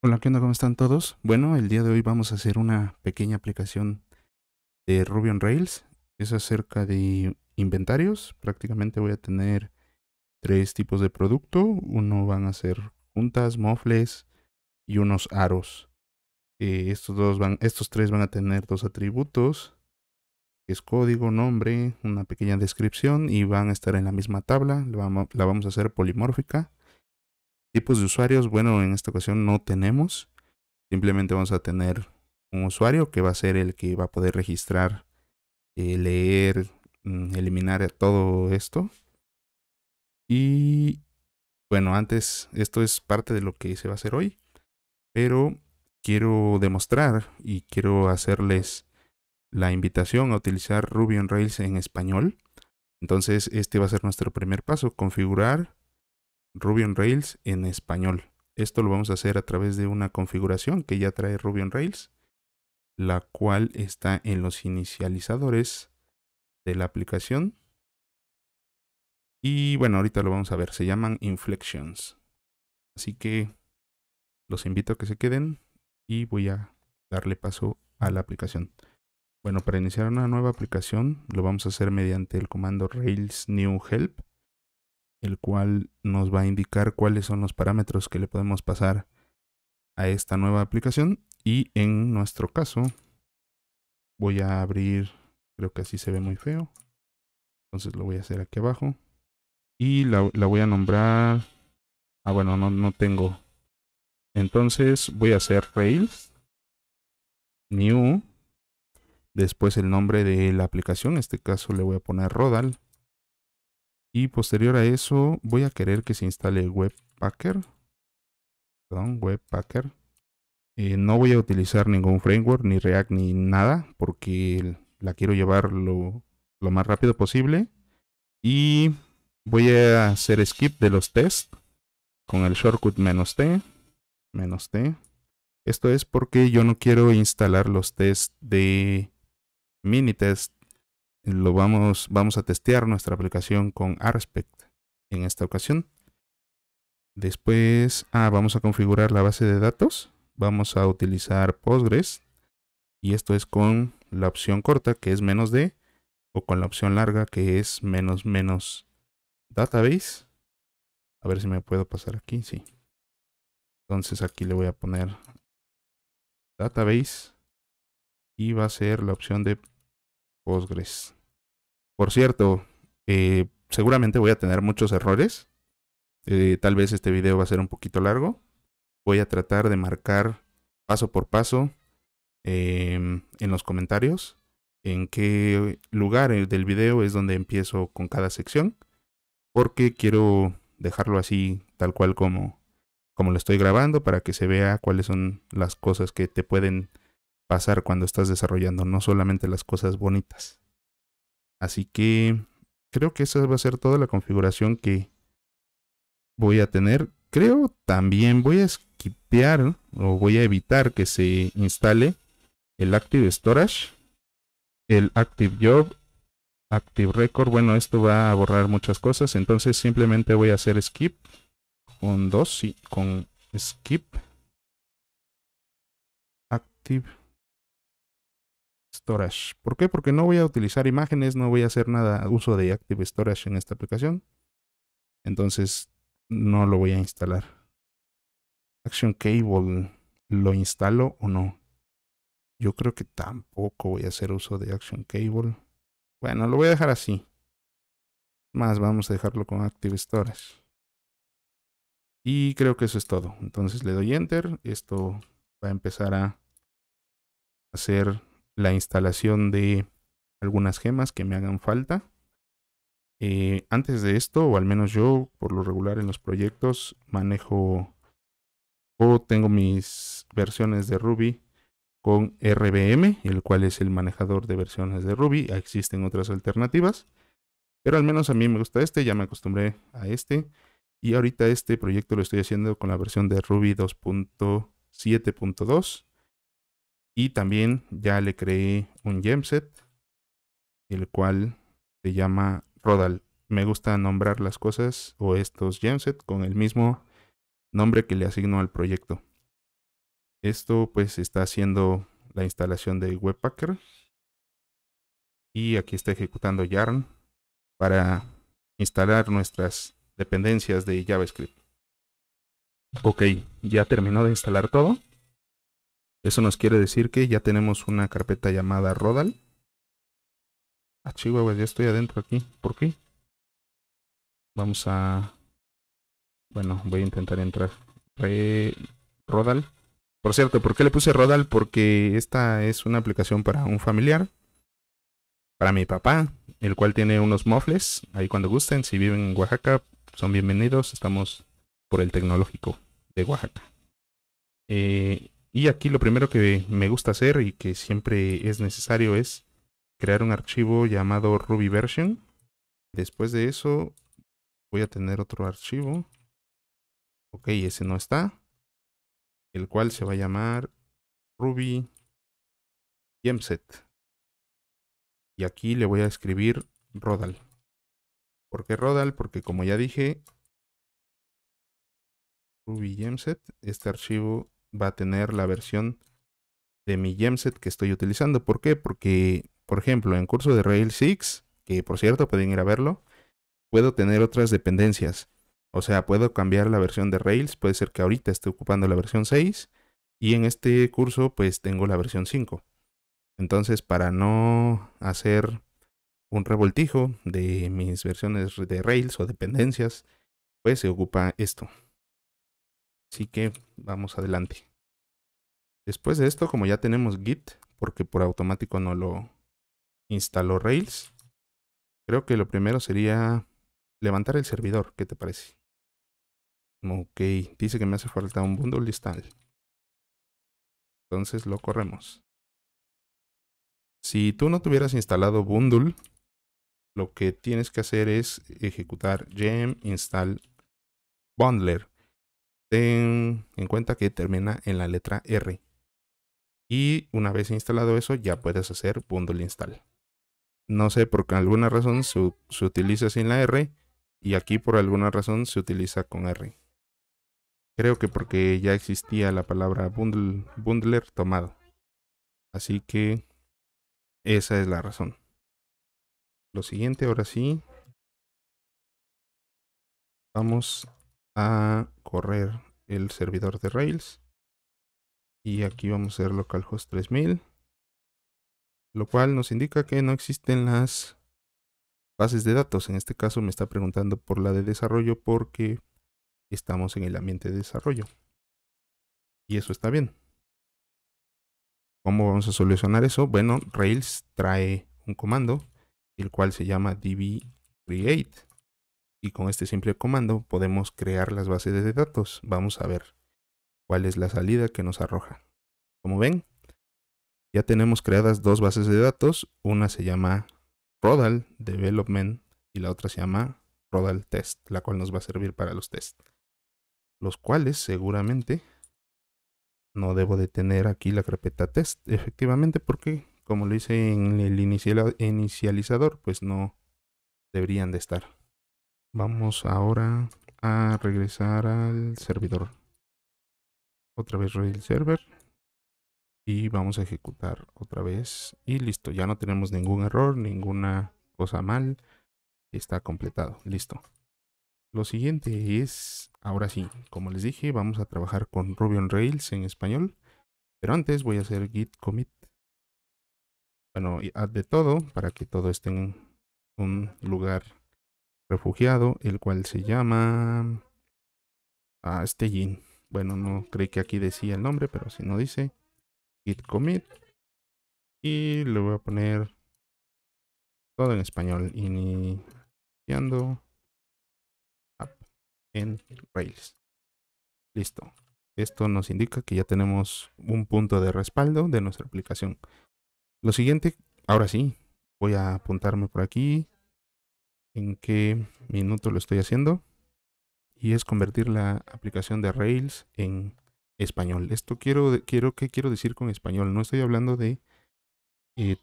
Hola, ¿qué onda? ¿Cómo están todos? Bueno, el día de hoy vamos a hacer una pequeña aplicación de Ruby on Rails. Es acerca de inventarios. Prácticamente voy a tener tres tipos de producto. Uno van a ser juntas, mofles y unos aros. Eh, estos, dos van, estos tres van a tener dos atributos. Que es código, nombre, una pequeña descripción y van a estar en la misma tabla. la vamos a hacer polimórfica. Tipos de usuarios, bueno, en esta ocasión no tenemos. Simplemente vamos a tener un usuario que va a ser el que va a poder registrar, eh, leer, mm, eliminar todo esto. Y bueno, antes, esto es parte de lo que se va a hacer hoy, pero quiero demostrar y quiero hacerles la invitación a utilizar Ruby on Rails en español. Entonces, este va a ser nuestro primer paso, configurar Ruby on Rails en español. Esto lo vamos a hacer a través de una configuración que ya trae Ruby on Rails, la cual está en los inicializadores de la aplicación. Y bueno, ahorita lo vamos a ver, se llaman inflections. Así que los invito a que se queden y voy a darle paso a la aplicación. Bueno, para iniciar una nueva aplicación lo vamos a hacer mediante el comando Rails New Help el cual nos va a indicar cuáles son los parámetros que le podemos pasar a esta nueva aplicación y en nuestro caso voy a abrir, creo que así se ve muy feo, entonces lo voy a hacer aquí abajo y la, voy a nombrar, ah bueno, no, no tengo, entonces voy a hacer Rails, New, después el nombre de la aplicación, en este caso le voy a poner Rodal, y posterior a eso, voy a querer que se instale Webpacker. Perdón, Webpacker. Eh, no voy a utilizar ningún framework, ni React, ni nada, porque la quiero llevar lo, más rápido posible. Y voy a hacer skip de los tests con el shortcut menos T. Menos T. Esto es porque yo no quiero instalar los tests de mini lo vamos, vamos a testear nuestra aplicación con RSpec en esta ocasión. Después ah, vamos a configurar la base de datos. Vamos a utilizar Postgres. Y esto es con la opción corta que es menos D o con la opción larga que es menos menos database. A ver si me puedo pasar aquí, sí. Entonces aquí le voy a poner database y va a ser la opción de Postgres. Por cierto, eh, seguramente voy a tener muchos errores. Eh, tal vez este video va a ser un poquito largo. Voy a tratar de marcar paso por paso em, en los comentarios en qué lugar del video es donde empiezo con cada sección. Porque quiero dejarlo así, tal cual como, como lo estoy grabando, para que se vea cuáles son las cosas que te pueden pasar cuando estás desarrollando, no solamente las cosas bonitas. Así que creo que esa va a ser toda la configuración que voy a tener. Creo también voy a skipear o voy a evitar que se instale el Active Storage, el Active Job, Active Record. Bueno, esto va a borrar muchas cosas, entonces simplemente voy a hacer skip con dos, y con skip Active ¿Por qué? Porque no voy a utilizar imágenes, no voy a hacer nada uso de Active Storage en esta aplicación. Entonces no lo voy a instalar. Action Cable, ¿lo instalo o no? Yo creo que tampoco voy a hacer uso de Action Cable. Bueno, lo voy a dejar así. Más vamos a dejarlo con Active Storage. Y creo que eso es todo. Entonces le doy Enter. Esto va a empezar a hacer la instalación de algunas gemas que me hagan falta. Eh, antes de esto, o al menos yo, por lo regular en los proyectos, manejo o tengo mis versiones de Ruby con RBM, el cual es el manejador de versiones de Ruby. Existen otras alternativas, pero al menos a mí me gusta este, ya me acostumbré a este. Y ahorita este proyecto lo estoy haciendo con la versión de Ruby 2.7.2 y también ya le creé un gemset, el cual se llama Rodal. Me gusta nombrar las cosas o estos gemset con el mismo nombre que le asigno al proyecto. Esto pues está haciendo la instalación de Webpacker. Y aquí está ejecutando Yarn para instalar nuestras dependencias de JavaScript. Ok, ya terminó de instalar todo. Eso nos quiere decir que ya tenemos una carpeta llamada Rodal. Ah, chihuahua, ya estoy adentro aquí. ¿Por qué? Vamos a... Bueno, voy a intentar entrar. Rodal. Por cierto, ¿por qué le puse Rodal? Porque esta es una aplicación para un familiar. Para mi papá, el cual tiene unos mofles. Ahí cuando gusten, si viven en Oaxaca, son bienvenidos. Estamos por el tecnológico de Oaxaca. Eh, y aquí lo primero que me gusta hacer y que siempre es necesario es crear un archivo llamado Ruby version. Después de eso voy a tener otro archivo. Ok, ese no está. El cual se va a llamar Ruby Gemset. Y aquí le voy a escribir Rodal. ¿Por qué Rodal? Porque como ya dije, Ruby Gemset, este archivo va a tener la versión de mi gemset que estoy utilizando. ¿Por qué? Porque, por ejemplo, en curso de Rails 6, que por cierto pueden ir a verlo, puedo tener otras dependencias. O sea, puedo cambiar la versión de Rails, puede ser que ahorita esté ocupando la versión 6 y en este curso pues tengo la versión 5. Entonces, para no hacer un revoltijo de mis versiones de Rails o dependencias, pues se ocupa esto. Así que vamos adelante. Después de esto, como ya tenemos Git, porque por automático no lo instaló Rails, creo que lo primero sería levantar el servidor. ¿Qué te parece? Ok, dice que me hace falta un bundle install. Entonces lo corremos. Si tú no tuvieras instalado bundle, lo que tienes que hacer es ejecutar gem install bundler ten en cuenta que termina en la letra R. Y una vez instalado eso, ya puedes hacer bundle install. No sé, por qué alguna razón se, utiliza sin la R y aquí por alguna razón se utiliza con R. Creo que porque ya existía la palabra bundle, bundler tomado. Así que esa es la razón. Lo siguiente, ahora sí. Vamos a correr el servidor de Rails. Y aquí vamos a ver localhost 3000. Lo cual nos indica que no existen las bases de datos. En este caso me está preguntando por la de desarrollo porque estamos en el ambiente de desarrollo. Y eso está bien. ¿Cómo vamos a solucionar eso? Bueno, Rails trae un comando, el cual se llama db create y con este simple comando podemos crear las bases de datos. Vamos a ver cuál es la salida que nos arroja. Como ven, ya tenemos creadas dos bases de datos. Una se llama Rodal Development y la otra se llama Rodal Test, la cual nos va a servir para los test. Los cuales seguramente no debo de tener aquí la carpeta test, efectivamente porque como lo hice en el inicializador, pues no deberían de estar. Vamos ahora a regresar al servidor. Otra vez Rails Server. Y vamos a ejecutar otra vez. Y listo, ya no tenemos ningún error, ninguna cosa mal. Está completado, listo. Lo siguiente es, ahora sí, como les dije, vamos a trabajar con Ruby on Rails en español. Pero antes voy a hacer git commit. Bueno, y add de todo para que todo esté en un lugar refugiado, el cual se llama... Ah, Stellin. Bueno, no creo que aquí decía el nombre, pero si no dice, git commit. Y le voy a poner todo en español. Iniciando en Rails. Listo. Esto nos indica que ya tenemos un punto de respaldo de nuestra aplicación. Lo siguiente, ahora sí, voy a apuntarme por aquí en qué minuto lo estoy haciendo. Y es convertir la aplicación de Rails en español. Esto quiero, quiero, ¿qué quiero decir con español? No estoy hablando de, eh,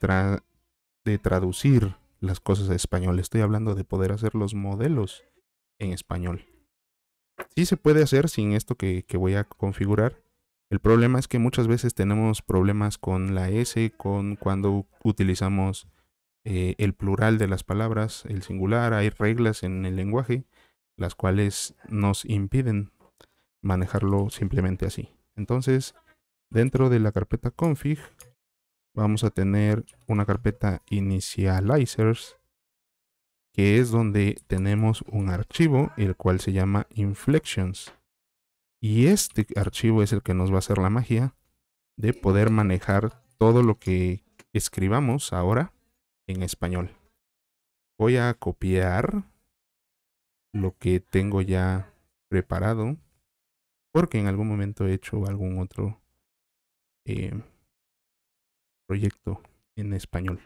de traducir las cosas a español. Estoy hablando de poder hacer los modelos en español. Sí se puede hacer sin esto que, que voy a configurar. El problema es que muchas veces tenemos problemas con la S, con cuando utilizamos eh, el plural de las palabras, el singular, hay reglas en el lenguaje, las cuales nos impiden manejarlo simplemente así. Entonces, dentro de la carpeta config, vamos a tener una carpeta initializers, que es donde tenemos un archivo, el cual se llama inflections. Y este archivo es el que nos va a hacer la magia de poder manejar todo lo que escribamos ahora en español. Voy a copiar lo que tengo ya preparado porque en algún momento he hecho algún otro eh, proyecto en español.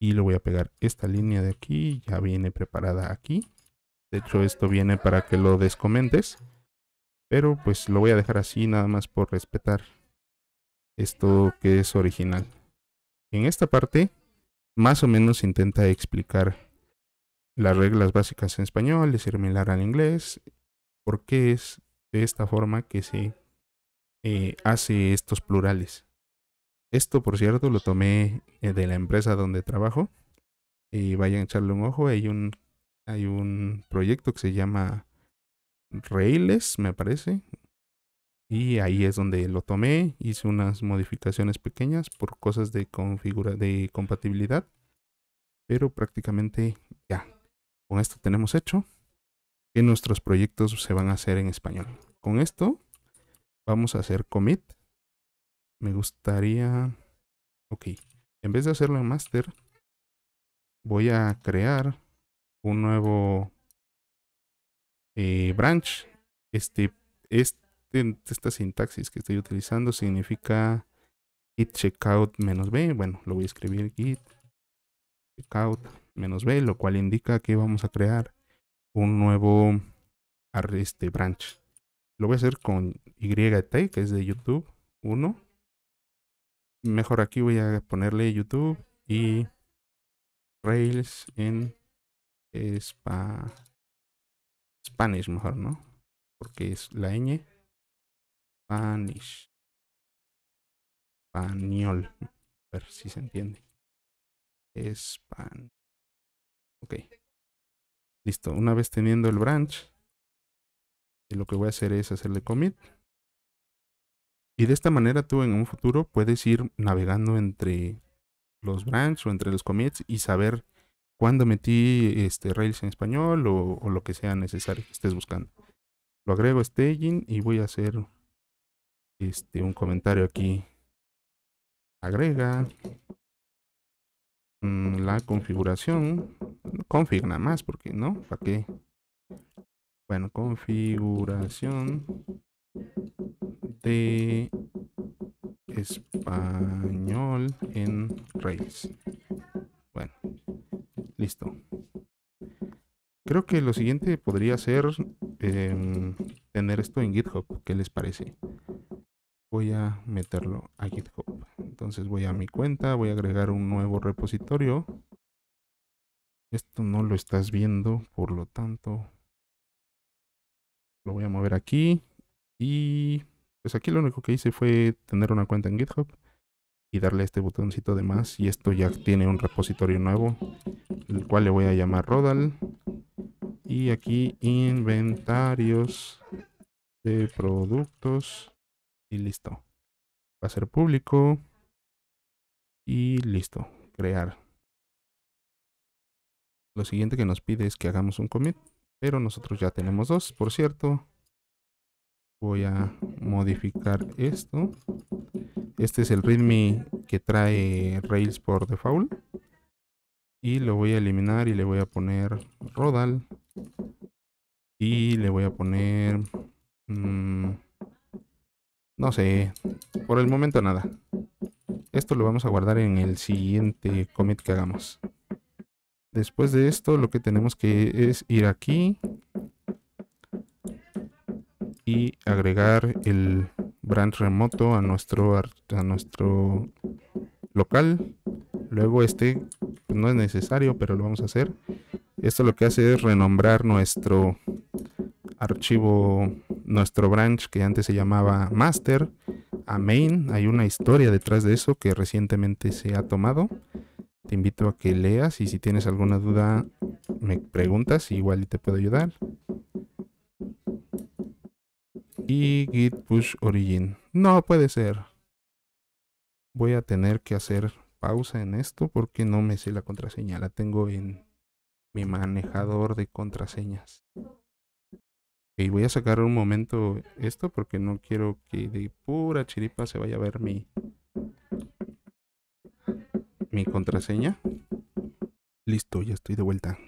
Y le voy a pegar esta línea de aquí, ya viene preparada aquí. De hecho, esto viene para que lo descomentes. Pero pues lo voy a dejar así nada más por respetar esto que es original. En esta parte más o menos intenta explicar las reglas básicas en español, es similar al inglés, por qué es de esta forma que se eh, hace estos plurales. Esto, por cierto, lo tomé eh, de la empresa donde trabajo. Y vayan a echarle un ojo. Hay un, hay un proyecto que se llama Reiles, me parece. Y ahí es donde lo tomé, hice unas modificaciones pequeñas por cosas de, configura de compatibilidad. Pero prácticamente ya, con esto tenemos hecho que nuestros proyectos se van a hacer en español. Con esto vamos a hacer commit. Me gustaría... Ok, en vez de hacerlo en master, voy a crear un nuevo eh, branch. Este, este esta sintaxis que estoy utilizando significa git checkout menos b. Bueno, lo voy a escribir git checkout menos b, lo cual indica que vamos a crear un nuevo este, branch. Lo voy a hacer con yt, que es de YouTube 1. Mejor aquí voy a ponerle YouTube y Rails en spa, Spanish mejor, ¿no? Porque es la ñ Spanish. Español. A ver si se entiende. Español. Ok. Listo. Una vez teniendo el branch, eh, lo que voy a hacer es hacerle commit. Y de esta manera tú en un futuro puedes ir navegando entre los branch o entre los commits y saber cuándo metí este Rails en español o, o lo que sea necesario que estés buscando. Lo agrego a staging y voy a hacer este, un comentario aquí. Agrega mm, la configuración. Config nada más, porque no, ¿para qué? Bueno, configuración de español en Rails. Bueno, listo. Creo que lo siguiente podría ser em, tener esto en GitHub. ¿Qué les parece? voy a meterlo a GitHub. Entonces voy a mi cuenta, voy a agregar un nuevo repositorio. Esto no lo estás viendo, por lo tanto lo voy a mover aquí. Y pues aquí lo único que hice fue tener una cuenta en GitHub y darle este botoncito de más. Y esto ya tiene un repositorio nuevo, el cual le voy a llamar Rodal. Y aquí inventarios de productos y listo. Va a ser público y listo, crear. Lo siguiente que nos pide es que hagamos un commit, pero nosotros ya tenemos dos, por cierto. Voy a modificar esto. Este es el readme que trae Rails por default. Y lo voy a eliminar y le voy a poner Rodal. Y le voy a poner... Mm, no sé, por el momento nada. Esto lo vamos a guardar en el siguiente commit que hagamos. Después de esto lo que tenemos que es ir aquí y agregar el branch remoto a nuestro, a nuestro local. Luego este no es necesario, pero lo vamos a hacer. Esto lo que hace es renombrar nuestro archivo nuestro branch que antes se llamaba master a main. Hay una historia detrás de eso que recientemente se ha tomado. Te invito a que leas y si tienes alguna duda me preguntas, igual te puedo ayudar. Y git push origin. No puede ser. Voy a tener que hacer pausa en esto porque no me sé la contraseña. La tengo en mi manejador de contraseñas y voy a sacar un momento esto porque no quiero que de pura chiripa se vaya a ver mi, mi contraseña. Listo, ya estoy de vuelta.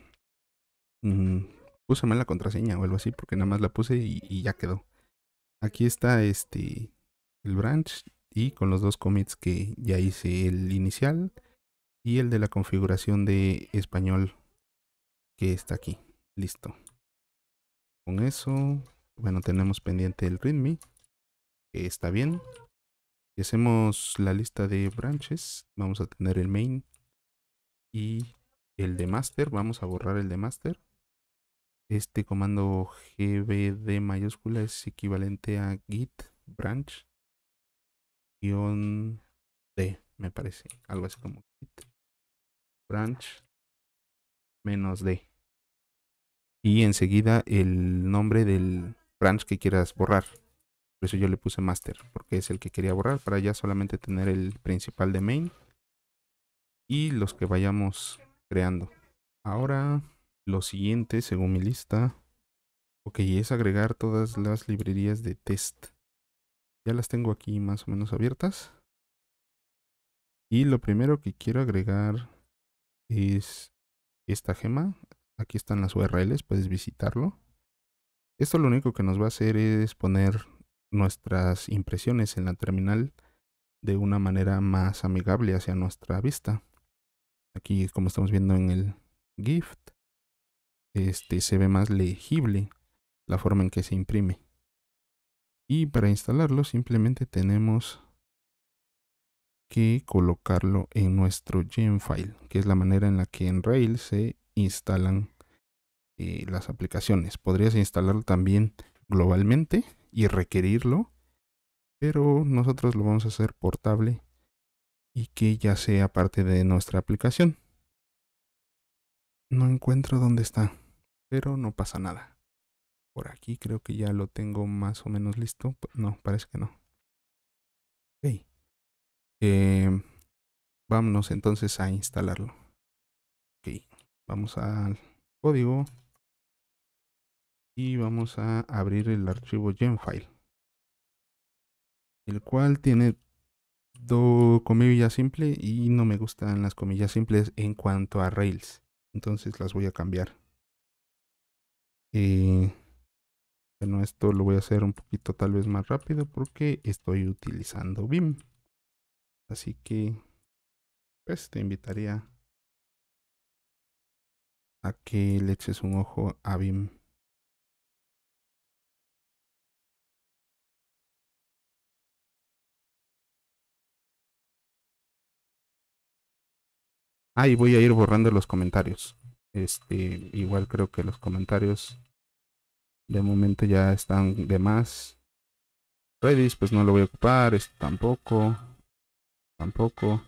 Mm, puse mal la contraseña o algo así porque nada más la puse y, y ya quedó. Aquí está este el branch y con los dos commits que ya hice el inicial y el de la configuración de español que está aquí. Listo con eso. Bueno, tenemos pendiente el readme, que está bien. Y hacemos la lista de branches, vamos a tener el main y el de master. Vamos a borrar el de master. Este comando gbd mayúscula es equivalente a git branch d, me parece. Algo así como git branch menos d y enseguida el nombre del branch que quieras borrar. Por eso yo le puse master, porque es el que quería borrar, para ya solamente tener el principal de main y los que vayamos creando. Ahora, lo siguiente, según mi lista, ok, es agregar todas las librerías de test. Ya las tengo aquí más o menos abiertas. Y lo primero que quiero agregar es esta gema, Aquí están las URLs, puedes visitarlo. Esto lo único que nos va a hacer es poner nuestras impresiones en la terminal de una manera más amigable hacia nuestra vista. Aquí, como estamos viendo en el GIFT, este, se ve más legible la forma en que se imprime. Y para instalarlo simplemente tenemos que colocarlo en nuestro file, que es la manera en la que en Rails se instalan eh, las aplicaciones. Podrías instalarlo también globalmente y requerirlo, pero nosotros lo vamos a hacer portable y que ya sea parte de nuestra aplicación. No encuentro dónde está, pero no pasa nada. Por aquí creo que ya lo tengo más o menos listo. No, parece que no. Ok. Em, vámonos entonces a instalarlo. Ok, vamos al código y vamos a abrir el archivo gemfile el cual tiene dos comillas simples y no me gustan las comillas simples en cuanto a Rails entonces las voy a cambiar eh, bueno esto lo voy a hacer un poquito tal vez más rápido porque estoy utilizando BIM así que pues te invitaría a que le eches un ojo a BIM Ah, voy a ir borrando los comentarios. Este, igual creo que los comentarios de momento ya están de más. Redis, pues no lo voy a ocupar. Esto tampoco. Tampoco.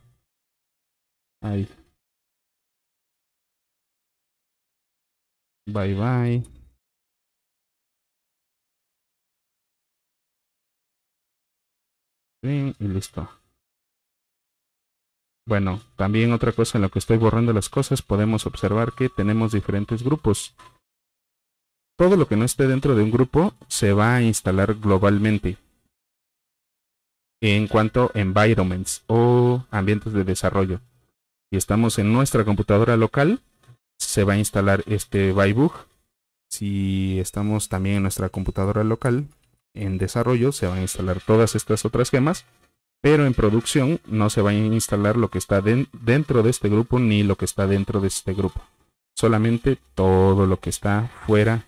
Ahí. Bye bye. y listo. Bueno, también otra cosa en la que estoy borrando las cosas, podemos observar que tenemos diferentes grupos. Todo lo que no esté dentro de un grupo se va a instalar globalmente. En cuanto a environments o ambientes de desarrollo. Si estamos en nuestra computadora local, se va a instalar este bybook. Si estamos también en nuestra computadora local, en desarrollo, se van a instalar todas estas otras gemas pero en producción no se va a instalar lo que está dentro de este grupo ni lo que está dentro de este grupo. Solamente todo lo que está fuera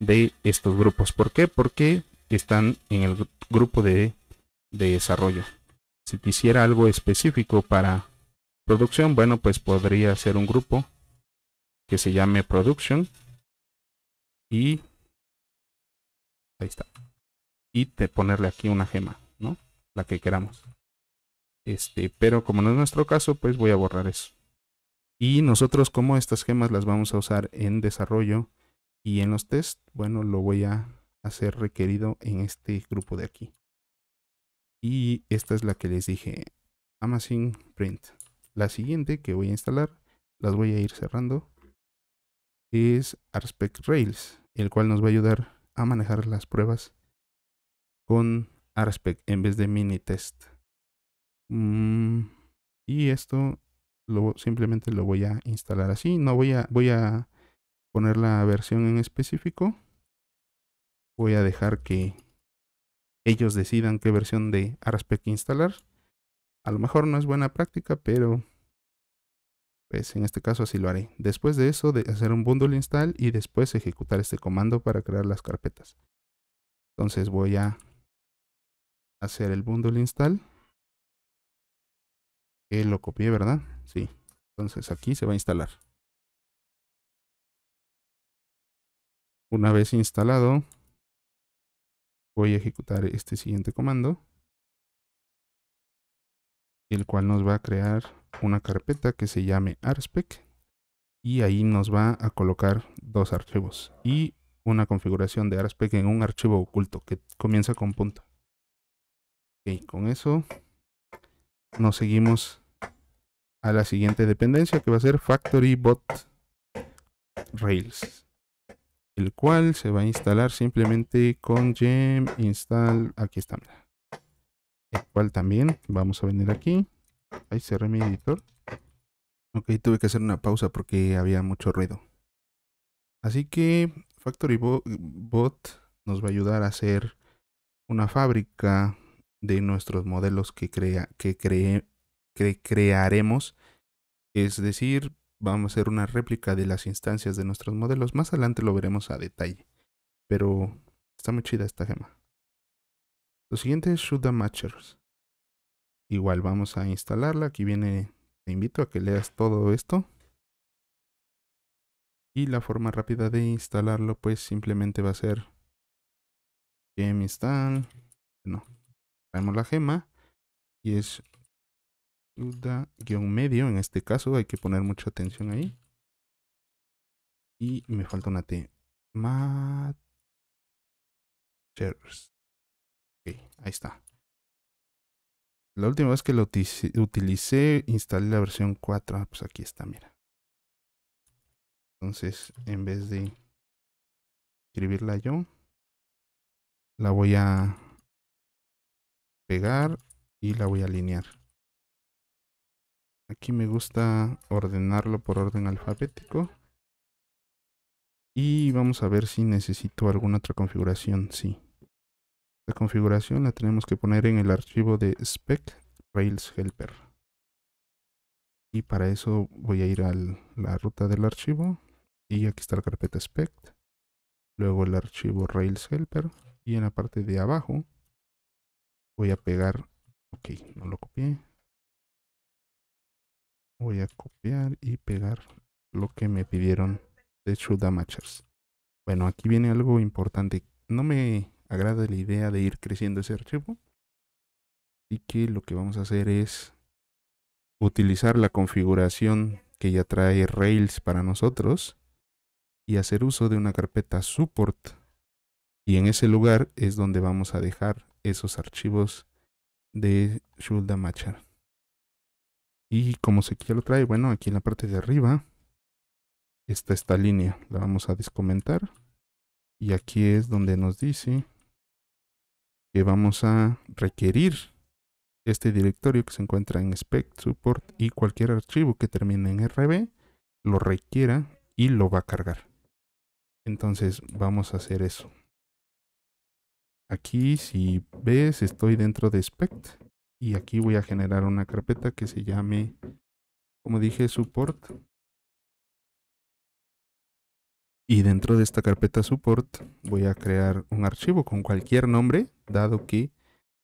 de estos grupos. ¿Por qué? Porque están en el grupo de, desarrollo. Si quisiera algo específico para producción, bueno, pues podría ser un grupo que se llame production y ahí está. Y ponerle aquí una gema, ¿no? La que queramos. Este, pero como no es nuestro caso, pues voy a borrar eso. Y nosotros como estas gemas las vamos a usar en desarrollo y en los test, bueno, lo voy a hacer requerido en este grupo de aquí. Y esta es la que les dije, Amazon Print. La siguiente que voy a instalar, las voy a ir cerrando, es Aspect Rails, el cual nos va a ayudar a manejar las pruebas con Aspect en vez de mini test. Mm, y esto lo, simplemente lo voy a instalar así. No voy a, voy a poner la versión en específico. Voy a dejar que ellos decidan qué versión de ARSpec instalar. A lo mejor no es buena práctica, pero pues en este caso así lo haré. Después de eso, de hacer un bundle install y después ejecutar este comando para crear las carpetas. Entonces voy a hacer el bundle install lo copié, ¿verdad? Sí. Entonces aquí se va a instalar. Una vez instalado, voy a ejecutar este siguiente comando, el cual nos va a crear una carpeta que se llame arspec y ahí nos va a colocar dos archivos y una configuración de arspec en un archivo oculto que comienza con punto. Y con eso nos seguimos a la siguiente dependencia que va a ser Factory Bot Rails, el cual se va a instalar simplemente con gem install, aquí está, el cual también vamos a venir aquí, ahí cerré mi editor, ok, tuve que hacer una pausa porque había mucho ruido, así que Factory Bot nos va a ayudar a hacer una fábrica de nuestros modelos que, crea, que, cree, que crearemos, es decir, vamos a hacer una réplica de las instancias de nuestros modelos. Más adelante lo veremos a detalle, pero está muy chida esta gema. Lo siguiente es the Matchers. Igual vamos a instalarla, aquí viene, te invito a que leas todo esto. Y la forma rápida de instalarlo pues simplemente va a ser gem install, no, traemos la gema y es guión medio en este caso hay que poner mucha atención ahí. Y me falta una T. Matchers. Ok, ahí está. La última vez que lo utilicé, instalé la versión 4. Ah, pues aquí está, mira. Entonces, en vez de escribirla yo, la voy a pegar y la voy a alinear. Aquí me gusta ordenarlo por orden alfabético. Y vamos a ver si necesito alguna otra configuración. Sí. La configuración la tenemos que poner en el archivo de spec rails helper. Y para eso voy a ir a la ruta del archivo. Y aquí está la carpeta spec. Luego el archivo rails helper. Y en la parte de abajo voy a pegar. Ok, no lo copié voy a copiar y pegar lo que me pidieron de Matchers. Bueno, aquí viene algo importante. No me agrada la idea de ir creciendo ese archivo. Así que lo que vamos a hacer es utilizar la configuración que ya trae Rails para nosotros y hacer uso de una carpeta support. Y en ese lugar es donde vamos a dejar esos archivos de Shulda Matchers. Y como se quiere lo trae, bueno, aquí en la parte de arriba está esta línea. La vamos a descomentar. Y aquí es donde nos dice que vamos a requerir este directorio que se encuentra en spec, support y cualquier archivo que termine en rb lo requiera y lo va a cargar. Entonces vamos a hacer eso. Aquí si ves estoy dentro de spec y aquí voy a generar una carpeta que se llame, como dije, support. Y dentro de esta carpeta support voy a crear un archivo con cualquier nombre, dado que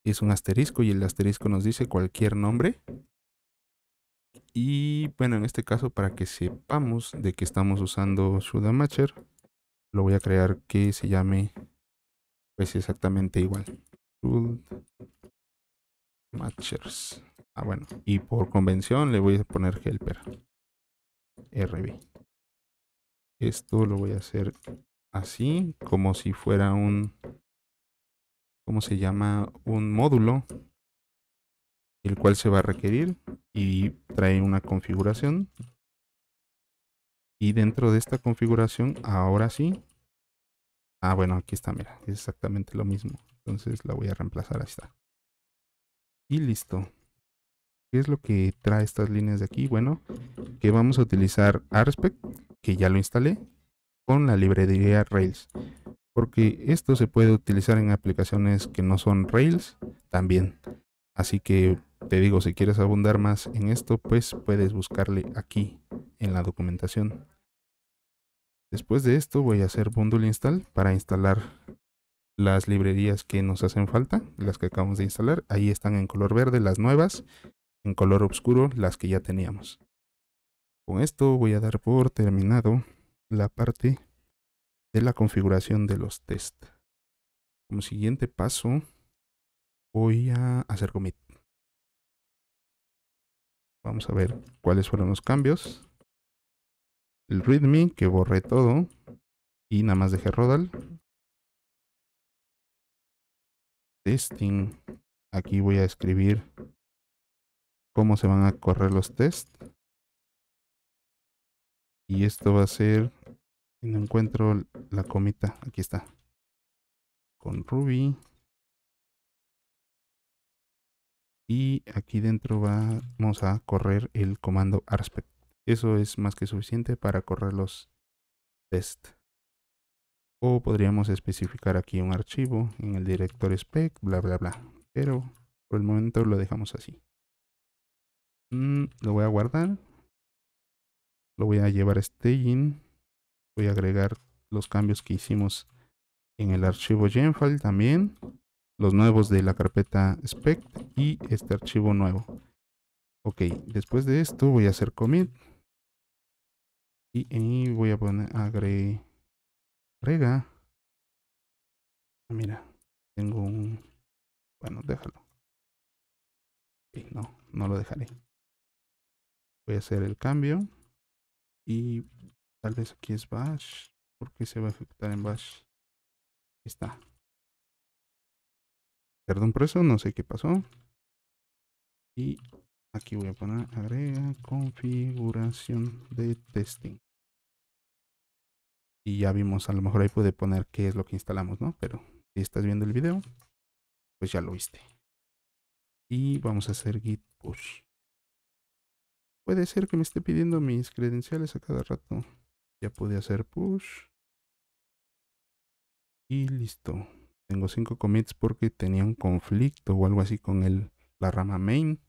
es un asterisco y el asterisco nos dice cualquier nombre. Y bueno, en este caso para que sepamos de que estamos usando Sudamatcher, lo voy a crear que se llame pues exactamente igual. Matchers. Ah, bueno. Y por convención le voy a poner helper. RB. Esto lo voy a hacer así, como si fuera un... ¿Cómo se llama? Un módulo. El cual se va a requerir. Y trae una configuración. Y dentro de esta configuración, ahora sí. Ah, bueno, aquí está, mira. Es exactamente lo mismo. Entonces la voy a reemplazar. Ahí está y listo. ¿Qué es lo que trae estas líneas de aquí? Bueno, que vamos a utilizar Aspect, que ya lo instalé, con la librería Rails. Porque esto se puede utilizar en aplicaciones que no son Rails también. Así que te digo, si quieres abundar más en esto, pues puedes buscarle aquí en la documentación. Después de esto voy a hacer bundle install para instalar las librerías que nos hacen falta, las que acabamos de instalar. Ahí están en color verde las nuevas, en color oscuro las que ya teníamos. Con esto voy a dar por terminado la parte de la configuración de los test. Como siguiente paso voy a hacer commit. Vamos a ver cuáles fueron los cambios. El readme que borré todo y nada más dejé rodal testing. Aquí voy a escribir cómo se van a correr los tests. Y esto va a ser, no encuentro la comita, aquí está. Con Ruby. Y aquí dentro vamos a correr el comando aspect, Eso es más que suficiente para correr los test o podríamos especificar aquí un archivo en el director spec, bla, bla, bla. Pero por el momento lo dejamos así. Mm, lo voy a guardar. Lo voy a llevar a staging. Voy a agregar los cambios que hicimos en el archivo genfile también. Los nuevos de la carpeta spec y este archivo nuevo. Ok, después de esto voy a hacer commit. Y, y voy a poner agregar Rega. Ah, mira, tengo un... Bueno, déjalo. no, no lo dejaré. Voy a hacer el cambio. Y tal vez aquí es bash. porque se va a ejecutar en bash? está. Perdón por eso, no sé qué pasó. Y aquí voy a poner agrega configuración de testing. Y ya vimos, a lo mejor ahí pude poner qué es lo que instalamos, ¿no? Pero si estás viendo el video, pues ya lo viste. Y vamos a hacer git push. Puede ser que me esté pidiendo mis credenciales a cada rato. Ya pude hacer push. Y listo. Tengo cinco commits porque tenía un conflicto o algo así con el, la rama main.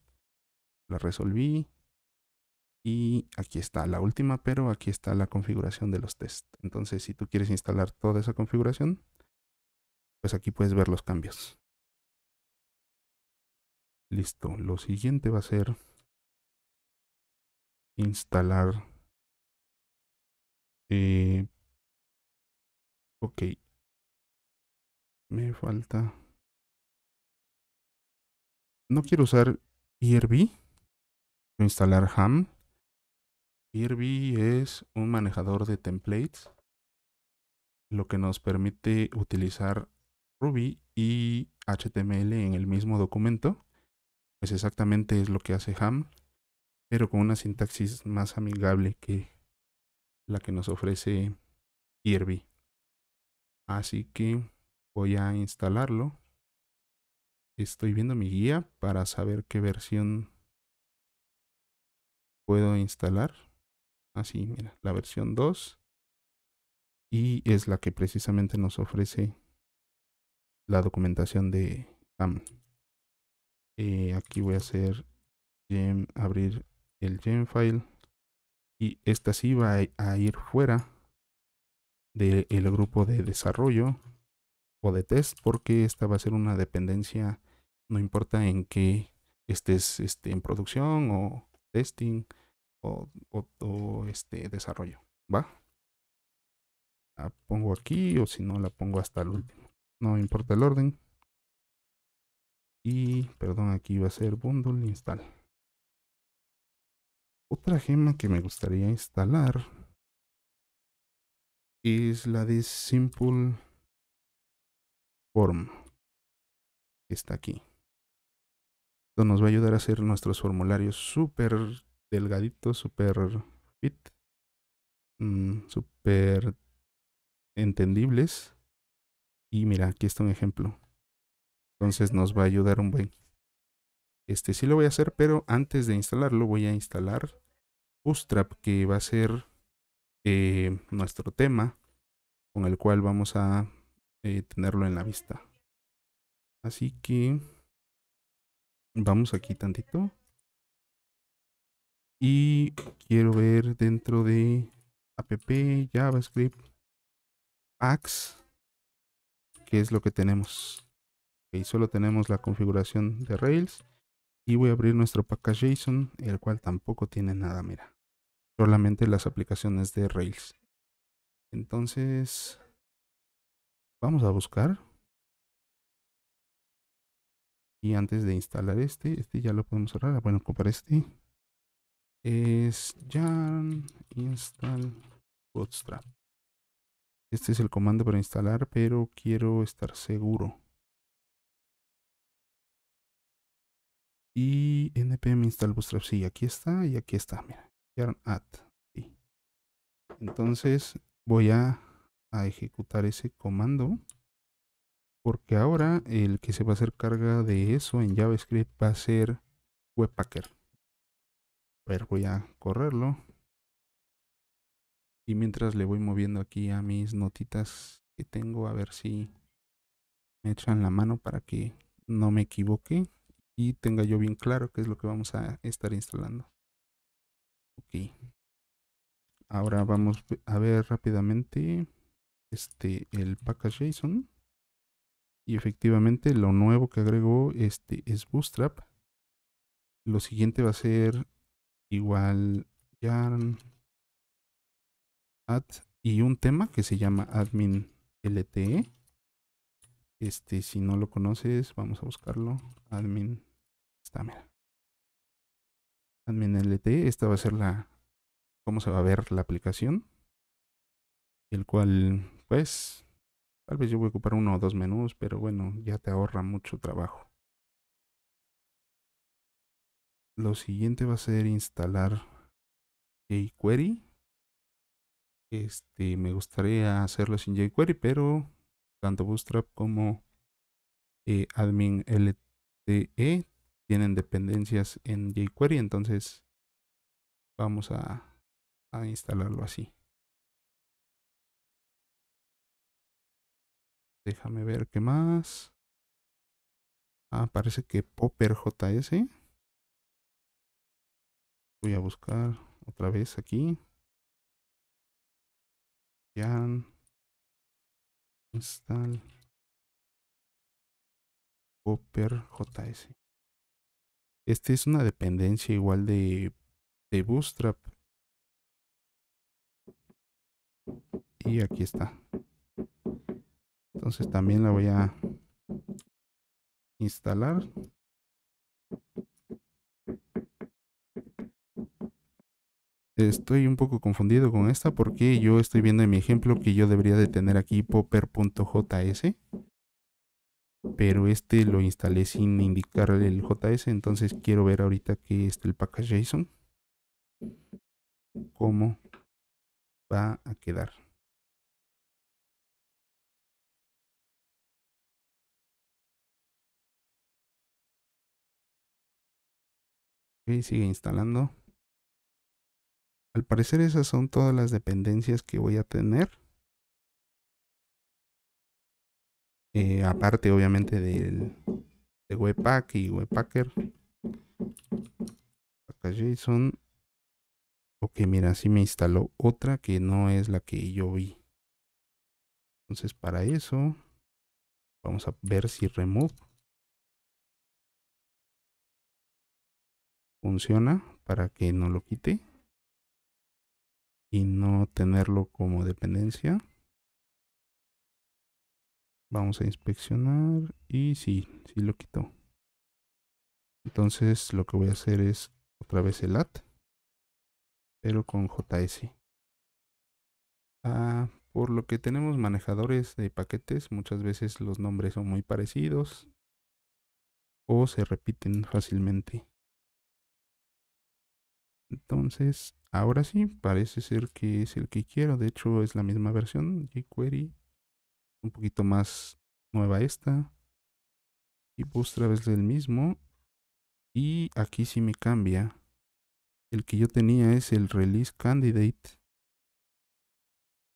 La resolví. Y aquí está la última, pero aquí está la configuración de los test. Entonces, si tú quieres instalar toda esa configuración, pues aquí puedes ver los cambios. Listo. Lo siguiente va a ser instalar. Eh, ok. Me falta. No quiero usar IRB. E instalar HAM ERB es un manejador de templates, lo que nos permite utilizar Ruby y HTML en el mismo documento. Es pues exactamente es lo que hace Ham, pero con una sintaxis más amigable que la que nos ofrece ERB. Así que voy a instalarlo. Estoy viendo mi guía para saber qué versión puedo instalar. Así, mira, la versión 2. Y es la que precisamente nos ofrece la documentación de TAM eh, aquí voy a hacer abrir el gem file. Y esta sí va a ir fuera del grupo de desarrollo o de test porque esta va a ser una dependencia no importa en qué estés este, en producción o testing o, o, este desarrollo. ¿Va? La pongo aquí o si no la pongo hasta el último. No importa el orden. Y, perdón, aquí va a ser bundle install. Otra gema que me gustaría instalar es la de Simple Form. Está aquí. Esto nos va a ayudar a hacer nuestros formularios súper delgadito, super fit, Super mm, súper entendibles. Y mira, aquí está un ejemplo. Entonces nos va a ayudar un buen. Este sí lo voy a hacer, pero antes de instalarlo voy a instalar Bootstrap, que va a ser eh, nuestro tema con el cual vamos a eh, tenerlo en la vista. Así que vamos aquí tantito. Y quiero ver dentro de app, JavaScript, packs qué es lo que tenemos. y solo tenemos la configuración de Rails. Y voy a abrir nuestro package el cual tampoco tiene nada, mira. Solamente las aplicaciones de Rails. Entonces, vamos a buscar. Y antes de instalar este, este ya lo podemos cerrar. Ah, bueno, comprar este es yarn install bootstrap. Este es el comando para instalar, pero quiero estar seguro. Y npm install bootstrap. Sí, aquí está y aquí está. Mira, yarn add. Entonces voy a, a ejecutar ese comando. Porque ahora el que se va a hacer carga de eso en JavaScript va a ser Webpacker ver, voy a correrlo. Y mientras le voy moviendo aquí a mis notitas que tengo, a ver si me echan la mano para que no me equivoque y tenga yo bien claro qué es lo que vamos a estar instalando. Ok. Ahora vamos a ver rápidamente este el JSON Y efectivamente lo nuevo que agregó este es Bootstrap. Lo siguiente va a ser igual yarn y un tema que se llama admin LTE. Este, si no lo conoces, vamos a buscarlo. Admin, está, mira. Admin LTE, esta va a ser la, cómo se va a ver la aplicación. El cual, pues, tal vez yo voy a ocupar uno o dos menús, pero bueno, ya te ahorra mucho trabajo. lo siguiente va a ser instalar jQuery. Este, me gustaría hacerlo sin jQuery, pero tanto Bootstrap como eh, admin LTE tienen dependencias en jQuery, entonces vamos a, a instalarlo así. Déjame ver qué más. Ah, parece que Popper JS. Voy a buscar otra vez aquí. Jan. Install. JS. Este es una dependencia igual de, de Bootstrap. Y aquí está. Entonces también la voy a instalar. Estoy un poco confundido con esta porque yo estoy viendo en mi ejemplo que yo debería de tener aquí popper.js. Pero este lo instalé sin indicarle el JS, entonces quiero ver ahorita que está el package.json. Cómo va a quedar. sigue instalando. Al parecer esas son todas las dependencias que voy a tener. Eh, aparte obviamente del de Webpack y Webpacker. Acá JSON. Ok, mira, si me instaló otra que no es la que yo vi. Entonces para eso vamos a ver si remove funciona para que no lo quite y no tenerlo como dependencia. Vamos a inspeccionar y sí, sí lo quito Entonces lo que voy a hacer es otra vez el AT, pero con JS. Ah, por lo que tenemos manejadores de paquetes, muchas veces los nombres son muy parecidos o se repiten fácilmente. Entonces, Ahora sí, parece ser que es el que quiero. De hecho, es la misma versión, jQuery. Un poquito más nueva esta. Y pues, otra es el mismo. Y aquí sí me cambia. El que yo tenía es el release candidate.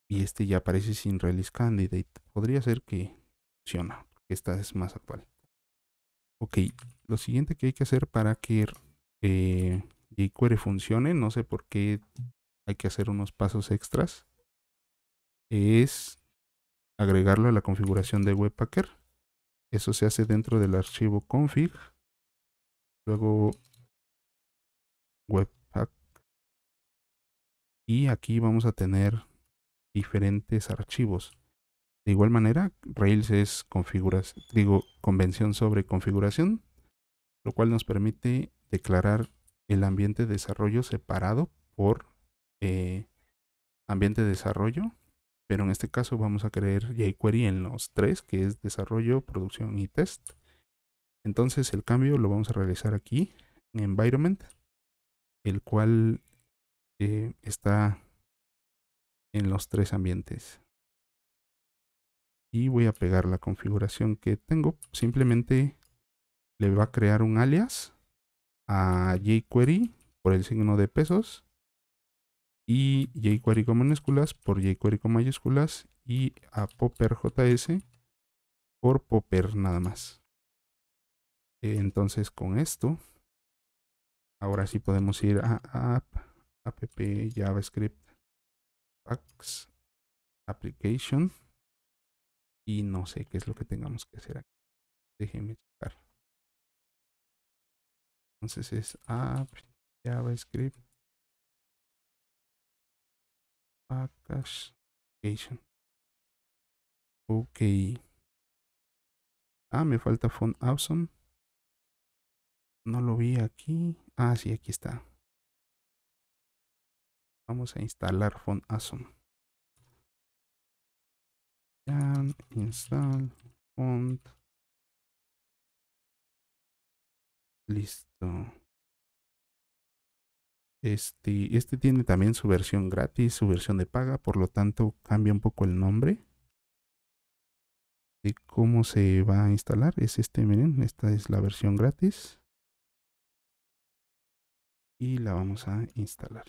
Y este ya aparece sin release candidate. Podría ser que funciona. Esta es más actual. Ok, lo siguiente que hay que hacer para que eh, jQuery funcione, no sé por qué hay que hacer unos pasos extras, es agregarlo a la configuración de Webpacker. Eso se hace dentro del archivo config. Luego Webpack. Y aquí vamos a tener diferentes archivos. De igual manera, Rails es configuras, digo, convención sobre configuración, lo cual nos permite declarar el ambiente de desarrollo separado por eh, ambiente de desarrollo, pero en este caso vamos a crear jQuery en los tres, que es desarrollo, producción y test. Entonces el cambio lo vamos a realizar aquí en environment, el cual eh, está en los tres ambientes. Y voy a pegar la configuración que tengo. Simplemente le va a crear un alias a jQuery por el signo de pesos y jQuery con minúsculas por jQuery con mayúsculas y a popper.js por popper nada más. Entonces con esto, ahora sí podemos ir a app, app, javascript, application y no sé qué es lo que tengamos que hacer aquí. Déjenme entonces es app, JavaScript, package, application. Ok. Ah, me falta font awesome. No lo vi aquí. Ah, sí, aquí está. Vamos a instalar font awesome. And install font list este, este tiene también su versión gratis, su versión de paga, por lo tanto cambia un poco el nombre de cómo se va a instalar. Es este, miren, esta es la versión gratis. Y la vamos a instalar.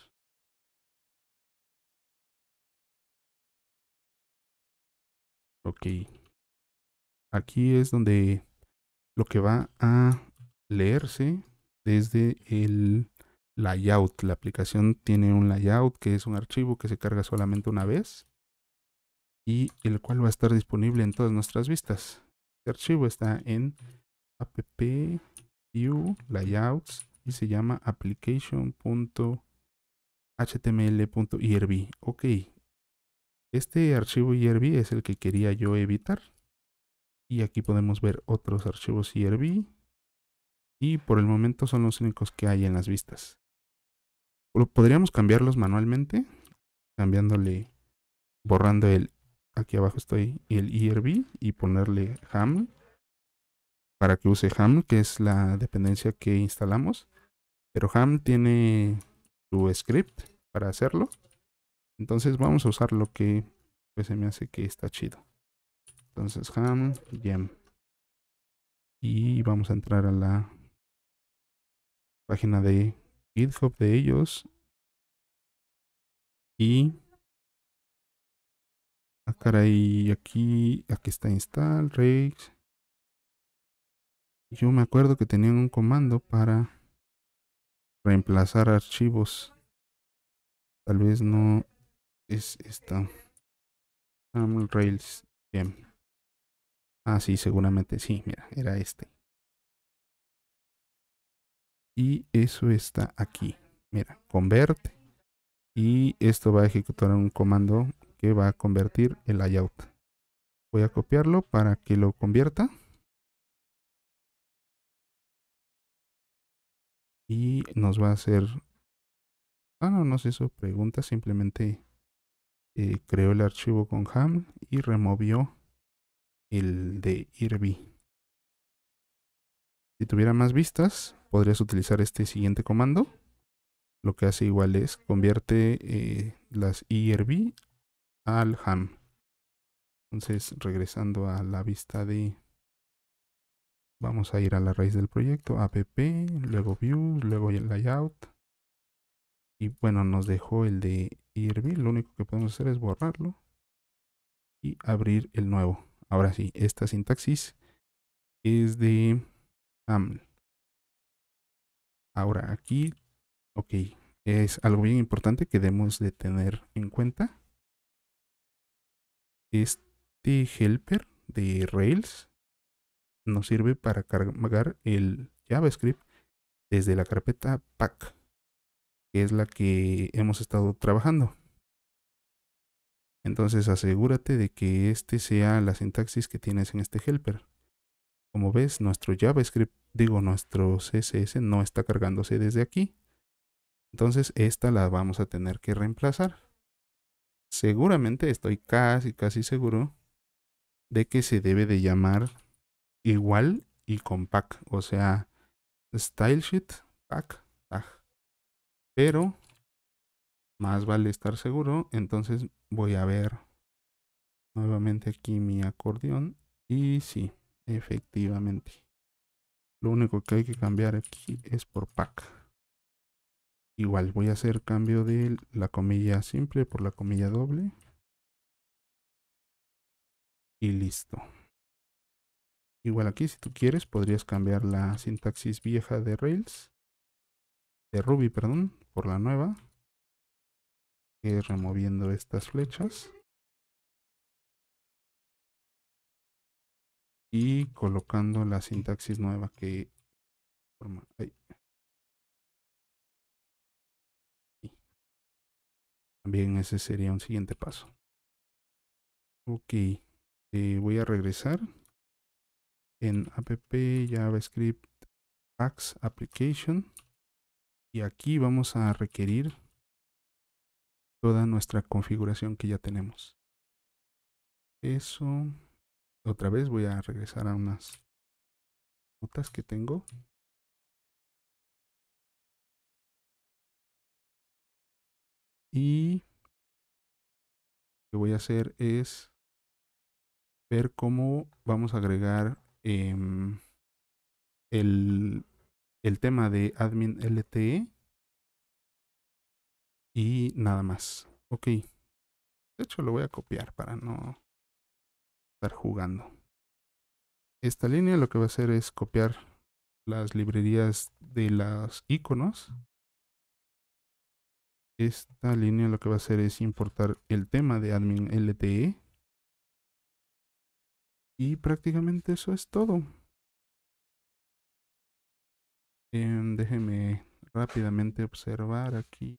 Ok. Aquí es donde lo que va a leerse desde el layout. La aplicación tiene un layout que es un archivo que se carga solamente una vez y el cual va a estar disponible en todas nuestras vistas. Este archivo está en app view layouts y se llama application.html.irb. Ok, este archivo IRB es el que quería yo evitar. Y aquí podemos ver otros archivos IRB y por el momento son los únicos que hay en las vistas. Podríamos cambiarlos manualmente, cambiándole, borrando el, aquí abajo estoy, el IRB e y ponerle ham para que use ham, que es la dependencia que instalamos. Pero ham tiene su script para hacerlo. Entonces vamos a usar lo que pues se me hace que está chido. Entonces ham gem. Y vamos a entrar a la página de GitHub de ellos. Y... acá ah, hay aquí, aquí está install, Rails Yo me acuerdo que tenían un comando para reemplazar archivos. Tal vez no es esta. Ah, rails. Bien. Ah, sí, seguramente sí. Mira, era este. Y eso está aquí. Mira, convert. Y esto va a ejecutar un comando que va a convertir el layout. Voy a copiarlo para que lo convierta. Y nos va a hacer... Ah, no, no sé hizo pregunta. Simplemente eh, creó el archivo con ham y removió el de Irby. Si tuviera más vistas, podrías utilizar este siguiente comando. Lo que hace igual es convierte eh, las IRB al ham. Entonces, regresando a la vista de... Vamos a ir a la raíz del proyecto, app, luego views, luego el layout. Y bueno, nos dejó el de IRB. Lo único que podemos hacer es borrarlo y abrir el nuevo. Ahora sí, esta sintaxis es de AML. Ahora aquí, ok, es algo bien importante que debemos de tener en cuenta. Este helper de Rails nos sirve para cargar el JavaScript desde la carpeta pack, que es la que hemos estado trabajando. Entonces asegúrate de que este sea la sintaxis que tienes en este helper. Como ves, nuestro JavaScript, digo, nuestro CSS no está cargándose desde aquí. Entonces esta la vamos a tener que reemplazar. Seguramente, estoy casi, casi seguro de que se debe de llamar igual y compact. O sea, stylesheet, pack, tag. Pero más vale estar seguro. Entonces voy a ver nuevamente aquí mi acordeón. Y sí, Efectivamente. Lo único que hay que cambiar aquí es por pack. Igual voy a hacer cambio de la comilla simple por la comilla doble. Y listo. Igual aquí, si tú quieres, podrías cambiar la sintaxis vieja de Rails, de Ruby, perdón, por la nueva, que removiendo estas flechas. y colocando la sintaxis nueva que forma También ese sería un siguiente paso. Ok, eh, voy a regresar en app javascript packs application y aquí vamos a requerir toda nuestra configuración que ya tenemos. Eso otra vez voy a regresar a unas notas que tengo. Y lo que voy a hacer es ver cómo vamos a agregar em, el, el tema de admin LTE y nada más. Ok. De hecho lo voy a copiar para no jugando. Esta línea lo que va a hacer es copiar las librerías de los iconos. Esta línea lo que va a hacer es importar el tema de admin LTE. Y prácticamente eso es todo. Em, déjenme rápidamente observar aquí.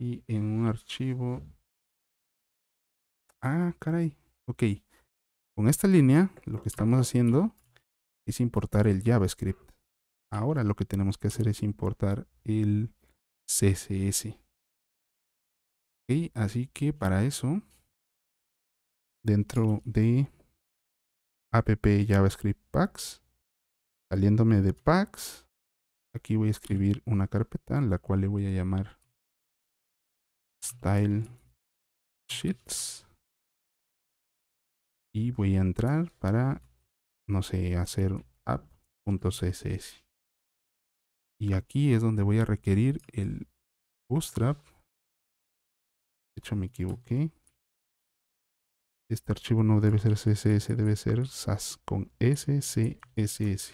Y en un archivo. Ah, caray. Ok, con esta línea lo que estamos haciendo es importar el JavaScript. Ahora lo que tenemos que hacer es importar el CSS. Ok, así que para eso, dentro de app JavaScript packs, saliéndome de packs, aquí voy a escribir una carpeta, la cual le voy a llamar style sheets y voy a entrar para, no sé, hacer app.css. Y aquí es donde voy a requerir el bootstrap. De hecho me equivoqué. Este archivo no debe ser CSS, debe ser SAS con SCSS.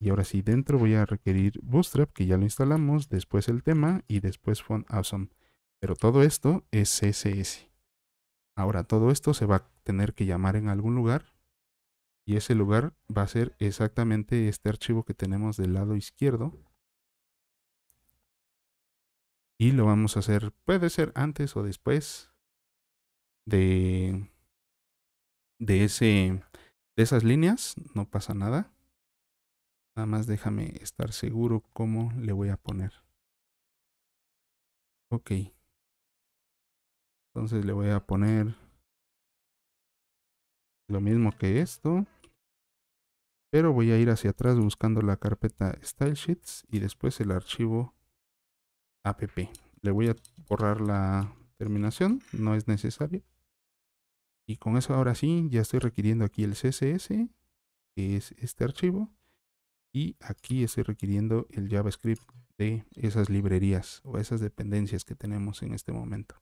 Y ahora sí, dentro voy a requerir Bootstrap, que ya lo instalamos, después el tema y después Font Awesome. Pero todo esto es CSS. Ahora, todo esto se va a tener que llamar en algún lugar y ese lugar va a ser exactamente este archivo que tenemos del lado izquierdo. Y lo vamos a hacer, puede ser antes o después de, de, ese, de esas líneas, no pasa nada. Nada más déjame estar seguro cómo le voy a poner. Ok. Entonces le voy a poner lo mismo que esto. Pero voy a ir hacia atrás buscando la carpeta Style Sheets y después el archivo app. Le voy a borrar la terminación, no es necesario. Y con eso ahora sí, ya estoy requiriendo aquí el CSS, que es este archivo. Y aquí estoy requiriendo el JavaScript de esas librerías o esas dependencias que tenemos en este momento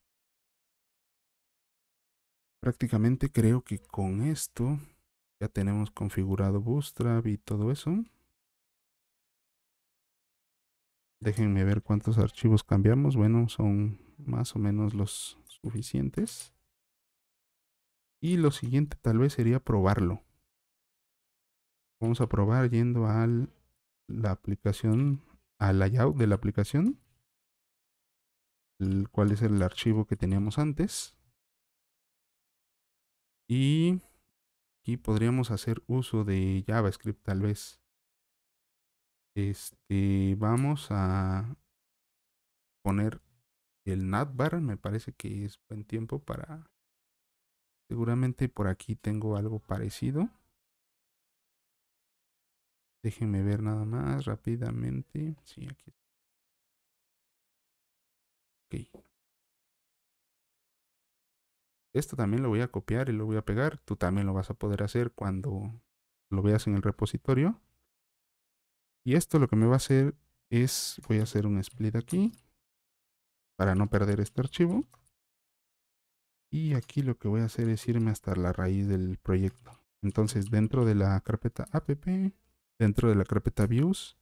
prácticamente creo que con esto ya tenemos configurado Bootstrap y todo eso. Déjenme ver cuántos archivos cambiamos. Bueno, son más o menos los suficientes. Y lo siguiente tal vez sería probarlo. Vamos a probar yendo la aplicación, al layout de la aplicación. El, cuál es el archivo que teníamos antes. Y aquí podríamos hacer uso de JavaScript tal vez. Este, vamos a poner el natbar me parece que es buen tiempo para... Seguramente por aquí tengo algo parecido. Déjenme ver nada más rápidamente. Sí, aquí. Ok esto también lo voy a copiar y lo voy a pegar. Tú también lo vas a poder hacer cuando lo veas en el repositorio. Y esto lo que me va a hacer es, voy a hacer un split aquí para no perder este archivo. Y aquí lo que voy a hacer es irme hasta la raíz del proyecto. Entonces dentro de la carpeta app, dentro de la carpeta views,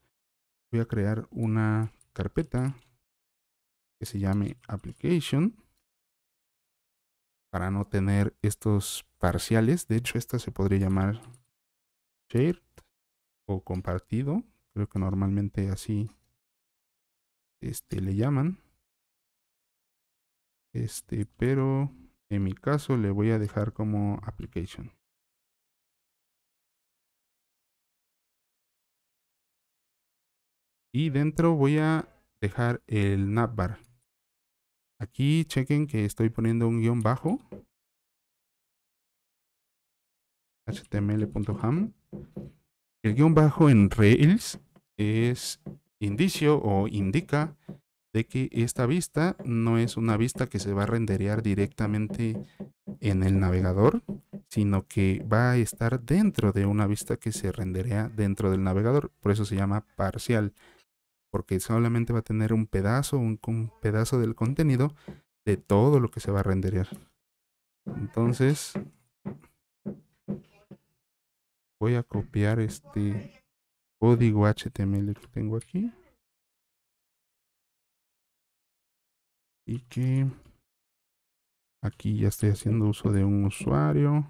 voy a crear una carpeta que se llame application para no tener estos parciales. De hecho, esta se podría llamar shared o compartido. Creo que normalmente así este, le llaman. Este, pero en mi caso le voy a dejar como application. Y dentro voy a dejar el navbar Aquí chequen que estoy poniendo un guión bajo. html.ham. El guión bajo en Rails es indicio o indica de que esta vista no es una vista que se va a renderear directamente en el navegador, sino que va a estar dentro de una vista que se renderea dentro del navegador. Por eso se llama parcial porque solamente va a tener un pedazo, un, pedazo del contenido de todo lo que se va a renderear. Entonces, voy a copiar este código HTML que tengo aquí. Y que aquí ya estoy haciendo uso de un usuario.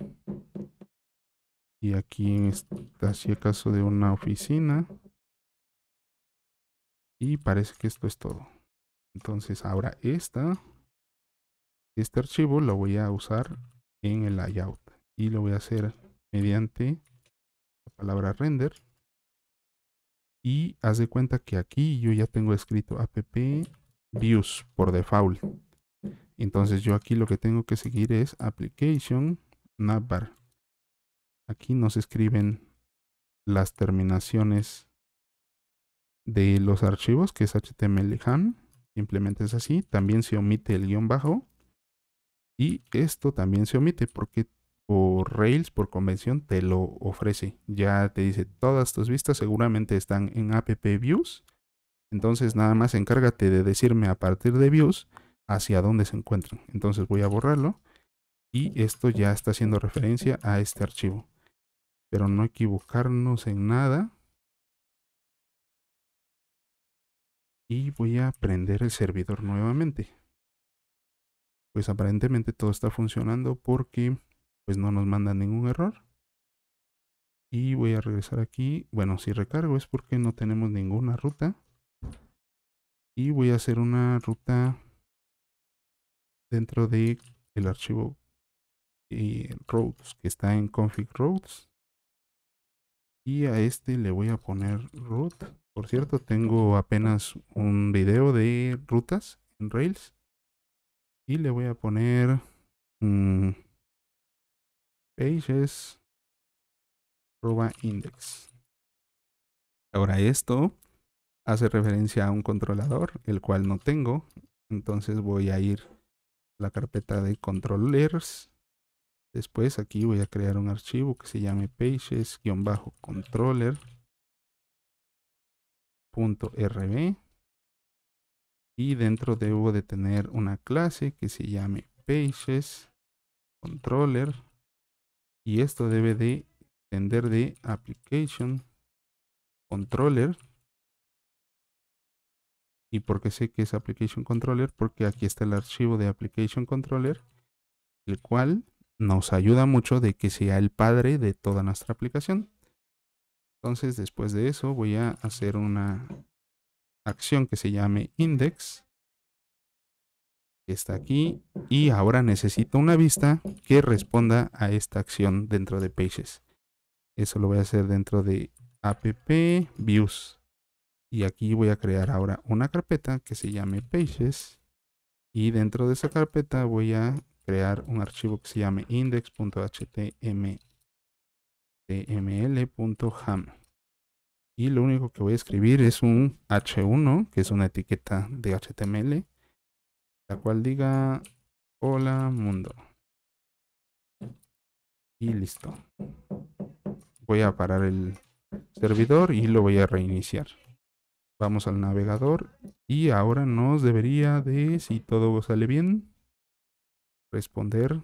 Y aquí en este caso de una oficina. Y parece que esto es todo. Entonces ahora esta, este archivo lo voy a usar en el layout. Y lo voy a hacer mediante la palabra render. Y haz de cuenta que aquí yo ya tengo escrito app views por default. Entonces yo aquí lo que tengo que seguir es application navbar. Aquí nos escriben las terminaciones de los archivos, que es HTML HAN. Simplemente es así. También se omite el guión bajo. Y esto también se omite porque por Rails, por convención, te lo ofrece. Ya te dice, todas tus vistas seguramente están en app views. Entonces nada más encárgate de decirme a partir de views hacia dónde se encuentran. Entonces voy a borrarlo. Y esto ya está haciendo referencia a este archivo. Pero no equivocarnos en nada. y voy a prender el servidor nuevamente. Pues aparentemente todo está funcionando porque pues no nos manda ningún error. Y voy a regresar aquí. Bueno, si recargo es porque no tenemos ninguna ruta. Y voy a hacer una ruta dentro de el archivo eh, roads que está en config roads. Y a este le voy a poner root por cierto, tengo apenas un video de rutas en Rails. Y le voy a poner Pages.index. Mm, pages index. Ahora esto hace referencia a un controlador, el cual no tengo. Entonces voy a ir a la carpeta de controllers. Después aquí voy a crear un archivo que se llame pages-controller. .rb y dentro debo de tener una clase que se llame pages controller y esto debe de tender de application controller y porque sé que es application controller porque aquí está el archivo de application controller el cual nos ayuda mucho de que sea el padre de toda nuestra aplicación entonces, después de eso, voy a hacer una acción que se llame index. está aquí. Y ahora necesito una vista que responda a esta acción dentro de Pages. Eso lo voy a hacer dentro de app views. Y aquí voy a crear ahora una carpeta que se llame pages. Y dentro de esa carpeta voy a crear un archivo que se llame index.html. HTML.ham Y lo único que voy a escribir es un h1, que es una etiqueta de HTML, la cual diga hola mundo. Y listo. Voy a parar el servidor y lo voy a reiniciar. Vamos al navegador y ahora nos debería de, si todo sale bien, responder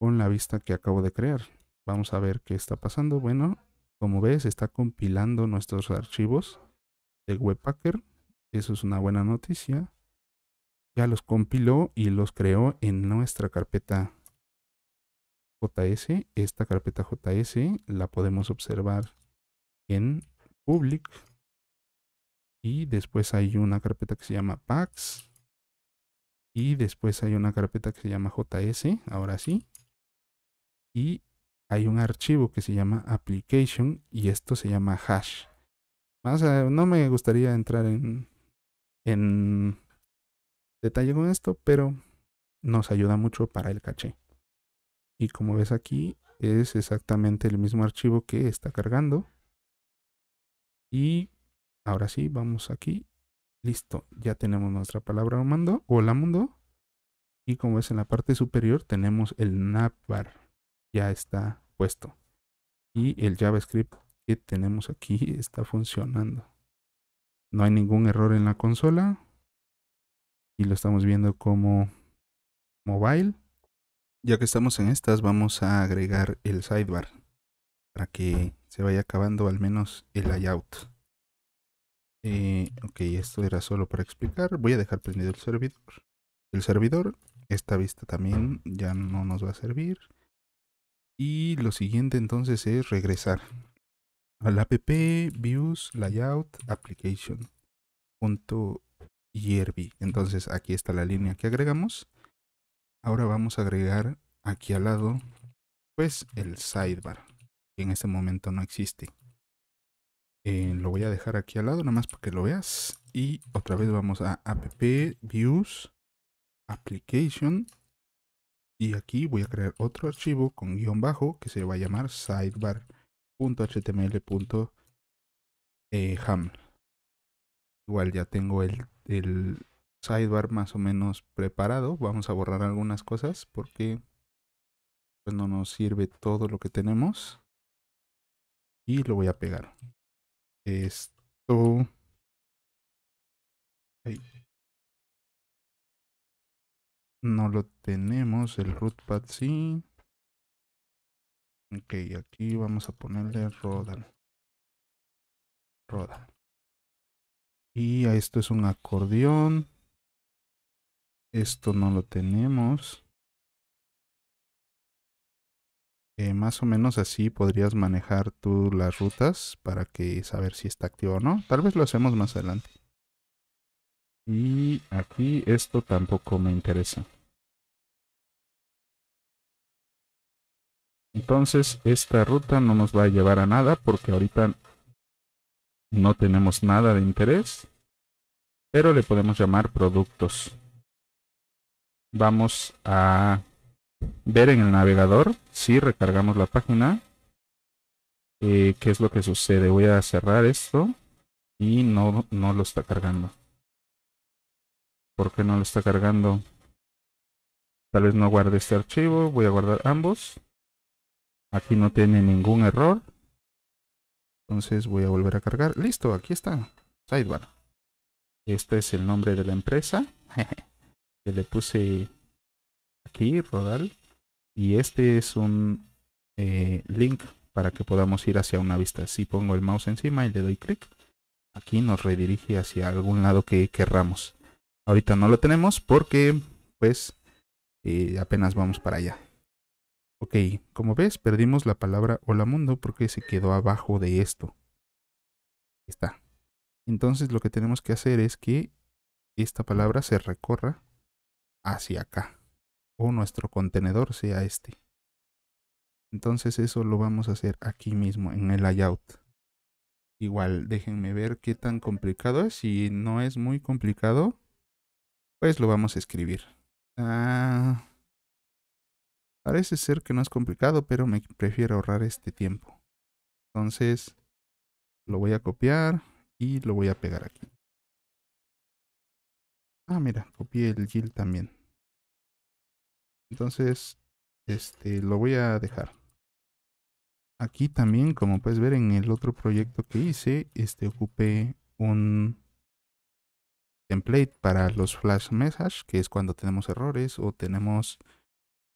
con la vista que acabo de crear. Vamos a ver qué está pasando. Bueno, como ves, está compilando nuestros archivos de Webpacker. Eso es una buena noticia. Ya los compiló y los creó en nuestra carpeta JS. Esta carpeta JS la podemos observar en public. Y después hay una carpeta que se llama packs. Y después hay una carpeta que se llama JS, ahora sí y hay un archivo que se llama application y esto se llama hash. no me gustaría entrar en, en detalle con esto, pero nos ayuda mucho para el caché. Y como ves aquí, es exactamente el mismo archivo que está cargando. Y ahora sí, vamos aquí. Listo, ya tenemos nuestra palabra mando, hola mundo. Y como ves en la parte superior tenemos el navbar ya está puesto. Y el JavaScript que tenemos aquí está funcionando. No hay ningún error en la consola. Y lo estamos viendo como mobile. Ya que estamos en estas, vamos a agregar el sidebar para que se vaya acabando al menos el layout. Eh, ok, esto era solo para explicar. Voy a dejar prendido el servidor. El servidor, esta vista también ya no nos va a servir. Y lo siguiente entonces es regresar al app views layout application punto Entonces aquí está la línea que agregamos. Ahora vamos a agregar aquí al lado pues el sidebar que en este momento no existe. Eh, lo voy a dejar aquí al lado nada más para que lo veas. Y otra vez vamos a app views application y aquí voy a crear otro archivo con guión bajo que se va a llamar sidebar.html.ham. Eh, Igual ya tengo el, el sidebar más o menos preparado. Vamos a borrar algunas cosas porque pues, no nos sirve todo lo que tenemos. Y lo voy a pegar. Esto... No lo tenemos, el rootpad sí. Ok, aquí vamos a ponerle roda, Rodal. Y esto es un acordeón. Esto no lo tenemos. Eh, más o menos así podrías manejar tú las rutas para que saber si está activo o no. Tal vez lo hacemos más adelante. Y aquí esto tampoco me interesa. Entonces esta ruta no nos va a llevar a nada porque ahorita no tenemos nada de interés. Pero le podemos llamar productos. Vamos a ver en el navegador si recargamos la página. Eh, ¿Qué es lo que sucede? Voy a cerrar esto y no, no lo está cargando porque no lo está cargando? Tal vez no guarde este archivo. Voy a guardar ambos. Aquí no tiene ningún error. Entonces voy a volver a cargar. Listo, aquí está. Sidebar. Este es el nombre de la empresa. que le puse aquí, Rodal. Y este es un eh, link para que podamos ir hacia una vista. Si pongo el mouse encima y le doy clic, aquí nos redirige hacia algún lado que querramos. Ahorita no lo tenemos porque, pues, eh, apenas vamos para allá. Ok, como ves, perdimos la palabra hola mundo porque se quedó abajo de esto. Está. Entonces lo que tenemos que hacer es que esta palabra se recorra hacia acá. O nuestro contenedor sea este. Entonces eso lo vamos a hacer aquí mismo en el layout. Igual, déjenme ver qué tan complicado es. Si no es muy complicado, pues lo vamos a escribir. Ah, parece ser que no es complicado, pero me prefiero ahorrar este tiempo. Entonces, lo voy a copiar y lo voy a pegar aquí. Ah, mira, copié el GIL también. Entonces, este, lo voy a dejar. Aquí también, como puedes ver en el otro proyecto que hice, este, ocupé un template para los flash messages que es cuando tenemos errores o tenemos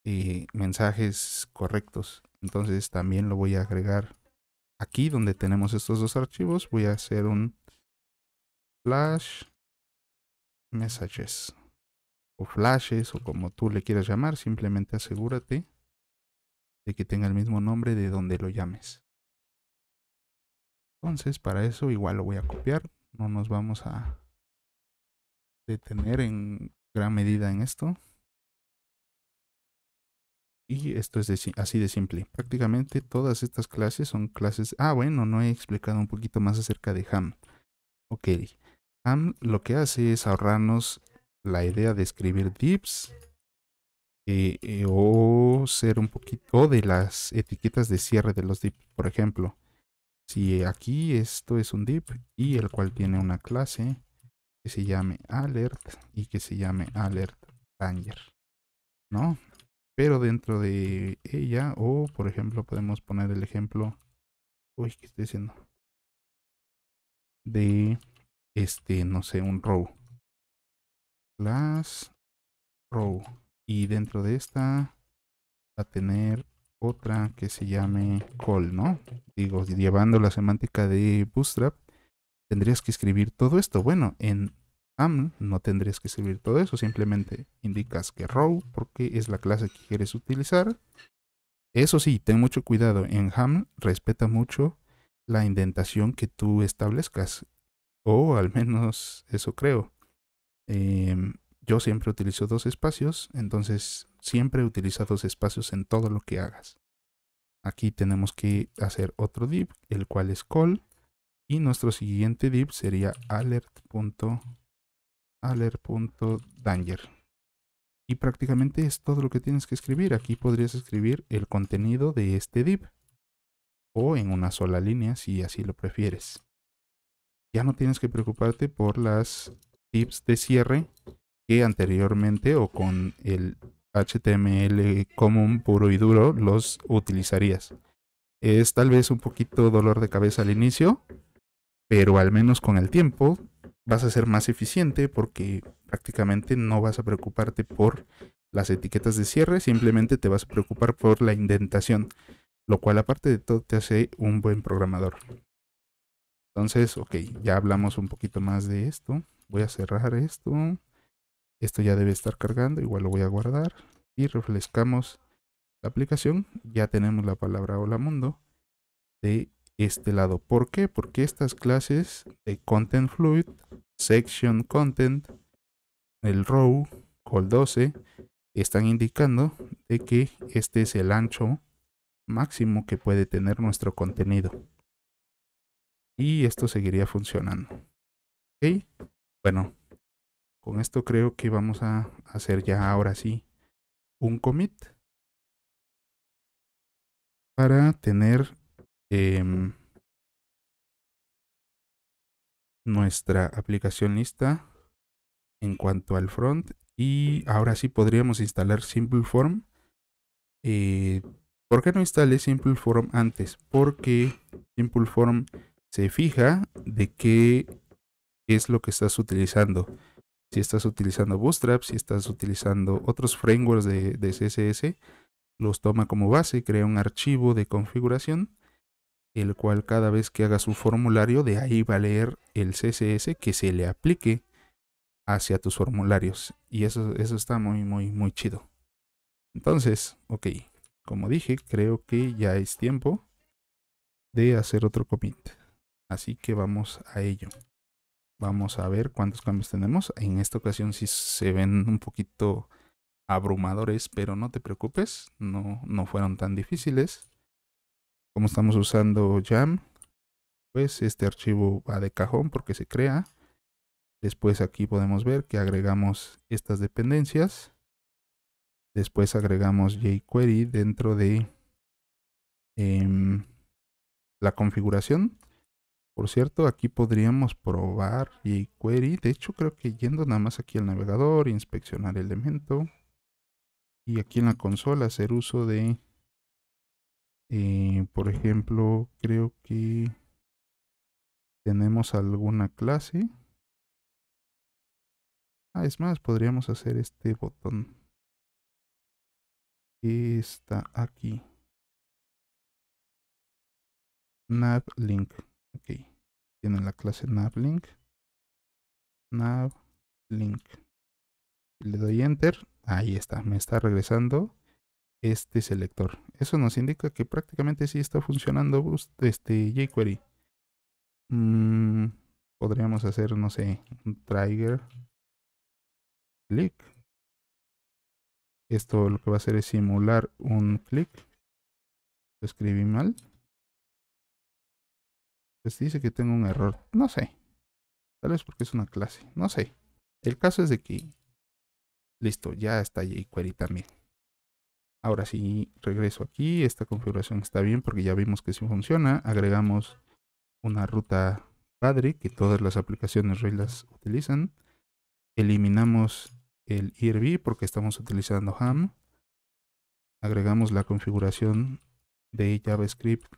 eh, mensajes correctos. Entonces también lo voy a agregar aquí donde tenemos estos dos archivos. Voy a hacer un flash messages o flashes o como tú le quieras llamar. Simplemente asegúrate de que tenga el mismo nombre de donde lo llames. Entonces para eso igual lo voy a copiar. No nos vamos a tener en gran medida en esto. Y esto es así de simple. Prácticamente todas estas clases son clases... Ah, bueno, no he explicado un poquito más acerca de Ham. Ok. Ham lo que hace es ahorrarnos la idea de escribir DIPs eh, eh, o ser un poquito de las etiquetas de cierre de los dips. Por ejemplo, si aquí esto es un DIP y el cual tiene una clase que se llame alert y que se llame alert danger, ¿no? Pero dentro de ella, o por ejemplo, podemos poner el ejemplo, uy, ¿qué estoy diciendo? De este, no sé, un row. Class row. Y dentro de esta, a tener otra que se llame call, ¿no? Digo, llevando la semántica de bootstrap, tendrías que escribir todo esto. Bueno, en ham no tendrías que escribir todo eso, simplemente indicas que row porque es la clase que quieres utilizar. Eso sí, ten mucho cuidado, en ham respeta mucho la indentación que tú establezcas, o al menos eso creo. Em, yo siempre utilizo dos espacios, entonces siempre utiliza dos espacios en todo lo que hagas. Aquí tenemos que hacer otro div, el cual es call y nuestro siguiente div sería alert.danger. Y prácticamente es todo lo que tienes que escribir. Aquí podrías escribir el contenido de este div. O en una sola línea si así lo prefieres. Ya no tienes que preocuparte por las divs de cierre que anteriormente o con el HTML común puro y duro los utilizarías. Es tal vez un poquito dolor de cabeza al inicio, pero al menos con el tiempo vas a ser más eficiente porque prácticamente no vas a preocuparte por las etiquetas de cierre, simplemente te vas a preocupar por la indentación, lo cual aparte de todo te hace un buen programador. Entonces, ok, ya hablamos un poquito más de esto. Voy a cerrar esto. Esto ya debe estar cargando, igual lo voy a guardar. Y refrescamos la aplicación. Ya tenemos la palabra hola mundo de este lado. ¿Por qué? Porque estas clases de content fluid, section content, el row, col 12, están indicando de que este es el ancho máximo que puede tener nuestro contenido. Y esto seguiría funcionando. ¿Ok? Bueno, con esto creo que vamos a hacer ya ahora sí un commit para tener Em, nuestra aplicación lista en cuanto al front. Y ahora sí podríamos instalar SimpleForm. Eh, ¿Por qué no instalé Form antes? Porque SimpleForm se fija de qué es lo que estás utilizando. Si estás utilizando Bootstrap, si estás utilizando otros frameworks de, de CSS, los toma como base, crea un archivo de configuración el cual cada vez que haga su formulario, de ahí va a leer el CSS que se le aplique hacia tus formularios. Y eso, eso está muy, muy, muy chido. Entonces, ok, como dije, creo que ya es tiempo de hacer otro commit. Así que vamos a ello. Vamos a ver cuántos cambios tenemos. En esta ocasión sí se ven un poquito abrumadores, pero no te preocupes, no, no fueron tan difíciles. Como estamos usando Jam, pues este archivo va de cajón porque se crea. Después aquí podemos ver que agregamos estas dependencias. Después agregamos jQuery dentro de em, la configuración. Por cierto, aquí podríamos probar jQuery. De hecho, creo que yendo nada más aquí al navegador, inspeccionar elemento. Y aquí en la consola hacer uso de eh, por ejemplo, creo que tenemos alguna clase. Ah, es más, podríamos hacer este botón. está aquí. NavLink. Ok. Tiene la clase NavLink. NavLink. Le doy enter. Ahí está. Me está regresando este selector. Eso nos indica que prácticamente sí está funcionando este jQuery. Mm, podríamos hacer, no sé, un trigger click. Esto lo que va a hacer es simular un clic. Lo escribí mal. Pues dice que tengo un error. No sé. Tal vez porque es una clase. No sé. El caso es de que... Listo, ya está jQuery también. Ahora sí, regreso aquí. Esta configuración está bien porque ya vimos que sí funciona. Agregamos una ruta padre que todas las aplicaciones Rails utilizan. Eliminamos el IRB e porque estamos utilizando HAM. Agregamos la configuración de JavaScript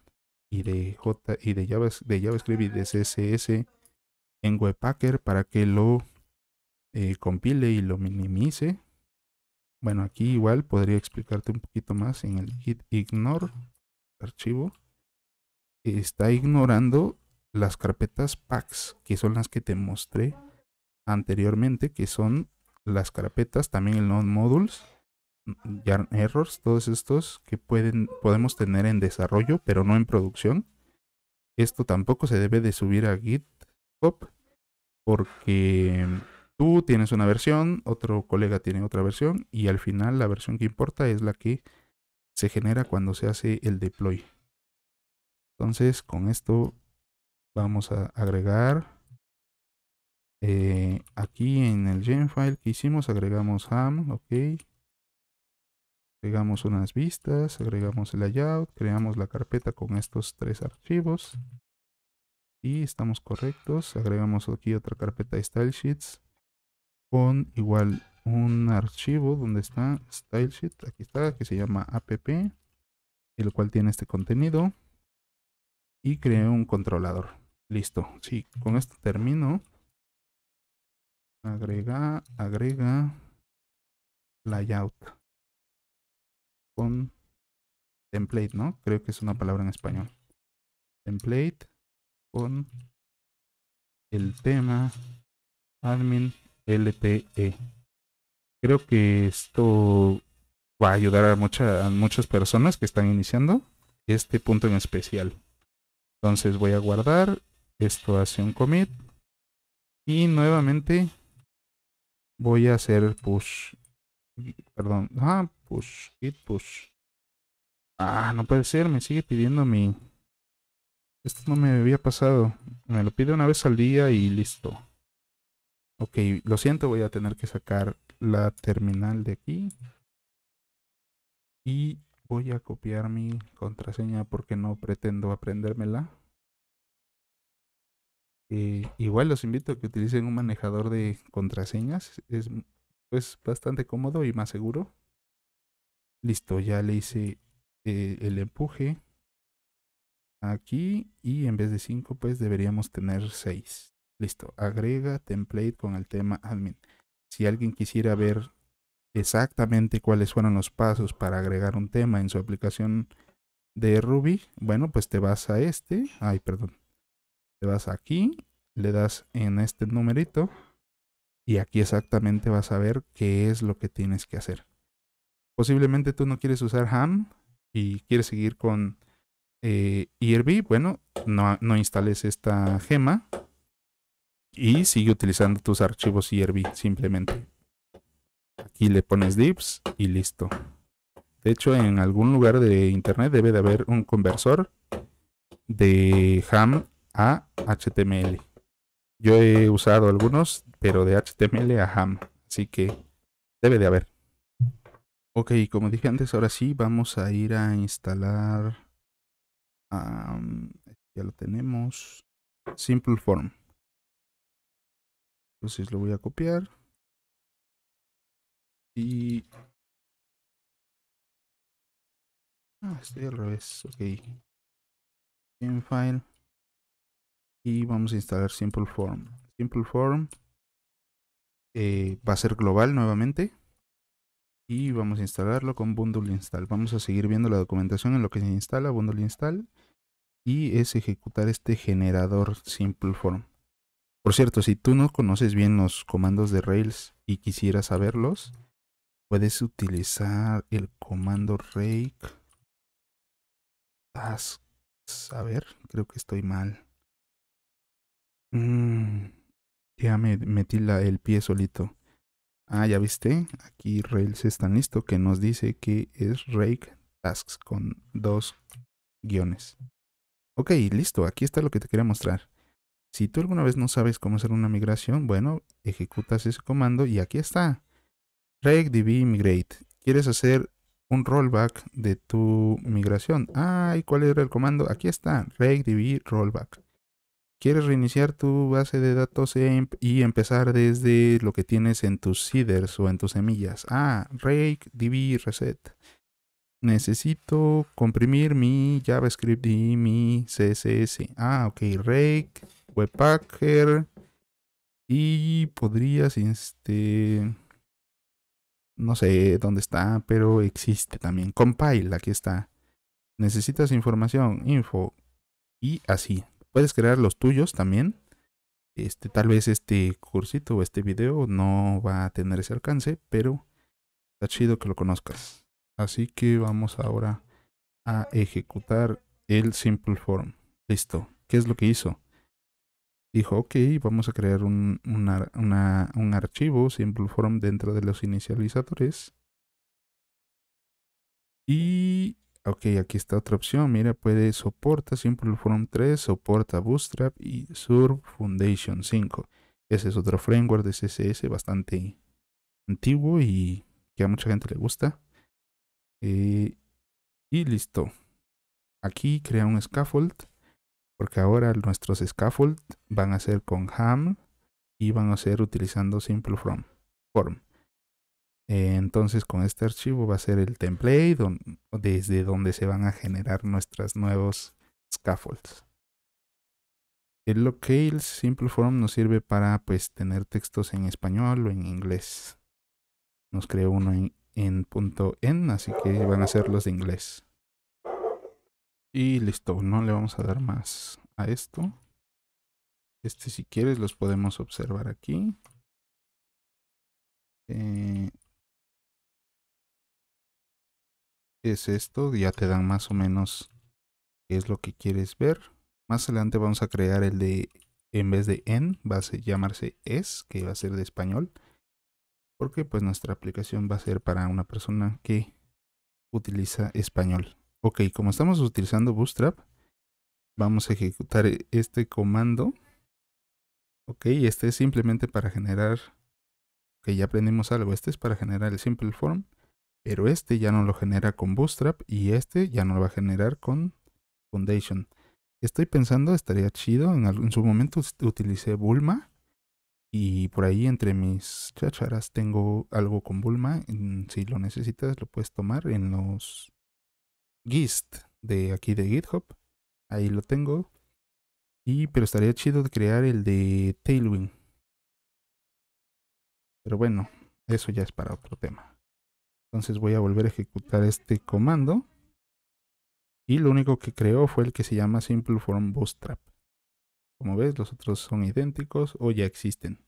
y de J y de, de JavaScript y de CSS en Webpacker para que lo eh, compile y lo minimice. Bueno, aquí igual podría explicarte un poquito más en el git ignore archivo. Está ignorando las carpetas packs, que son las que te mostré anteriormente, que son las carpetas, también el node modules, yarn errors, todos estos que pueden, podemos tener en desarrollo, pero no en producción. Esto tampoco se debe de subir a GitHub porque Tú tienes una versión, otro colega tiene otra versión y al final la versión que importa es la que se genera cuando se hace el deploy. Entonces con esto vamos a agregar eh, aquí en el genfile que hicimos agregamos ham, ok. Agregamos unas vistas, agregamos el layout, creamos la carpeta con estos tres archivos. Y estamos correctos. Agregamos aquí otra carpeta style sheets con igual un archivo donde está stylesheet, aquí está, que se llama app, el cual tiene este contenido y creé un controlador. Listo, sí, con esto termino. Agrega, agrega layout con template, ¿no? Creo que es una palabra en español. Template con el tema admin LTE. Creo que esto va a ayudar a, muchas personas que están iniciando este punto en especial. Entonces voy a guardar. Esto hace un commit. Y nuevamente voy a hacer push. Perdón. Ah, push, git push. Ah, no puede ser. Me sigue pidiendo mi... Esto no me había pasado. Me lo pide una vez al día y listo. Ok, lo siento, voy a tener que sacar la terminal de aquí. Y voy a copiar mi contraseña porque no pretendo aprendérmela. Eh, igual los invito a que utilicen un manejador de contraseñas. Es pues, bastante cómodo y más seguro. Listo, ya le hice eh, el empuje aquí y en vez de 5 pues deberíamos tener 6. Listo, agrega template con el tema admin. Si alguien quisiera ah. ver exactamente cuáles fueron los pasos para agregar un tema en su aplicación de Ruby, bueno, pues te vas a este, ay, perdón, te vas aquí, le das en este numerito y aquí exactamente vas a ver qué es lo que tienes que hacer. Posiblemente tú no quieres usar ham y quieres seguir con eh, bueno, no, no instales esta gema, y sigue utilizando tus archivos IRB simplemente. Aquí le pones divs y listo. De hecho, en algún lugar de internet debe de haber un conversor de ham a HTML. Yo he usado algunos, pero de HTML a ham, así que debe de haber. Ok, como dije antes, ahora sí vamos a ir a instalar. ya lo tenemos. Simple Form. Entonces lo voy a copiar. Y... Ah, estoy al revés, ok. En file. Y vamos a instalar Simple Form. Simple Form eh, va a ser global nuevamente. Y vamos a instalarlo con bundle install. Vamos a seguir viendo la documentación en lo que se instala, bundle install. Y es ejecutar este generador Simple Form. Por cierto, si tú no conoces bien los comandos de Rails y quisieras saberlos, puedes utilizar el comando rake tasks. A ver, creo que estoy mal. Mm, ya me metí el pie solito. Ah, ya viste, aquí Rails está listo que nos dice que es rake tasks con dos guiones. Ok, listo, aquí está lo que te quería mostrar. Si tú alguna vez no sabes cómo hacer una migración, bueno, ejecutas ese comando y aquí está. RakeDB migrate. Quieres hacer un rollback de tu migración. Ay, ¿cuál era el comando? Aquí está, RakeDB rollback. ¿Quieres reiniciar tu base de datos y empezar desde lo que tienes en tus seeders o en tus semillas? Ah, db reset. Necesito comprimir mi JavaScript y mi CSS. Ah, ok, Rake. Webpacker. Y podrías, este... No sé dónde está, pero existe también. Compile, aquí está. Necesitas información, info. Y así. Puedes crear los tuyos también. Este, tal vez este cursito o este video no va a tener ese alcance, pero está chido que lo conozcas. Así que vamos ahora a ejecutar el simple form. Listo. ¿Qué es lo que hizo? dijo, ok, vamos a crear un, archivo simple form dentro de los inicializadores. Y, ok, aquí está otra opción. Mira, puede soporta simple form 3, soporta Bootstrap y Surf Foundation 5. Ese es otro framework de CSS bastante antiguo y que a mucha gente le gusta. Eh, y listo. Aquí crea un scaffold porque ahora nuestros scaffold van a ser con ham y van a ser utilizando simple form. entonces con este archivo va a ser el template desde donde se van a generar nuestros nuevos scaffolds. El locales simple form nos sirve para pues tener textos en español o en inglés. Nos creó uno en, en punto en, así que van a ser los de inglés. Y listo, no le vamos a dar más a esto. Este si quieres los podemos observar aquí. Eh, es esto, ya te dan más o menos qué es lo que quieres ver. Más adelante vamos a crear el de, en vez de en, va a llamarse es, que va a ser de español. Porque pues nuestra aplicación va a ser para una persona que utiliza español. Ok, como estamos utilizando Bootstrap, vamos a ejecutar e-, este comando. Ok, este es simplemente para generar, que ya aprendimos algo, este es para generar el simple form, pero este ya no lo genera con Bootstrap y este ya no lo va a generar con Foundation. Estoy pensando, estaría chido, en, algún, su momento utilicé Bulma y por ahí entre mis chacharas tengo algo con Bulma, si lo necesitas lo puedes tomar en los gist de aquí de GitHub. Ahí lo tengo. Y pero estaría chido crear el de Tailwind. Pero bueno, eso ya es para otro tema. Entonces voy a volver a ejecutar este comando. Y lo único que creó fue el que se llama Simple Form Bootstrap. Como ves, los otros son idénticos o ya existen.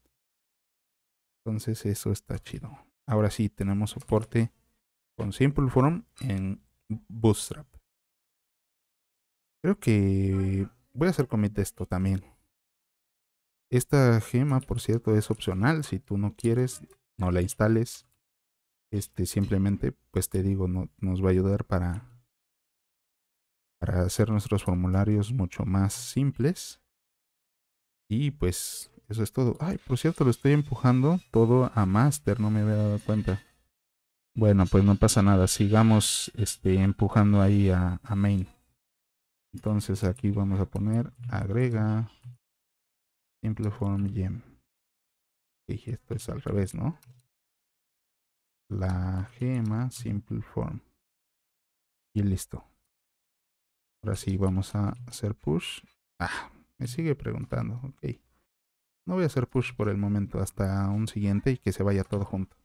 Entonces eso está chido. Ahora sí tenemos soporte con Simple Form en Bootstrap. Creo que voy a hacer commit esto también. Esta gema, por cierto, es opcional. Si tú no quieres, no la instales. Este simplemente, pues te digo, no, nos va a ayudar para, para hacer nuestros formularios mucho más simples. Y pues eso es todo. Ay, por cierto, lo estoy empujando todo a master, no me había dado cuenta. Bueno, pues no pasa nada. Sigamos este, empujando ahí a, main. Entonces aquí vamos a poner agrega simple form gem. Dije, esto es al revés, ¿no? La gema simple form. Y listo. Ahora sí vamos a hacer push. Ah, me sigue preguntando. Ok. No voy a hacer push por el momento hasta un siguiente y que se vaya todo junto.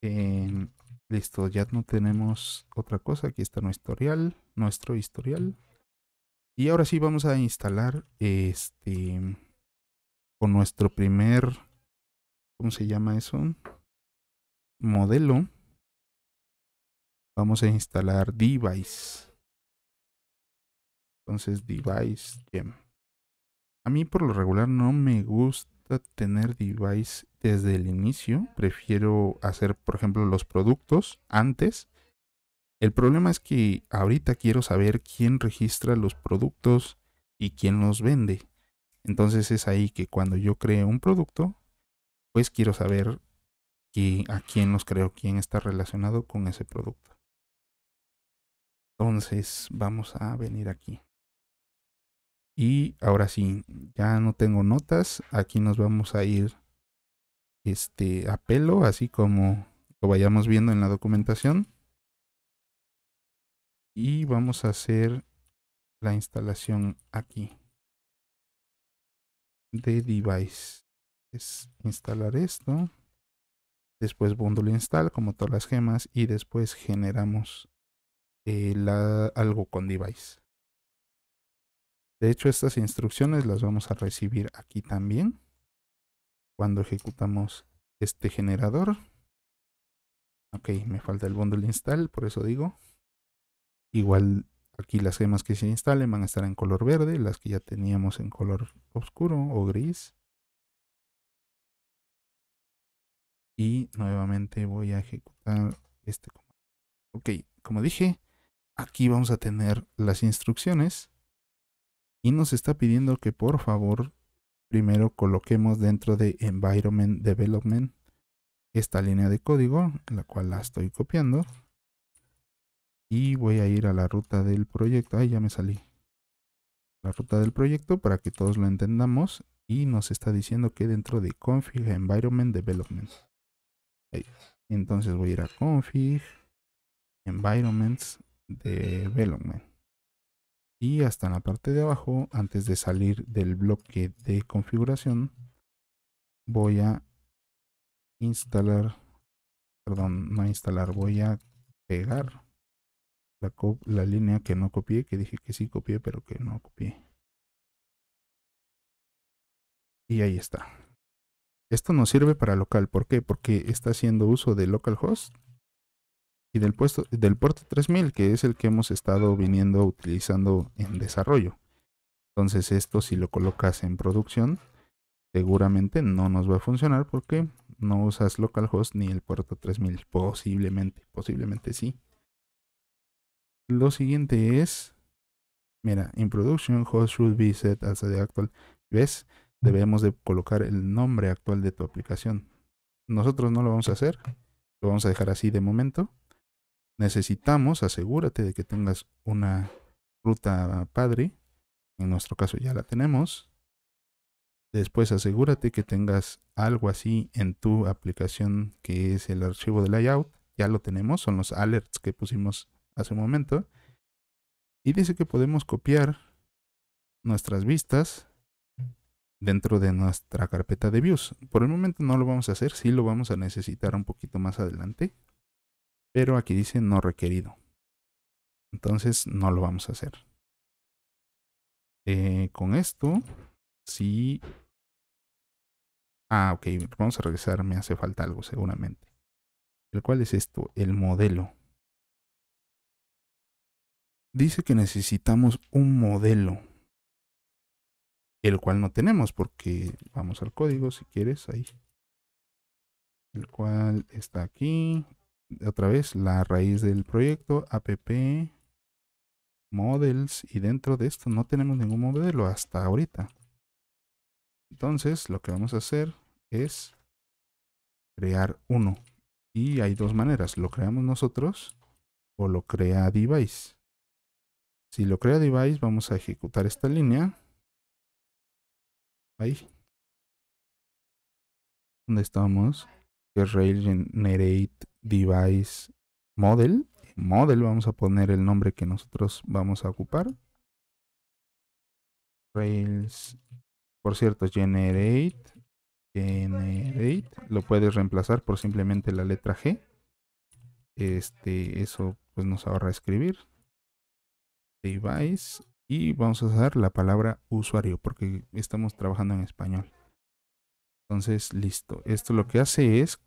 Em, listo, ya no tenemos otra cosa. Aquí está nuestro historial. Nuestro historial. Y ahora sí vamos a instalar este con nuestro primer, ¿cómo se llama eso? Modelo. Vamos a instalar device. Entonces device gem. A mí por lo regular no me gusta tener device desde el inicio. Prefiero hacer, por ejemplo, los productos antes. El problema es que ahorita quiero saber quién registra los productos y quién los vende. Entonces es ahí que cuando yo creo un producto, pues quiero saber que, a quién los creo, quién está relacionado con ese producto. Entonces vamos a venir aquí. Y ahora sí, ya no tengo notas. Aquí nos vamos a ir este, a pelo, así como lo vayamos viendo en la documentación. Y vamos a hacer la instalación aquí de device. Es instalar esto. Después bundle install como todas las gemas. Y después generamos eh, algo con device. De hecho, estas instrucciones las vamos a recibir aquí también. Cuando ejecutamos este generador. Ok, me falta el bundle install, por eso digo. Igual aquí las gemas que se instalen van a estar en color verde, las que ya teníamos en color oscuro o gris. Y nuevamente voy a ejecutar este comando. Ok, como dije, aquí vamos a tener las instrucciones y nos está pidiendo que por favor primero coloquemos dentro de Environment Development esta línea de código, la cual la estoy copiando. Y voy a ir a la ruta del proyecto. ahí ya me salí. La ruta del proyecto para que todos lo entendamos. Y nos está diciendo que dentro de config environment development. Entonces voy a ir a config environments development y hasta en la parte de abajo, antes de salir del bloque de configuración, voy a instalar, perdón, no instalar, voy a pegar la, la línea que no copié, que dije que sí copié, pero que no copié. Y ahí está. Esto nos sirve para local, ¿por qué? Porque está haciendo uso de localhost y del, puesto, del puerto 3000, que es el que hemos estado viniendo utilizando en desarrollo. Entonces esto si lo colocas en producción, seguramente no nos va a funcionar porque no usas localhost ni el puerto 3000. Posiblemente, posiblemente sí. Lo siguiente es, mira, in production host should be set as the actual. ¿Ves? Debemos de colocar el nombre actual de tu aplicación. Nosotros no lo vamos a hacer, lo vamos a dejar así de momento necesitamos, asegúrate de que tengas una ruta padre. En nuestro caso ya la tenemos. Después asegúrate que tengas algo así en tu aplicación que es el archivo de layout. Ya lo tenemos, son los alerts que pusimos hace un momento. Y dice que podemos copiar nuestras vistas dentro de nuestra carpeta de views. Por el momento no lo vamos a hacer, sí lo vamos a necesitar un poquito más adelante pero aquí dice no requerido. Entonces no lo vamos a hacer. Eh, con esto, sí. Ah, ok, vamos a regresar, me hace falta algo seguramente. El cual es esto, el modelo. Dice que necesitamos un modelo, el cual no tenemos porque vamos al código si quieres ahí. El cual está aquí, otra vez la raíz del proyecto, app, models, y dentro de esto no tenemos ningún modelo hasta ahorita. Entonces lo que vamos a hacer es crear uno. Y hay dos maneras, lo creamos nosotros o lo crea device. Si lo crea device, vamos a ejecutar esta línea. Ahí. ¿Dónde estamos? Rail Generate Device Model. Model, vamos a poner el nombre que nosotros vamos a ocupar. Rails, por cierto, generate, generate, lo puedes reemplazar por simplemente la letra G. Este, eso pues nos ahorra escribir. Device y vamos a usar la palabra usuario porque estamos trabajando en español. Entonces, listo. Esto lo que hace es,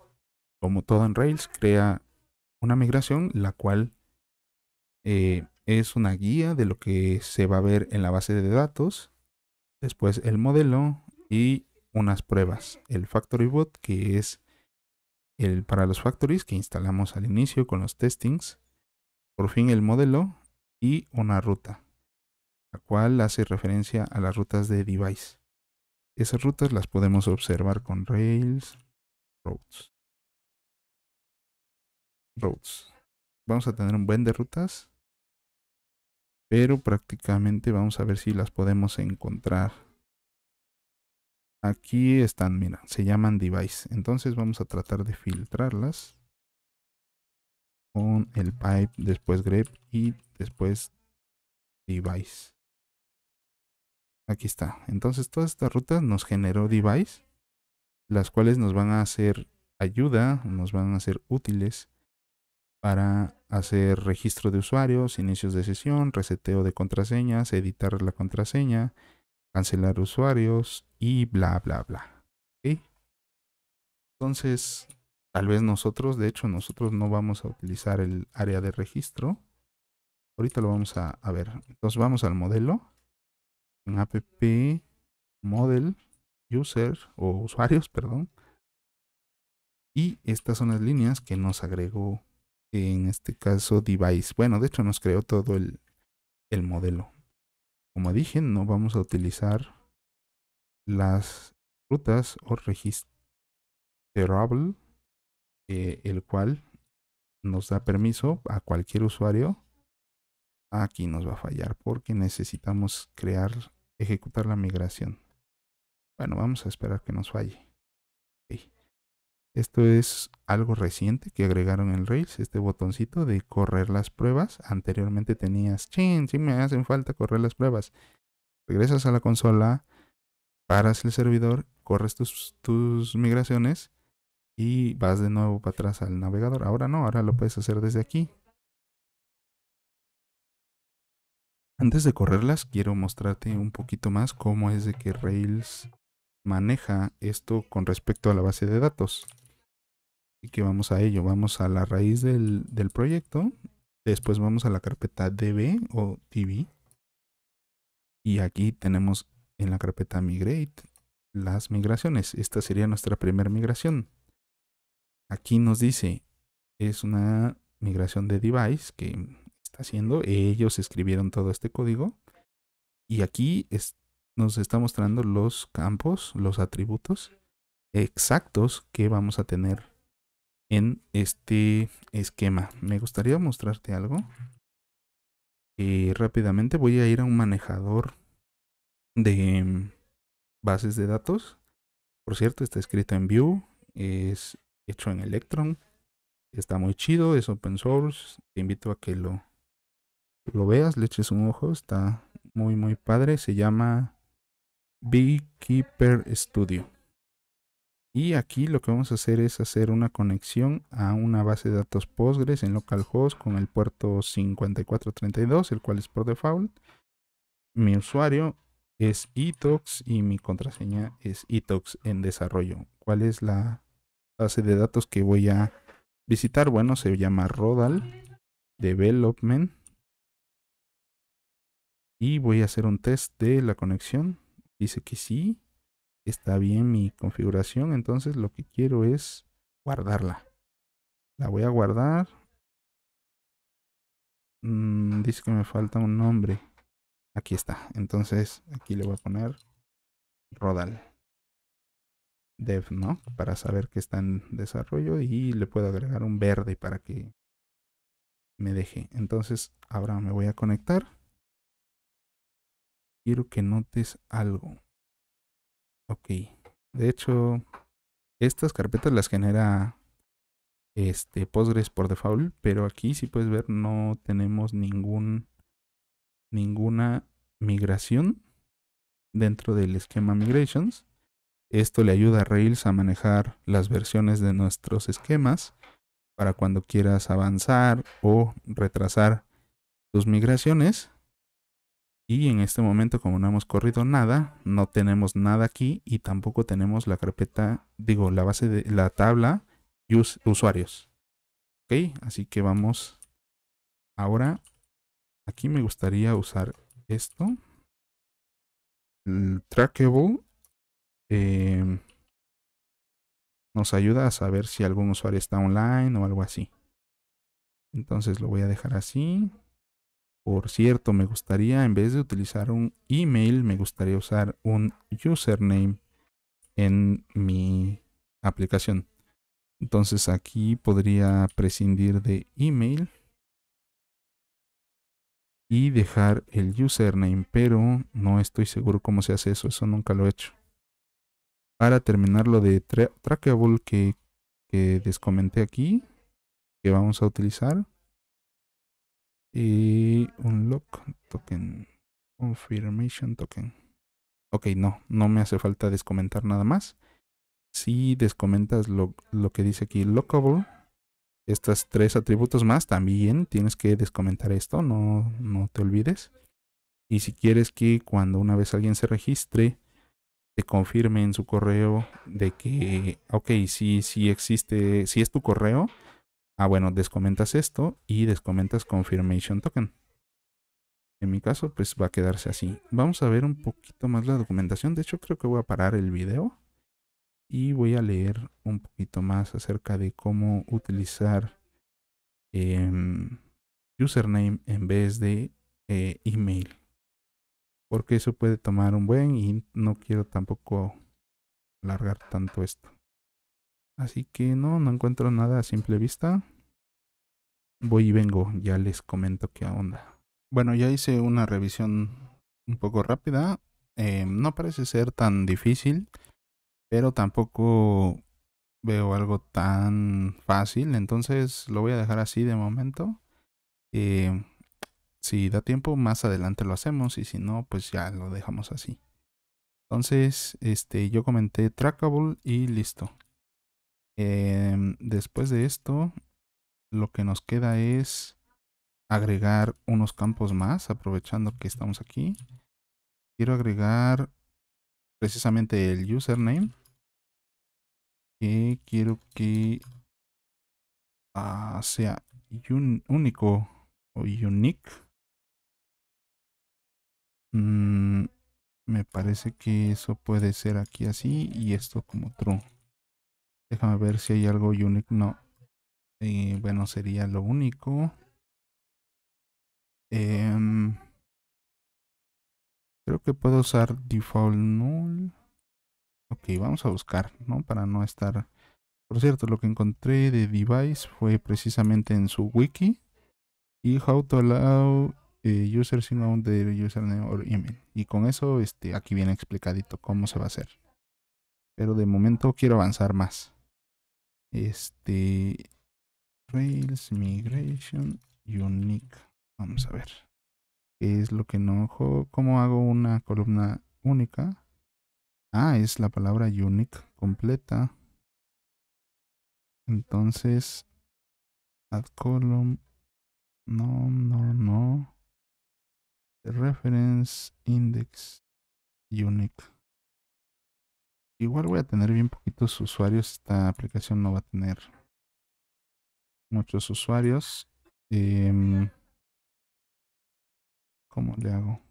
como todo en Rails, crea una migración, la cual eh, es una guía de lo que se va a ver en la base de datos. Después el modelo y unas pruebas. El Factory Bot, que es el para los factories que instalamos al inicio con los testings. Por fin el modelo y una ruta, la cual hace referencia a las rutas de device. Esas rutas las podemos observar con Rails Roads. Roads. Vamos a tener un buen de rutas, pero prácticamente vamos a ver si las podemos encontrar. Aquí están, mira, se llaman device. Entonces vamos a tratar de filtrarlas con el pipe, después grep y después device. Aquí está. Entonces todas estas rutas nos generó device, las cuales nos van a hacer ayuda, nos van a ser útiles para hacer registro de usuarios, inicios de sesión, reseteo de contraseñas, editar la contraseña, cancelar usuarios y bla, bla, bla. Entonces, tal vez nosotros, de hecho, nosotros no vamos a utilizar el área de registro. Ahorita lo vamos a, a ver. Entonces vamos al modelo un app model user o usuarios, perdón. Y estas son las líneas que nos agregó en este caso device. Bueno, de hecho nos creó todo el, el modelo. Como dije, no vamos a utilizar las rutas o registerable, eh, el cual nos da permiso a cualquier usuario aquí nos va a fallar porque necesitamos crear, ejecutar la migración. Bueno, vamos a esperar que nos falle. Esto es algo reciente que agregaron en Rails, este botoncito de correr las pruebas. Anteriormente tenías, ching, si me hacen falta correr las pruebas. Regresas a la consola, paras el servidor, corres tus, tus migraciones y vas de nuevo para atrás al navegador. Ahora no, ahora lo puedes hacer desde aquí. Antes de correrlas, quiero mostrarte un poquito más cómo es de que Rails maneja esto con respecto a la base de datos. Así que vamos a ello, vamos a la raíz del, del proyecto, después vamos a la carpeta db o db y aquí tenemos en la carpeta migrate las migraciones. Esta sería nuestra primera migración. Aquí nos dice, es una migración de device que está haciendo. Ellos escribieron todo este código. Y aquí nos está mostrando los campos, los atributos exactos que vamos a tener en este esquema. Me gustaría mostrarte algo. y eh, rápidamente voy a ir a un manejador de mm, bases de datos. Por cierto, está escrito en Vue, es hecho en Electron, está muy chido, es open source. Te invito a que lo lo veas, le eches un ojo, está muy muy padre, se llama Beekeeper Studio. Y aquí lo que vamos a hacer es hacer una conexión a una base de datos Postgres en localhost con el puerto 5432, el cual es por default. Mi usuario es itox y mi contraseña es itox en desarrollo. ¿Cuál es la base de datos que voy a visitar? Bueno, se llama Rodal Development y voy a hacer un test de la conexión. Dice que sí, está bien mi configuración. Entonces lo que quiero es guardarla. La voy a guardar. Mm, dice que me falta un nombre. Aquí está. Entonces aquí le voy a poner Rodal dev, ¿no? Para saber que está en desarrollo y le puedo agregar un verde para que me deje. Entonces ahora me voy a conectar quiero que notes algo. Ok. De hecho, estas carpetas las genera este Postgres por default, pero aquí si puedes ver no tenemos ningún ninguna migración dentro del esquema migrations. Esto le ayuda a Rails a manejar las versiones de nuestros esquemas para cuando quieras avanzar o retrasar tus migraciones y en este momento, como no hemos corrido nada, no tenemos nada aquí y tampoco tenemos la carpeta, digo, la base de la tabla us usuarios. Ok, así que vamos. Ahora, aquí me gustaría usar esto. El trackable em, nos ayuda a saber si algún usuario está online o algo así. Entonces lo voy a dejar así. Por cierto, me gustaría, en vez de utilizar un email, me gustaría usar un username en mi aplicación. Entonces aquí podría prescindir de email y dejar el username, pero no estoy seguro cómo se hace eso, eso nunca lo he hecho. Para terminar lo de trackable que, que aquí, que vamos a utilizar, y un lock token. Confirmation token. Ok, no, no me hace falta descomentar nada más. Si descomentas lo, que dice aquí lockable, estas tres atributos más también tienes que descomentar esto, no, no te olvides. Y si quieres que cuando una vez alguien se registre, te confirme en su correo de que, ok, si, si existe, si es tu correo, Ah, bueno, descomentas esto y descomentas confirmation token. En mi caso, pues va a quedarse así. Vamos a ver un poquito más la documentación. De hecho, creo que voy a parar el video y voy a leer un poquito más acerca de cómo utilizar em, username en vez de eh, email. Porque eso puede tomar un buen y no quiero tampoco alargar tanto esto. Así que no, no encuentro nada a simple vista voy y vengo, ya les comento qué onda. Bueno, ya hice una revisión un poco rápida. Em, no parece ser tan difícil, pero tampoco veo algo tan fácil. Entonces lo voy a dejar así de momento. Em, si da tiempo, más adelante lo hacemos y si no, pues ya lo dejamos así. Entonces, este, yo comenté trackable y listo. Em, después de esto, lo que nos queda es agregar unos campos más, aprovechando que estamos aquí. Quiero agregar precisamente el username. Que quiero que ah, sea único o unique. Mm, me parece que eso puede ser aquí así y esto como true. Déjame ver si hay algo unique. No, y bueno, sería lo único. Em, creo que puedo usar default null. Ok, vamos a buscar, ¿no? Para no estar... Por cierto, lo que encontré de device fue precisamente en su wiki. Y how to allow eh, user users in username or email. Y con eso, este, aquí viene explicadito cómo se va a hacer. Pero de momento quiero avanzar más. Este, Rails Migration Unique. Vamos a ver. ¿Qué es lo que no... ¿Cómo hago una columna única? Ah, es la palabra unique completa. Entonces, add column. No, no, no. reference index unique. Igual voy a tener bien poquitos usuarios. Esta aplicación no va a tener muchos usuarios. Em, ¿Cómo le hago?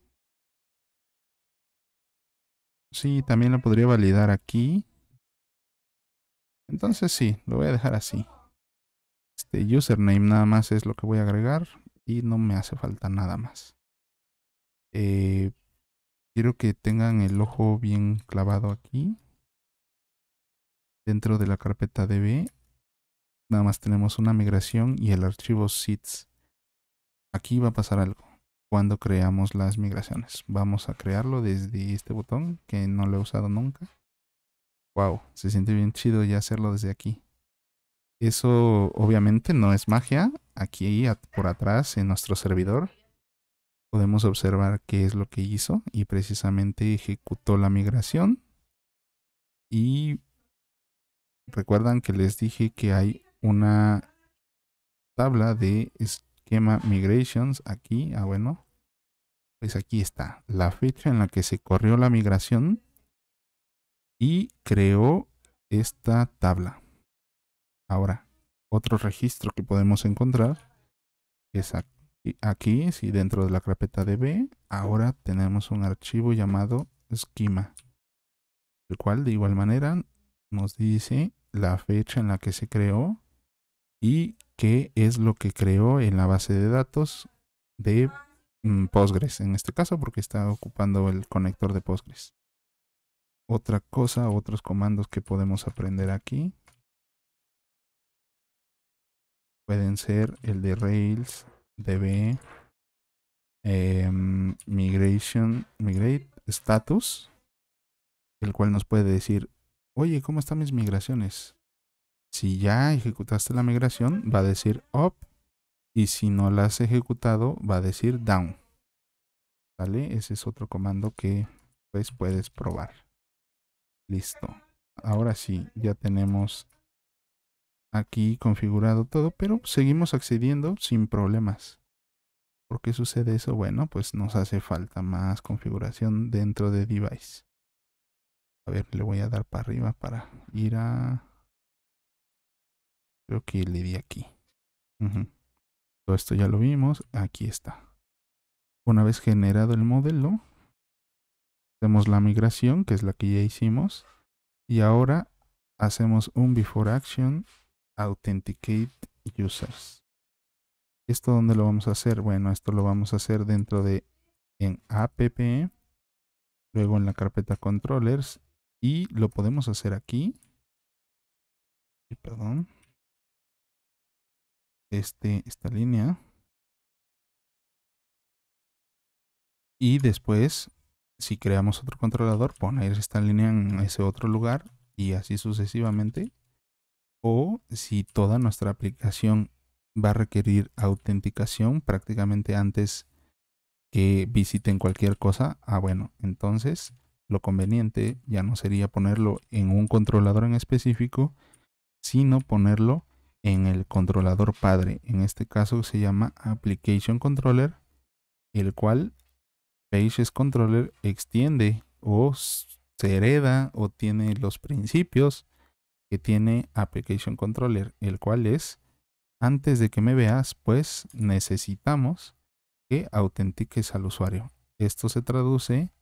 Sí, también lo podría validar aquí. Entonces sí, lo voy a dejar así. Este username nada más es lo que voy a agregar y no me hace falta nada más. Eh, quiero que tengan el ojo bien clavado aquí. Dentro de la carpeta DB Nada más tenemos una migración y el archivo sits. Aquí va a pasar algo cuando creamos las migraciones. Vamos a crearlo desde este botón que no lo he usado nunca. Wow, se siente bien chido ya hacerlo desde aquí. Eso obviamente no es magia. Aquí por atrás en nuestro servidor podemos observar qué es lo que hizo y precisamente ejecutó la migración. Y recuerdan que les dije que hay una tabla de esquema migrations aquí. Ah, bueno. Pues aquí está la fecha en la que se corrió la migración y creó esta tabla. Ahora, otro registro que podemos encontrar es aquí, si dentro de la carpeta DB, ahora tenemos un archivo llamado esquema, el cual de igual manera nos dice la fecha en la que se creó y qué es lo que creó en la base de datos de mm, Postgres, en este caso, porque está ocupando el conector de Postgres. Otra cosa, otros comandos que podemos aprender aquí. Pueden ser el de Rails, DB, em, Migration, Migrate, Status, el cual nos puede decir, oye, ¿cómo están mis migraciones? Si ya ejecutaste la migración, va a decir up. Y si no la has ejecutado, va a decir down. ¿Vale? Ese es otro comando que pues, puedes probar. Listo. Ahora sí, ya tenemos aquí configurado todo, pero seguimos accediendo sin problemas. ¿Por qué sucede eso? Bueno, pues nos hace falta más configuración dentro de device. A ver, le voy a dar para arriba para ir a Creo que le di aquí. Todo esto ya lo vimos. Aquí está. Una vez generado el modelo, hacemos la migración, que es la que ya hicimos. Y ahora hacemos un before action authenticate users. ¿Esto dónde lo vamos a hacer? Bueno, esto lo vamos a hacer dentro de en app, luego en la carpeta controllers y lo podemos hacer aquí. Perdón este, esta línea. Y después, si creamos otro controlador, poner esta línea en ese otro lugar y así sucesivamente. O si toda nuestra aplicación va a requerir autenticación prácticamente antes que visiten cualquier cosa, ah bueno, entonces lo conveniente ya no sería ponerlo en un controlador en específico, sino ponerlo en el controlador padre. En este caso se llama Application Controller, el cual Pages Controller extiende o se hereda o tiene los principios que tiene Application Controller, el cual es, antes de que me veas, pues necesitamos que autentiques al usuario. Esto se traduce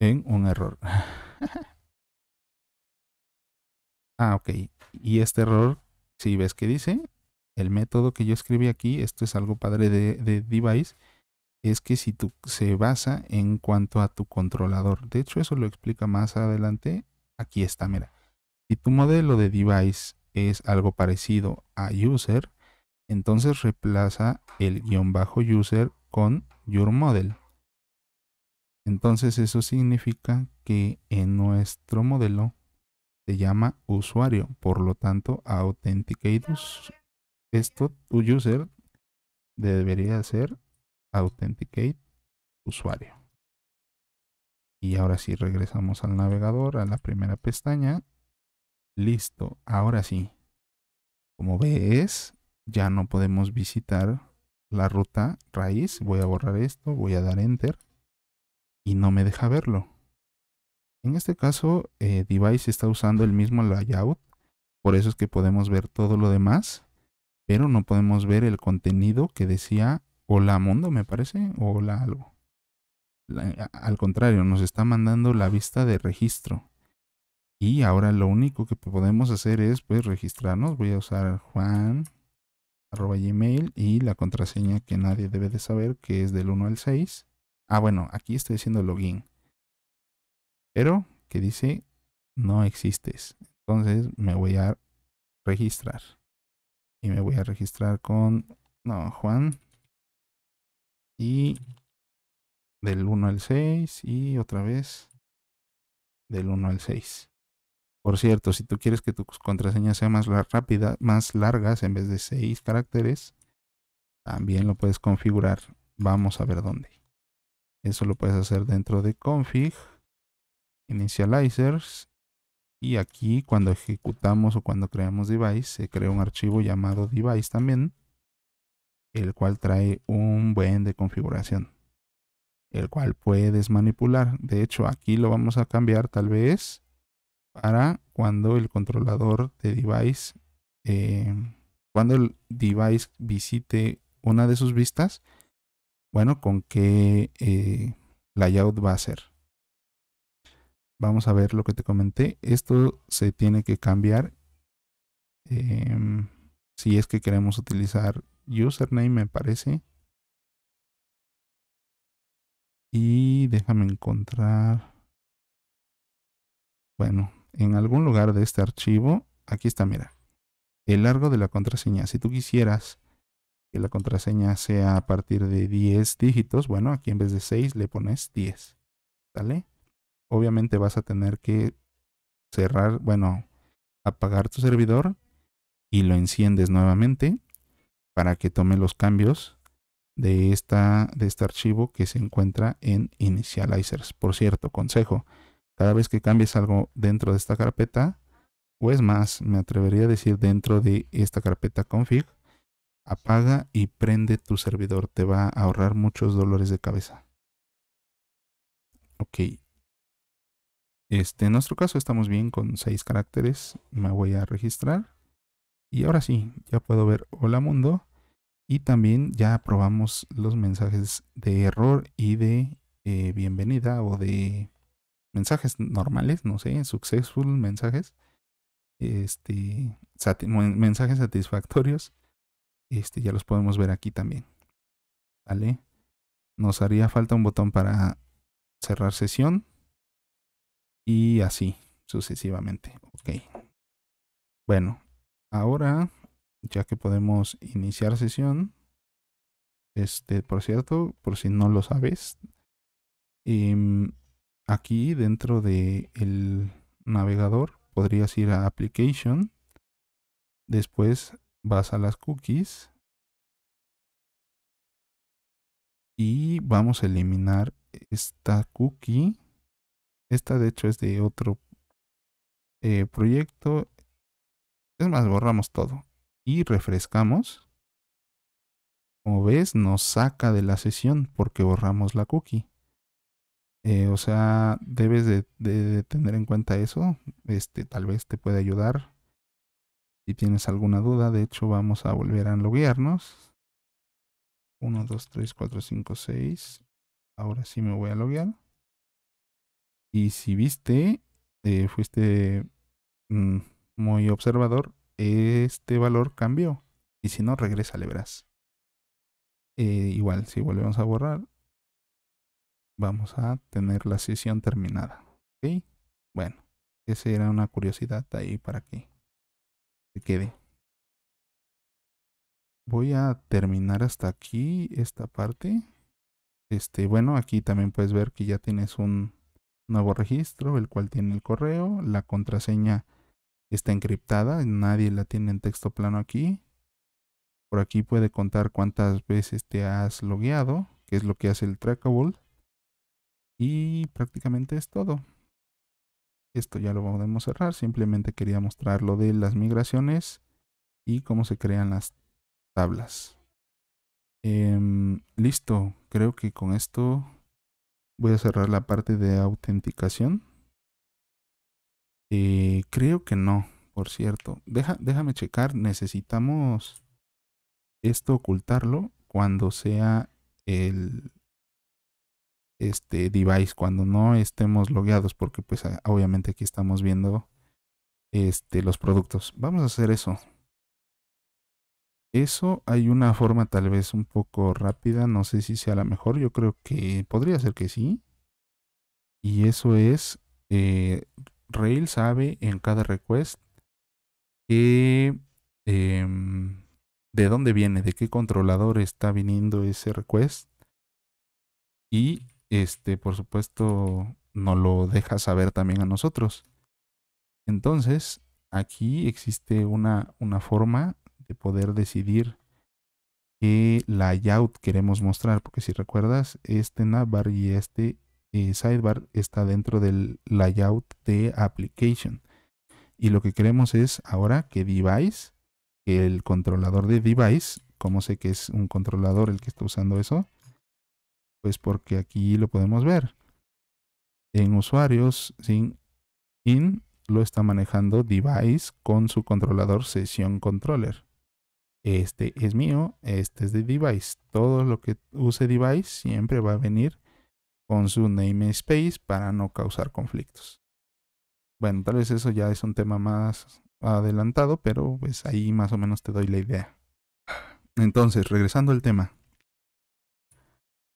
en un error. Ah, ok. Y este error, si ves que dice, el método que yo escribí aquí, esto es algo padre de, device, es que si tú se basa en cuanto a tu controlador. De hecho, eso lo explica más adelante. Aquí está, mira. Si tu modelo de device es algo parecido a user, entonces reemplaza el guión bajo user con your model. Entonces eso significa que en nuestro modelo llama usuario, por lo tanto, authenticate Esto, tu user debería ser authenticate usuario. Y ahora sí, regresamos al navegador, a la primera pestaña. Listo, ahora sí. Como ves, ya no podemos visitar la ruta raíz. Voy a borrar esto, voy a dar enter y no me deja verlo. En este caso, eh, Device está usando el mismo layout, por eso es que podemos ver todo lo demás, pero no podemos ver el contenido que decía hola mundo, me parece, o hola algo. al contrario, nos está mandando la vista de registro. Y ahora lo único que podemos hacer es pues registrarnos. Voy a usar Juan arroba gmail y la contraseña que nadie debe de saber que es del 1 al 6. Ah, bueno, aquí estoy haciendo login pero que dice no existes. Entonces me voy a registrar. Y me voy a registrar con, no, Juan. Y del 1 al 6 y otra vez del 1 al 6. Por cierto, si tú quieres que tu contraseña sea más rápida, más largas en vez de 6 caracteres, también lo puedes configurar. Vamos a ver dónde. Eso lo puedes hacer dentro de config initializers y aquí cuando ejecutamos o cuando creamos device se crea un archivo llamado device también el cual trae un buen de configuración el cual puedes manipular de hecho aquí lo vamos a cambiar tal vez para cuando el controlador de device em, cuando el device visite una de sus vistas bueno con qué eh, layout va a ser vamos a ver lo que te comenté. Esto se tiene que cambiar em, si es que queremos utilizar username, me parece. Y déjame encontrar. Bueno, en algún lugar de este archivo, aquí está, mira, el largo de la contraseña. Si tú quisieras que la contraseña sea a partir de 10 dígitos, bueno, aquí en vez de 6 le pones 10. ¿Sale? obviamente vas a tener que cerrar, bueno, apagar tu servidor y lo enciendes nuevamente para que tome los cambios de, esta, de este archivo que se encuentra en initializers. Por cierto, consejo, cada vez que cambies algo dentro de esta carpeta, o es más, me atrevería a decir dentro de esta carpeta config, apaga y prende tu servidor. Te va a ahorrar muchos dolores de cabeza. Ok, este, en nuestro caso estamos bien con seis caracteres. Me voy a registrar. Y ahora sí, ya puedo ver hola mundo. Y también ya probamos los mensajes de error y de eh, bienvenida o de mensajes normales, no sé, successful mensajes. Este, mensajes satisfactorios. Este, ya los podemos ver aquí también. ¿Vale? Nos haría falta un botón para cerrar sesión y así, sucesivamente. Ok. Bueno, ahora, ya que podemos iniciar sesión, este, por cierto, por si no lo sabes, em, aquí dentro del navegador podrías ir a Application, después vas a las cookies y vamos a eliminar esta cookie esta de hecho es de otro eh, proyecto. Es más, borramos todo y refrescamos. Como ves, nos saca de la sesión porque borramos la cookie. Eh, o sea, debes de, tener en cuenta eso. Este tal vez te puede ayudar. Si tienes alguna duda, de hecho, vamos a volver a loguearnos. 1, 2, 3, 4, 5, 6. Ahora sí me voy a loguear. Y si viste, eh, fuiste mm, muy observador, este valor cambió. Y si no, regresa, le verás. Eh, igual, si volvemos a borrar, vamos a tener la sesión terminada. ¿Ok? Bueno, esa era una curiosidad ahí para que se quede. Voy a terminar hasta aquí esta parte. Este, bueno, aquí también puedes ver que ya tienes un, nuevo registro, el cual tiene el correo, la contraseña está encriptada, nadie la tiene en texto plano aquí. Por aquí puede contar cuántas veces te has logueado, que es lo que hace el trackable. Y prácticamente es todo. Esto ya lo podemos cerrar, simplemente quería mostrar lo de las migraciones y cómo se crean las tablas. Em, listo, creo que con esto Voy a cerrar la parte de autenticación. Eh, creo que no, por cierto. Deja, déjame checar. Necesitamos esto ocultarlo cuando sea el este device, cuando no estemos logueados, porque pues obviamente aquí estamos viendo este, los productos. Vamos a hacer eso. Eso hay una forma tal vez un poco rápida, no sé si sea la mejor, yo creo que podría ser que sí. Y eso es, eh, Rail sabe en cada request que, em, de dónde viene, de qué controlador está viniendo ese request. Y este, por supuesto, nos lo deja saber también a nosotros. Entonces, aquí existe una forma poder decidir qué layout queremos mostrar, porque si recuerdas, este navbar y este eh, sidebar está dentro del layout de application. Y lo que queremos es ahora que device, que el controlador de device, como sé que es un controlador el que está usando eso? Pues porque aquí lo podemos ver. En usuarios sin in lo está manejando device con su controlador sesión controller este es mío, este es de device. Todo lo que use device siempre va a venir con su namespace para no causar conflictos. Bueno, tal vez eso ya es un tema más adelantado, pero pues ahí más o menos te doy la idea. Entonces, regresando al tema.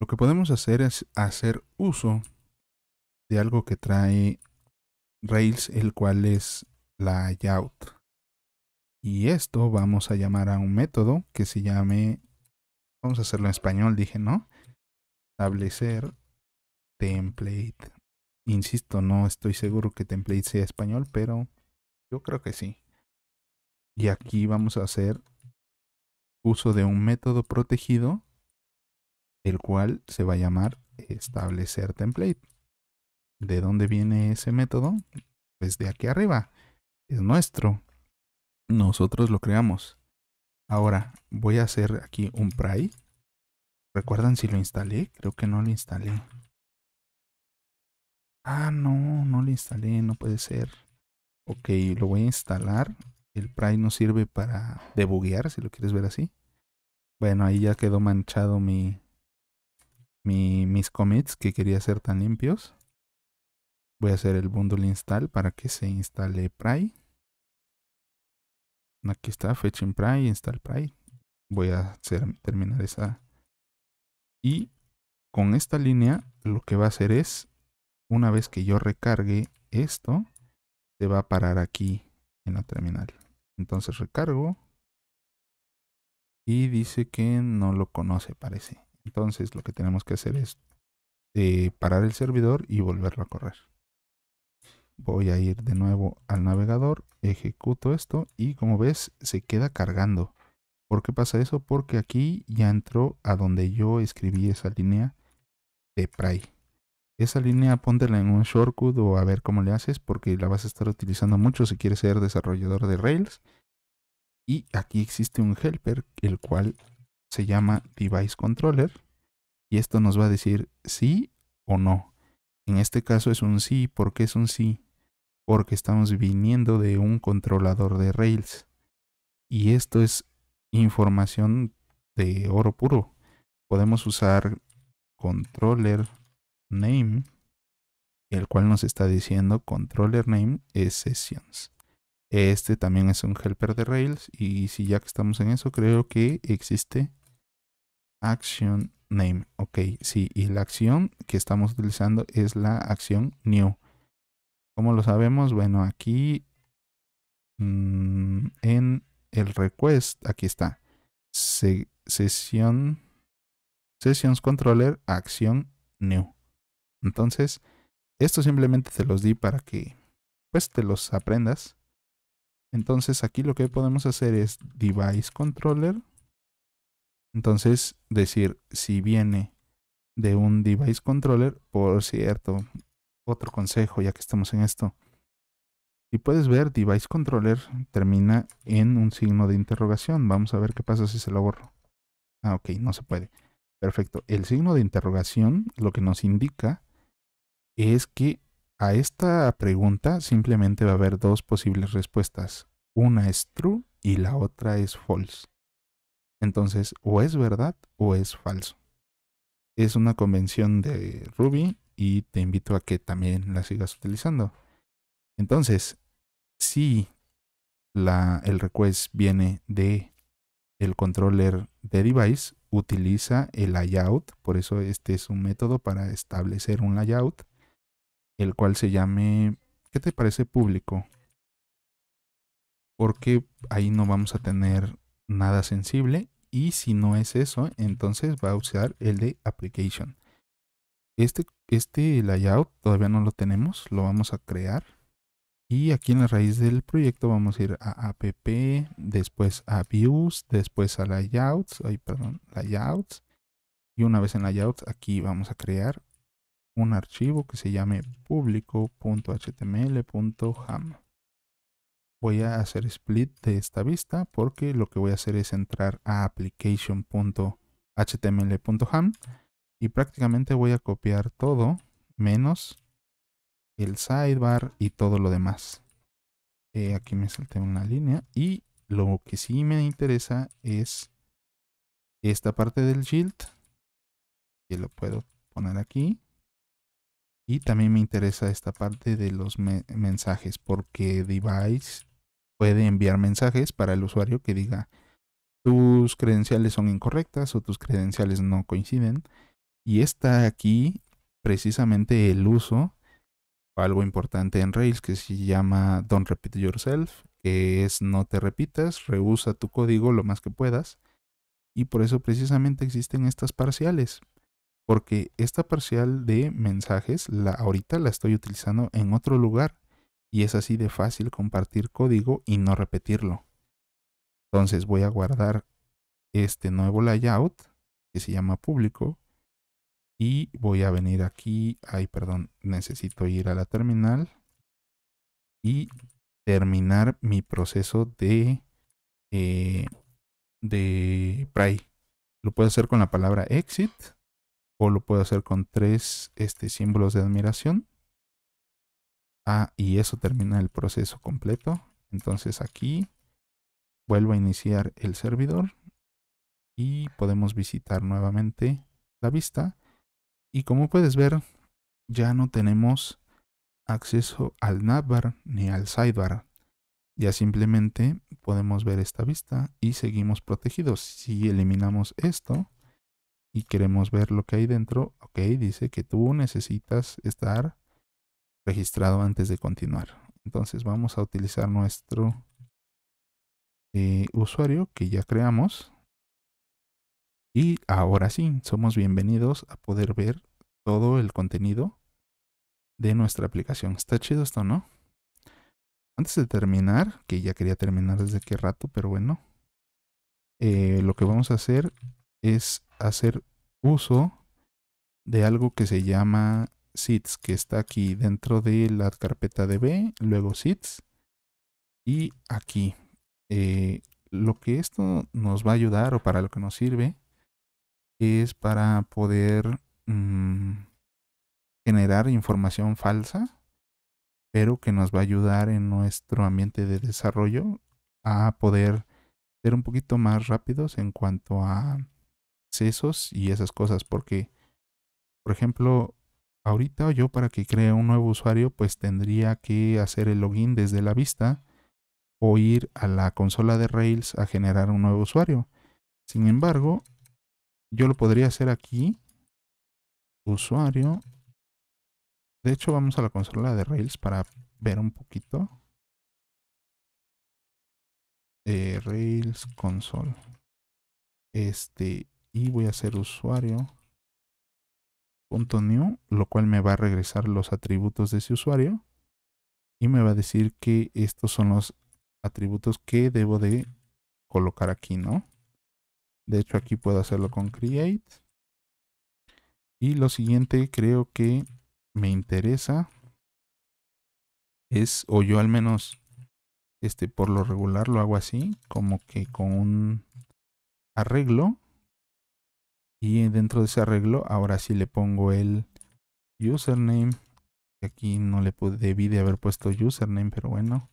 Lo que podemos hacer es hacer uso de algo que trae Rails, el cual es la layout. Y esto vamos a llamar a un método que se llame, vamos a hacerlo en español, dije, ¿no? Establecer template. Insisto, no estoy seguro que template sea español, pero yo creo que sí. Y aquí vamos a hacer uso de un método protegido, el cual se va a llamar establecer template. ¿De dónde viene ese método? Pues de aquí arriba. Es nuestro nosotros lo creamos. Ahora voy a hacer aquí un pry. ¿Recuerdan si lo instalé? Creo que no lo instalé. Ah, no, no lo instalé, no puede ser. Ok, lo voy a instalar. El pry no sirve para debuguear, si lo quieres ver así. Bueno, ahí ya quedó manchado mi, mi, mis commits que quería hacer tan limpios. Voy a hacer el bundle install para que se instale pry. Aquí está Fetching Pride, Install pry. Voy a terminar esa. Y con esta línea lo que va a hacer es, una vez que yo recargue esto, se va a parar aquí en la terminal. Entonces recargo. Y dice que no lo conoce, parece. Entonces lo que tenemos que hacer es eh, parar el servidor y volverlo a correr voy a ir de nuevo al navegador, ejecuto esto y como ves se queda cargando. ¿Por qué pasa eso? Porque aquí ya entró a donde yo escribí esa línea de Pry. Esa línea póntela en un shortcut o a ver cómo le haces porque la vas a estar utilizando mucho si quieres ser desarrollador de Rails. Y aquí existe un helper el cual se llama device controller y esto nos va a decir sí o no. En este caso es un sí. ¿Por qué es un sí? Porque estamos viniendo de un controlador de Rails. Y esto es información de oro puro. Podemos usar controller name, el cual nos está diciendo controller name es sessions. Este también es un helper de Rails y si ya que estamos en eso, creo que existe action name. Ok, sí. Y la acción que estamos utilizando es la acción new. como lo sabemos? Bueno, aquí mm, en el request, aquí está. Se, sesión, sessions controller, acción new. Entonces, esto simplemente te los di para que pues te los aprendas. Entonces aquí lo que podemos hacer es device controller entonces, decir si viene de un device controller, por cierto, otro consejo ya que estamos en esto. Y puedes ver, device controller termina en un signo de interrogación. Vamos a ver qué pasa si se lo borro. Ah, ok, no se puede. Perfecto. El signo de interrogación lo que nos indica es que a esta pregunta simplemente va a haber dos posibles respuestas. Una es true y la otra es false. Entonces, o es verdad o es falso. Es una convención de Ruby y te invito a que también la sigas utilizando. Entonces, si la, el request viene de el controller de device, utiliza el layout, por eso este es un método para establecer un layout, el cual se llame, ¿qué te parece público? Porque ahí no vamos a tener nada sensible y si no es eso, entonces va a usar el de application. Este, este layout todavía no lo tenemos, lo vamos a crear. Y aquí en la raíz del proyecto vamos a ir a app, después a views, después a layouts, perdón, layouts. Y una vez en layouts, aquí vamos a crear un archivo que se llame público.html.ham voy a hacer split de esta vista porque lo que voy a hacer es entrar a application.html.ham y prácticamente voy a copiar todo menos el sidebar y todo lo demás. Eh, aquí me salté una línea y lo que sí me interesa es esta parte del shield que lo puedo poner aquí y también me interesa esta parte de los mensajes porque device puede enviar mensajes para el usuario que diga tus credenciales son incorrectas o tus credenciales no coinciden. Y está aquí precisamente el uso, algo importante en Rails que se llama Don't Repeat Yourself, que es no te repitas, reusa tu código lo más que puedas. Y por eso precisamente existen estas parciales. Porque esta parcial de mensajes, la, ahorita la estoy utilizando en otro lugar y es así de fácil compartir código y no repetirlo. Entonces voy a guardar este nuevo layout que se llama público y voy a venir aquí, ay perdón, necesito ir a la terminal y terminar mi proceso de eh, de Lo puedo hacer con la palabra exit o lo puedo hacer con tres este, símbolos de admiración Ah, y eso termina el proceso completo. Entonces aquí vuelvo a iniciar el servidor y podemos visitar nuevamente la vista. Y como puedes ver, ya no tenemos acceso al navbar ni al sidebar. Ya simplemente podemos ver esta vista y seguimos protegidos. Si eliminamos esto y queremos ver lo que hay dentro, ok, dice que tú necesitas estar registrado antes de continuar. Entonces vamos a utilizar nuestro eh, usuario que ya creamos. Y ahora sí, somos bienvenidos a poder ver todo el contenido de nuestra aplicación. Está chido esto, ¿no? Antes de terminar, que ya quería terminar desde qué rato, pero bueno, eh, lo que vamos a hacer es hacer uso de algo que se llama sits, que está aquí dentro de la carpeta de B, luego sits, y aquí. Eh, lo que esto nos va a ayudar o para lo que nos sirve es para poder mm, generar información falsa, pero que nos va a ayudar en nuestro ambiente de desarrollo a poder ser un poquito más rápidos en cuanto a accesos y esas cosas, porque, por ejemplo, ahorita yo para que cree un nuevo usuario pues tendría que hacer el login desde la vista o ir a la consola de Rails a generar un nuevo usuario. Sin embargo, yo lo podría hacer aquí. Usuario. De hecho, vamos a la consola de Rails para ver un poquito. Eh, Rails console. Este, y voy a hacer usuario lo cual me va a regresar los atributos de ese usuario y me va a decir que estos son los atributos que debo de colocar aquí, ¿no? De hecho, aquí puedo hacerlo con create. Y lo siguiente creo que me interesa es, o yo al menos, este por lo regular lo hago así, como que con un arreglo y dentro de ese arreglo, ahora sí le pongo el username. Aquí no le pude, debí de haber puesto username, pero bueno.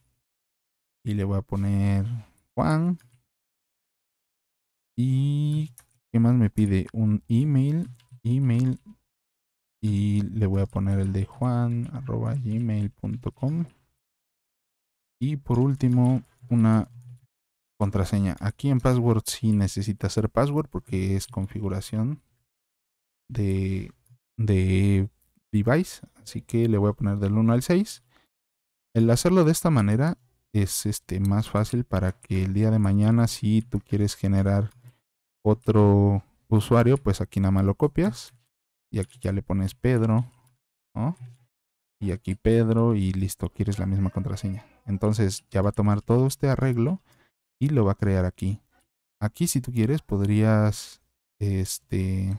Y le voy a poner Juan. Y ¿qué más me pide? Un email, email. Y le voy a poner el de juan gmail.com. Y por último, una contraseña. Aquí en password si necesita hacer password porque es configuración de, de device. Así que le voy a poner del 1 al 6. El hacerlo de esta manera es este, más fácil para que el día de mañana si tú quieres generar otro usuario, pues aquí nada más lo copias. Y aquí ya le pones Pedro, Y aquí Pedro y listo, quieres la misma contraseña. Entonces ya va a tomar todo este arreglo y lo va a crear aquí. Aquí si tú quieres podrías, este,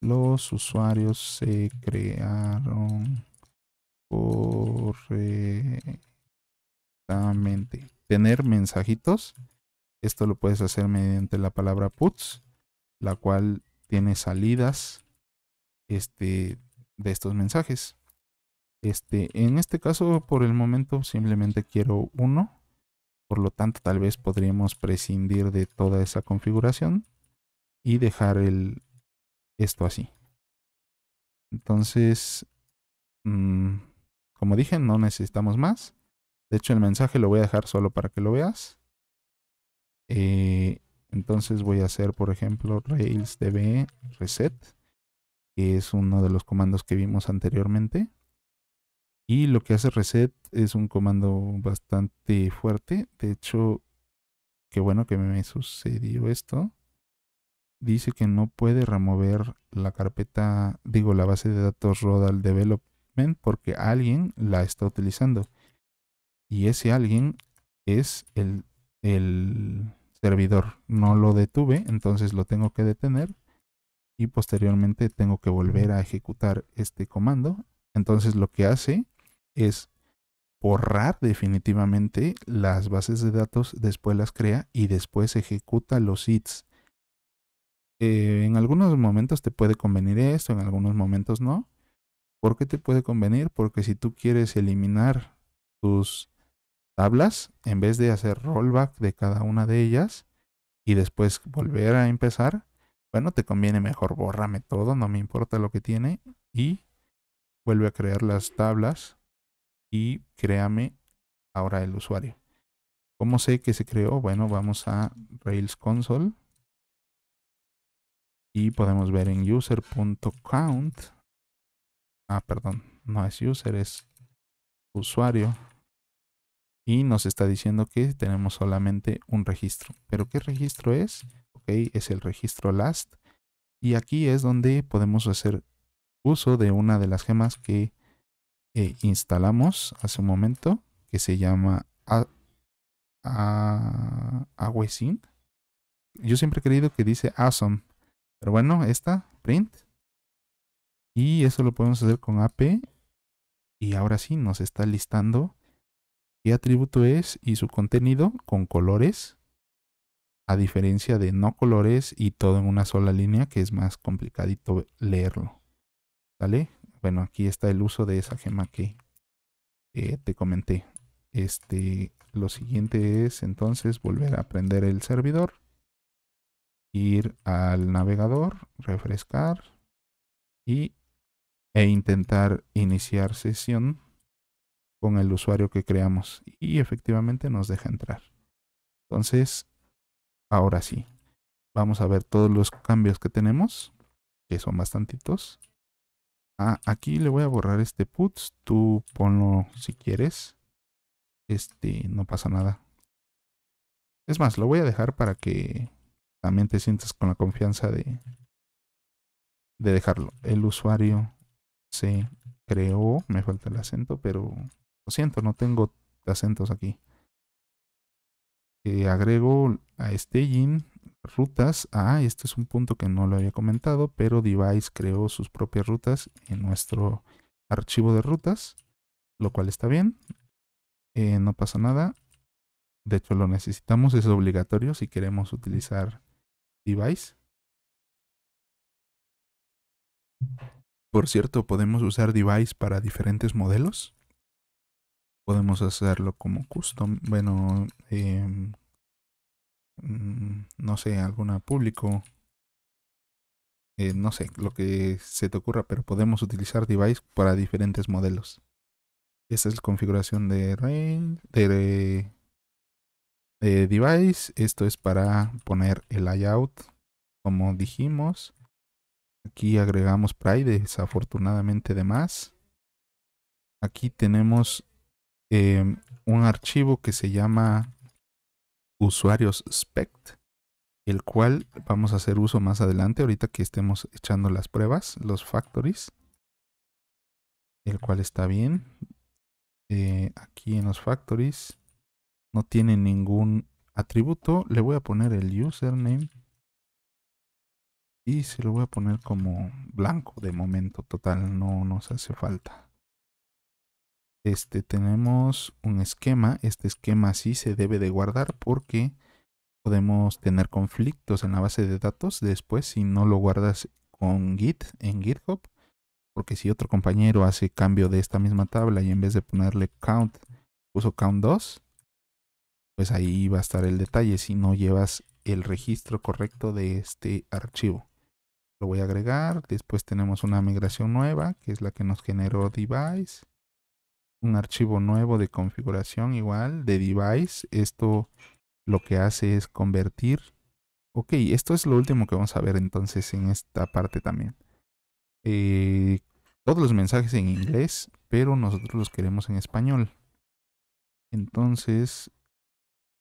los usuarios se crearon correctamente. Tener mensajitos. Esto lo puedes hacer mediante la palabra puts, la cual tiene salidas este, de estos mensajes. Este, en este caso, por el momento, simplemente quiero uno por lo tanto, tal vez podríamos prescindir de toda esa configuración y dejar el, esto así. Entonces, mm, como dije, no necesitamos más. De hecho, el mensaje lo voy a dejar solo para que lo veas. Eh, entonces voy a hacer, por ejemplo, rails db reset, que es uno de los comandos que vimos anteriormente. Y lo que hace reset es un comando bastante fuerte. De hecho, qué bueno que me sucedió esto. Dice que no puede remover la carpeta, digo, la base de datos Rodal Development porque alguien la está utilizando. Y ese alguien es el, el servidor. No lo detuve, entonces lo tengo que detener y posteriormente tengo que volver a ejecutar este comando. Entonces lo que hace es borrar definitivamente las bases de datos, después las crea y después ejecuta los hits. Eh, en algunos momentos te puede convenir esto, en algunos momentos no. ¿Por qué te puede convenir? Porque si tú quieres eliminar tus tablas, en vez de hacer rollback de cada una de ellas y después volver a empezar, bueno, te conviene mejor bórrame todo, no me importa lo que tiene y vuelve a crear las tablas y créame ahora el usuario. ¿Cómo sé que se creó? Bueno, vamos a Rails Console y podemos ver en user.count. Ah, perdón, no es user, es usuario. Y nos está diciendo que tenemos solamente un registro. ¿Pero qué registro es? Ok, es el registro last. Y aquí es donde podemos hacer uso de una de las gemas que instalamos hace un momento, que se llama A Yo siempre he creído que dice Awesome, pero bueno, esta, print. Y eso lo podemos hacer con AP. Y ahora sí, nos está listando qué atributo es y su contenido con colores. A diferencia de no colores y todo en una sola línea, que es más complicadito leerlo. ¿Vale? bueno, aquí está el uso de esa gema que eh, te comenté. Este, lo siguiente es entonces volver a prender el servidor, ir al navegador, refrescar y, e intentar iniciar sesión con el usuario que creamos y efectivamente nos deja entrar. Entonces, ahora sí, vamos a ver todos los cambios que tenemos, que son bastantitos. Ah, aquí le voy a borrar este puts. Tú ponlo si quieres. Este, no pasa nada. Es más, lo voy a dejar para que también te sientas con la confianza de, de dejarlo. El usuario se creó, me falta el acento, pero lo siento, no tengo acentos aquí. Eh, agrego a staging este rutas. Ah, este es un punto que no lo había comentado, pero Device creó sus propias rutas en nuestro archivo de rutas, lo cual está bien. Eh, no pasa nada. De hecho, lo necesitamos, es obligatorio si queremos utilizar Device. Por cierto, podemos usar Device para diferentes modelos. Podemos hacerlo como custom, bueno, eh, Mm, no sé, alguna público. Eh, no sé, lo que se te ocurra, pero podemos utilizar device para diferentes modelos. Esta es la configuración de, de, eh, device. Esto es para poner el layout, como dijimos. Aquí agregamos Pride, desafortunadamente de más. Aquí tenemos em, un archivo que se llama usuarios spec el cual vamos a hacer uso más adelante, ahorita que estemos echando las pruebas, los factories, el cual está bien. Eh, aquí en los factories no tiene ningún atributo, le voy a poner el username y se lo voy a poner como blanco de momento, total, no nos hace falta. Este, tenemos un esquema. Este esquema sí se debe de guardar porque podemos tener conflictos en la base de datos después si no lo guardas con Git en GitHub. Porque si otro compañero hace cambio de esta misma tabla y en vez de ponerle count, puso count 2, pues ahí va a estar el detalle si no llevas el registro correcto de este archivo. Lo voy a agregar. Después tenemos una migración nueva, que es la que nos generó device un archivo nuevo de configuración igual de device. Esto lo que hace es convertir. Ok, esto es lo último que vamos a ver entonces en esta parte también. Eh, todos los mensajes en inglés, pero nosotros los queremos en español. Entonces,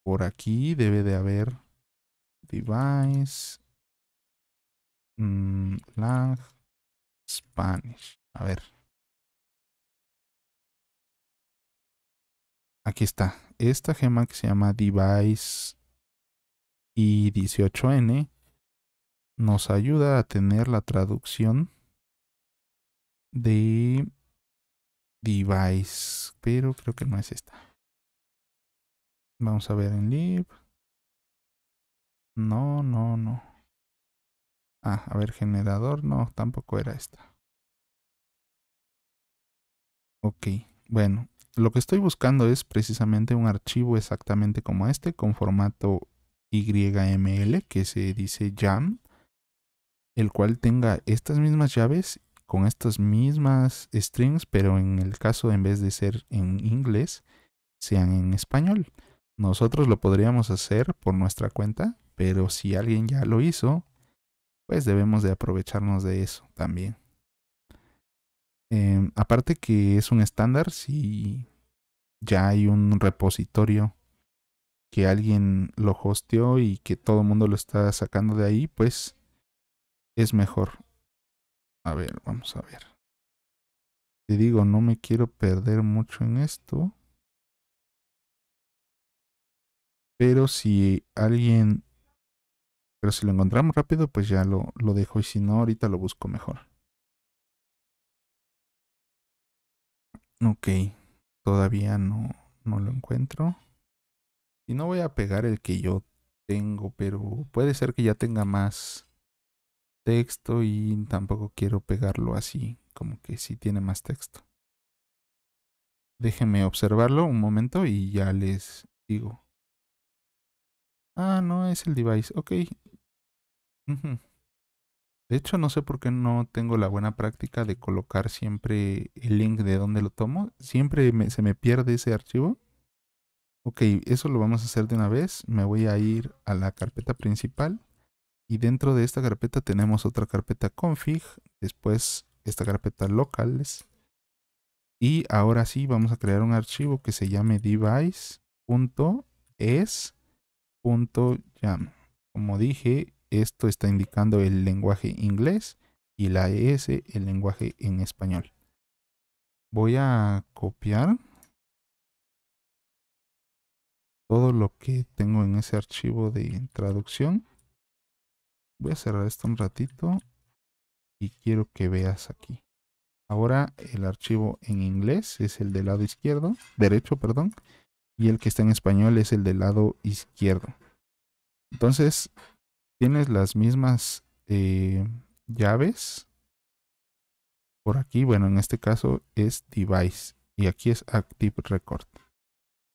por aquí debe de haber device, mm, lang Spanish. A ver. Aquí está. Esta gema que se llama Device y 18 n nos ayuda a tener la traducción de device, pero creo que no es esta. Vamos a ver en lib. No, no, no. Ah, a ver, generador, no, tampoco era esta. Ok, bueno, lo que estoy buscando es precisamente un archivo exactamente como este, con formato YML, que se dice Jam, el cual tenga estas mismas llaves con estas mismas strings, pero en el caso en vez de ser en inglés, sean en español. Nosotros lo podríamos hacer por nuestra cuenta, pero si alguien ya lo hizo, pues debemos de aprovecharnos de eso también. Em, aparte que es un estándar, si ya hay un repositorio que alguien lo hosteó y que todo el mundo lo está sacando de ahí, pues es mejor. A ver, vamos a ver. Te digo, no me quiero perder mucho en esto. Pero si alguien... Pero si lo encontramos rápido, pues ya lo, lo dejo. Y si no, ahorita lo busco mejor. Ok, todavía no, no lo encuentro. Y no voy a pegar el que yo tengo, pero puede ser que ya tenga más texto y tampoco quiero pegarlo así, como que si tiene más texto. Déjenme observarlo un momento y ya les digo. Ah, no, es el device. Ok. De hecho, no sé por qué no tengo la buena práctica de colocar siempre el link de donde lo tomo. Siempre se me pierde ese archivo. Ok, eso lo vamos a hacer de una vez. Me voy a ir a la carpeta principal. Y dentro de esta carpeta tenemos otra carpeta config. Después esta carpeta locales. Y ahora sí vamos a crear un archivo que se llame device.es.yam. Como dije, esto está indicando el lenguaje inglés y la ES el lenguaje en español. Voy a copiar todo lo que tengo en ese archivo de traducción. Voy a cerrar esto un ratito y quiero que veas aquí. Ahora el archivo en inglés es el del lado izquierdo, derecho, perdón, y el que está en español es el del lado izquierdo. Entonces, tienes las mismas eh, llaves. Por aquí, bueno, en este caso es device y aquí es active record.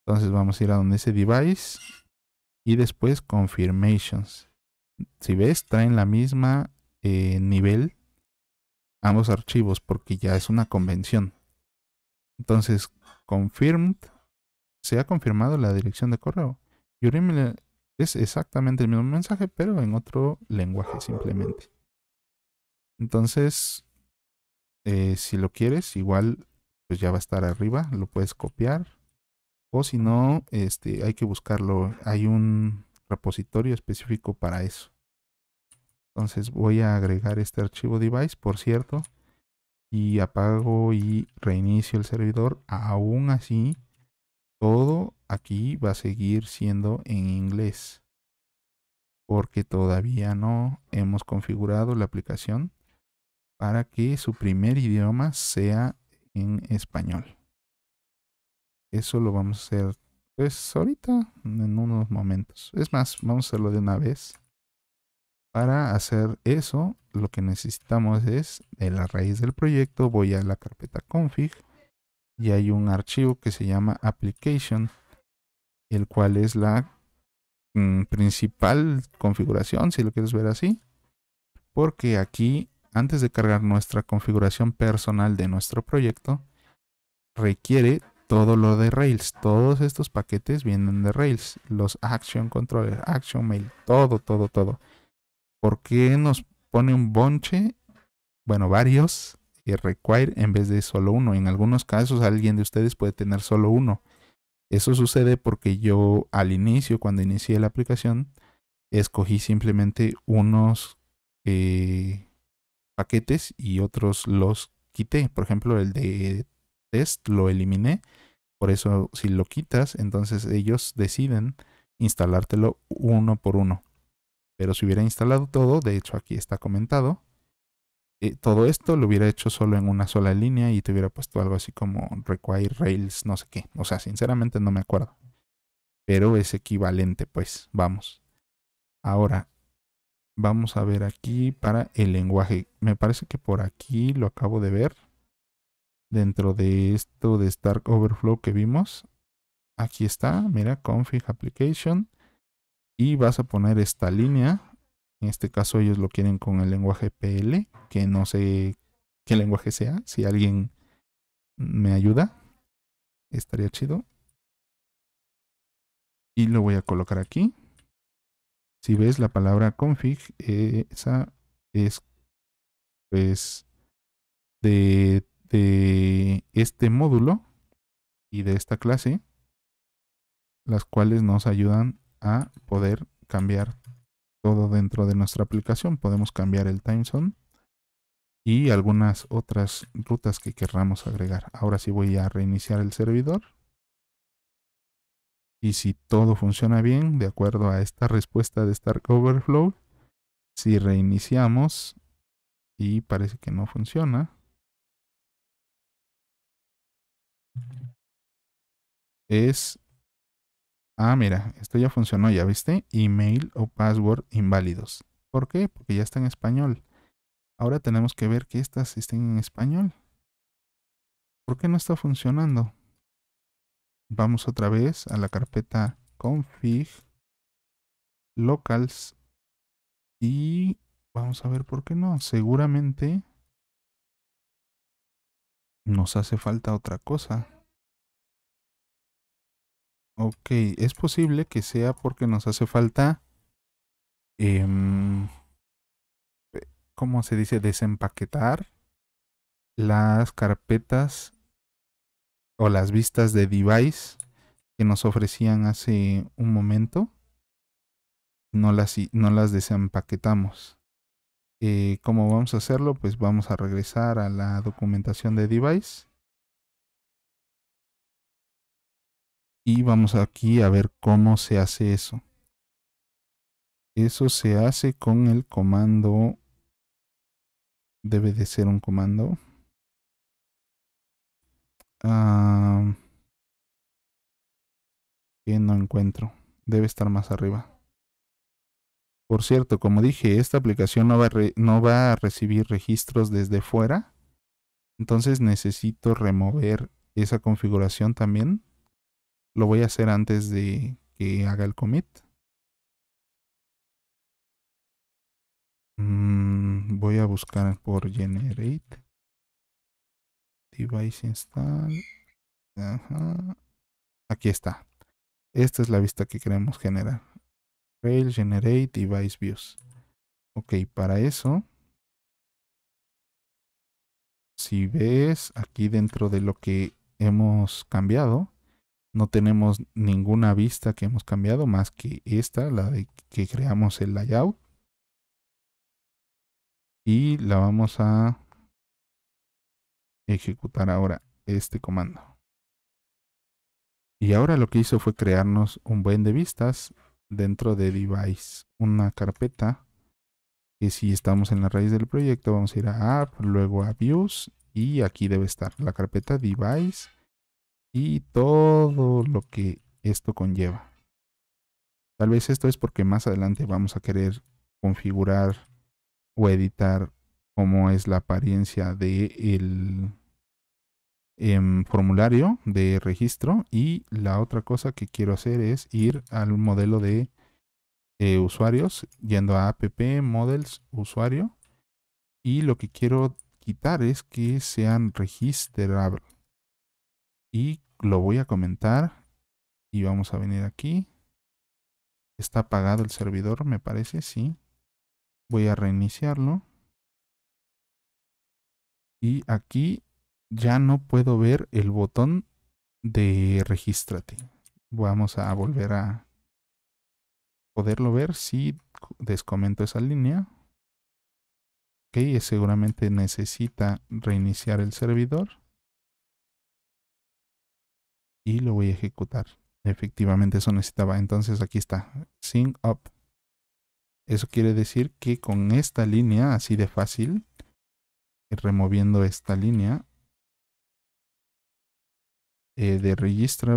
Entonces vamos a ir a donde ese device y después confirmations. Si ves, traen la misma eh, nivel ambos archivos porque ya es una convención. Entonces, confirmed, se ha confirmado la dirección de correo. Your es exactamente el mismo mensaje, pero en otro lenguaje simplemente. Entonces, eh, si lo quieres, igual pues ya va a estar arriba, lo puedes copiar. O si no, este, hay que buscarlo. Hay un repositorio específico para eso. Entonces voy a agregar este archivo device, por cierto. Y apago y reinicio el servidor. Aún así, todo aquí va a seguir siendo en inglés porque todavía no hemos configurado la aplicación para que su primer idioma sea en español. Eso lo vamos a hacer pues ahorita en unos momentos. Es más, vamos a hacerlo de una vez. Para hacer eso, lo que necesitamos es en la raíz del proyecto, voy a la carpeta config y hay un archivo que se llama application el cual es la mm, principal configuración, si lo quieres ver así, porque aquí, antes de cargar nuestra configuración personal de nuestro proyecto, requiere todo lo de Rails. Todos estos paquetes vienen de Rails. Los Action Controller, Action Mail, todo, todo, todo. ¿Por qué nos pone un bonche? Bueno, varios. Y eh, require en vez de solo uno. En algunos casos alguien de ustedes puede tener solo uno. Eso sucede porque yo al inicio, cuando inicié la aplicación, escogí simplemente unos eh, paquetes y otros los quité. Por ejemplo, el de test lo eliminé. Por eso si lo quitas, entonces ellos deciden instalártelo uno por uno. Pero si hubiera instalado todo, de hecho aquí está comentado, eh, todo esto lo hubiera hecho solo en una sola línea y te hubiera puesto algo así como require Rails, no sé qué. O sea, sinceramente no me acuerdo. Pero es equivalente, pues, vamos. Ahora, vamos a ver aquí para el lenguaje. Me parece que por aquí lo acabo de ver. Dentro de esto de Stark Overflow que vimos. Aquí está, mira, config application. Y vas a poner esta línea en este caso ellos lo quieren con el lenguaje PL, que no sé qué lenguaje sea. Si alguien me ayuda, estaría chido. Y lo voy a colocar aquí. Si ves la palabra config, esa es pues de este módulo y de esta clase, las cuales nos ayudan a poder cambiar todo dentro de nuestra aplicación. Podemos cambiar el time zone y algunas otras rutas que querramos agregar. Ahora sí voy a reiniciar el servidor. Y si todo funciona bien, de acuerdo a esta respuesta de Stark Overflow, si reiniciamos y parece que no funciona. Es Ah, mira, esto ya funcionó, ya viste. Email o password inválidos. ¿Por qué? Porque ya está en español. Ahora tenemos que ver que estas estén en español. ¿Por qué no está funcionando? Vamos otra vez a la carpeta config locals y vamos a ver por qué no. Seguramente nos hace falta otra cosa. Ok, es posible que sea porque nos hace falta... Em, eh, ¿Cómo se dice? Desempaquetar las carpetas o las vistas de device que nos ofrecían hace un momento. No las, no las desempaquetamos. Eh, ¿Cómo vamos a hacerlo? Pues vamos a regresar a la documentación de device Y vamos aquí a ver cómo se hace eso. Eso se hace con el comando. Debe de ser un comando. Ah, que no encuentro. Debe estar más arriba. Por cierto, como dije, esta aplicación no va, no va a recibir registros desde fuera. Entonces necesito remover esa configuración también. Lo voy a hacer antes de que haga el commit. Mm, voy a buscar por generate. Device install. Ajá. Aquí está. Esta es la vista que queremos generar. Fail, generate device views. Ok, para eso si ves aquí dentro de lo que hemos cambiado, no tenemos ninguna vista que hemos cambiado más que esta, la de que creamos el layout. Y la vamos a ejecutar ahora este comando. Y ahora lo que hizo fue crearnos un buen de vistas dentro de device, una carpeta que si estamos en la raíz del proyecto vamos a ir a app, luego a views y aquí debe estar la carpeta device y todo lo que esto conlleva. Tal vez esto es porque más adelante vamos a querer configurar o editar cómo es la apariencia del de en em, formulario de registro y la otra cosa que quiero hacer es ir al modelo de eh, usuarios yendo a app models usuario y lo que quiero quitar es que sean registrables y lo voy a comentar y vamos a venir aquí. Está apagado el servidor, me parece, sí. Voy a reiniciarlo. Y aquí ya no puedo ver el botón de regístrate. Vamos a volver a poderlo ver si descomento esa línea. Ok, seguramente necesita reiniciar el servidor y lo voy a ejecutar. Efectivamente eso necesitaba. Entonces aquí está, sync up. Eso quiere decir que con esta línea, así de fácil, removiendo esta línea eh, de register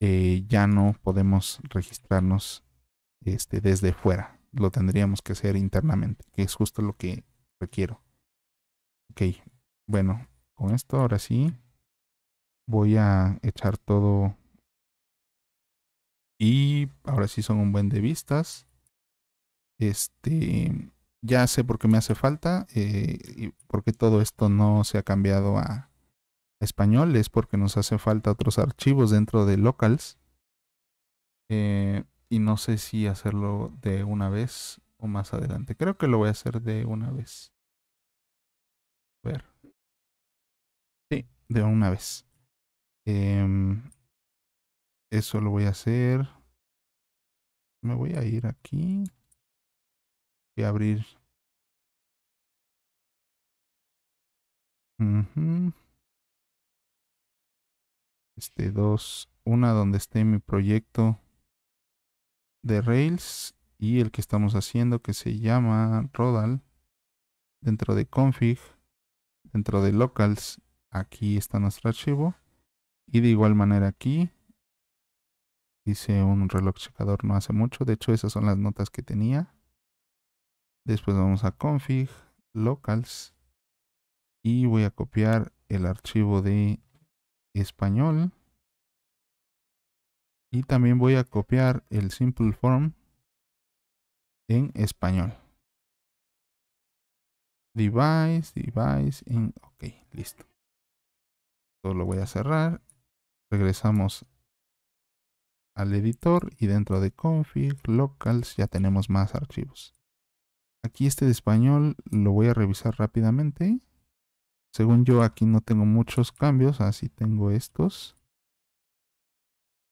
eh, ya no podemos registrarnos este, desde fuera. Lo tendríamos que hacer internamente, que es justo lo que requiero. Ok, bueno, con esto ahora sí voy a echar todo. Y ahora sí son un buen de vistas. Este, ya sé por qué me hace falta eh, y por qué todo esto no se ha cambiado a español. Es porque nos hace falta otros archivos dentro de locals. Eh, y no sé si hacerlo de una vez o más adelante. Creo que lo voy a hacer de una vez. A ver. Sí, de una vez. Em, eso lo voy a hacer. Me voy a ir aquí. y a abrir. Este dos. Una donde esté mi proyecto de Rails y el que estamos haciendo que se llama Rodal. Dentro de config, dentro de locals, aquí está nuestro archivo y de igual manera aquí, hice un reloj checador no hace mucho. De hecho, esas son las notas que tenía. Después vamos a config, locals. Y voy a copiar el archivo de español. Y también voy a copiar el simple form en español. Device, device, en, ok, listo. Todo lo voy a cerrar Regresamos al editor y dentro de config, locals, ya tenemos más archivos. Aquí este de español lo voy a revisar rápidamente. Según yo aquí no tengo muchos cambios, así tengo estos.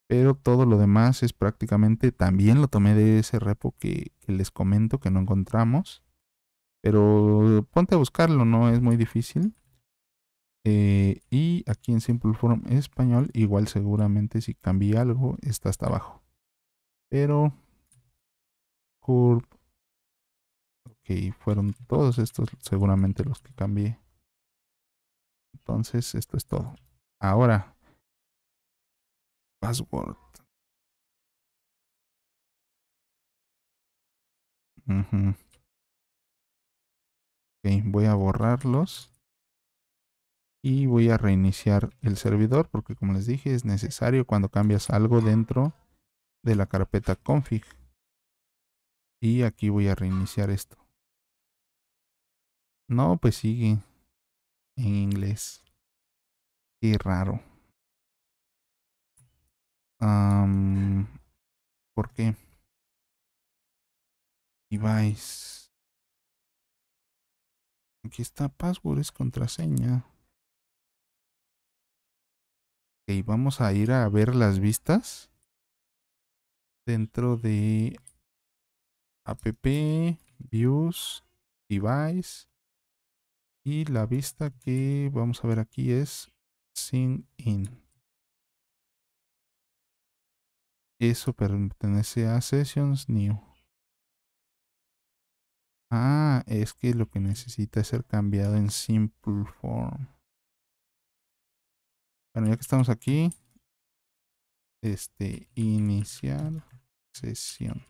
Pero todo lo demás es prácticamente, también lo tomé de ese repo que, que les comento que no encontramos. Pero ponte a buscarlo, no es muy difícil. Eh, y aquí en Simple Form Español, igual seguramente si cambié algo, está hasta abajo. Pero Curve. Ok, fueron todos estos seguramente los que cambié. Entonces, esto es todo. Ahora, password. Ok, voy a borrarlos y voy a reiniciar el servidor porque como les dije es necesario cuando cambias algo dentro de la carpeta config y aquí voy a reiniciar esto no pues sigue en inglés qué raro ¿por qué? vais aquí está password es contraseña vamos a ir a ver las vistas. Dentro de app, views, device. Y la vista que vamos a ver aquí es sin in. Eso pertenece a sessions new. Ah, es que lo que necesita es ser cambiado en simple form. Bueno, ya que estamos aquí, este, iniciar sesión.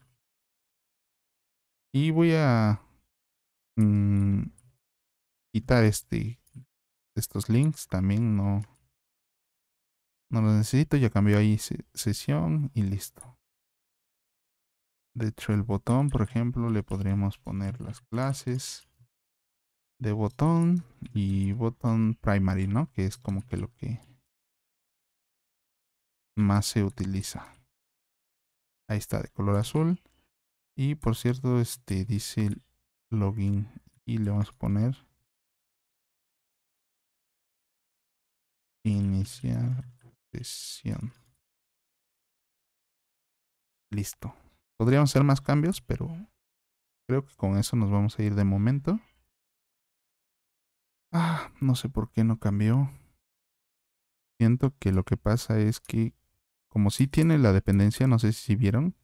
Y voy a mm, quitar este, estos links también, no, no los necesito, ya cambió ahí sesión y listo. De hecho el botón, por ejemplo, le podríamos poner las clases de botón y botón primary, ¿no? Que es como que lo que más se utiliza. Ahí está, de color azul. Y por cierto, este dice login. Y le vamos a poner iniciar sesión. Listo. podríamos hacer más cambios, pero creo que con eso nos vamos a ir de momento. Ah, no sé por qué no cambió. Siento que lo que pasa es que como si tiene la dependencia, no sé si vieron,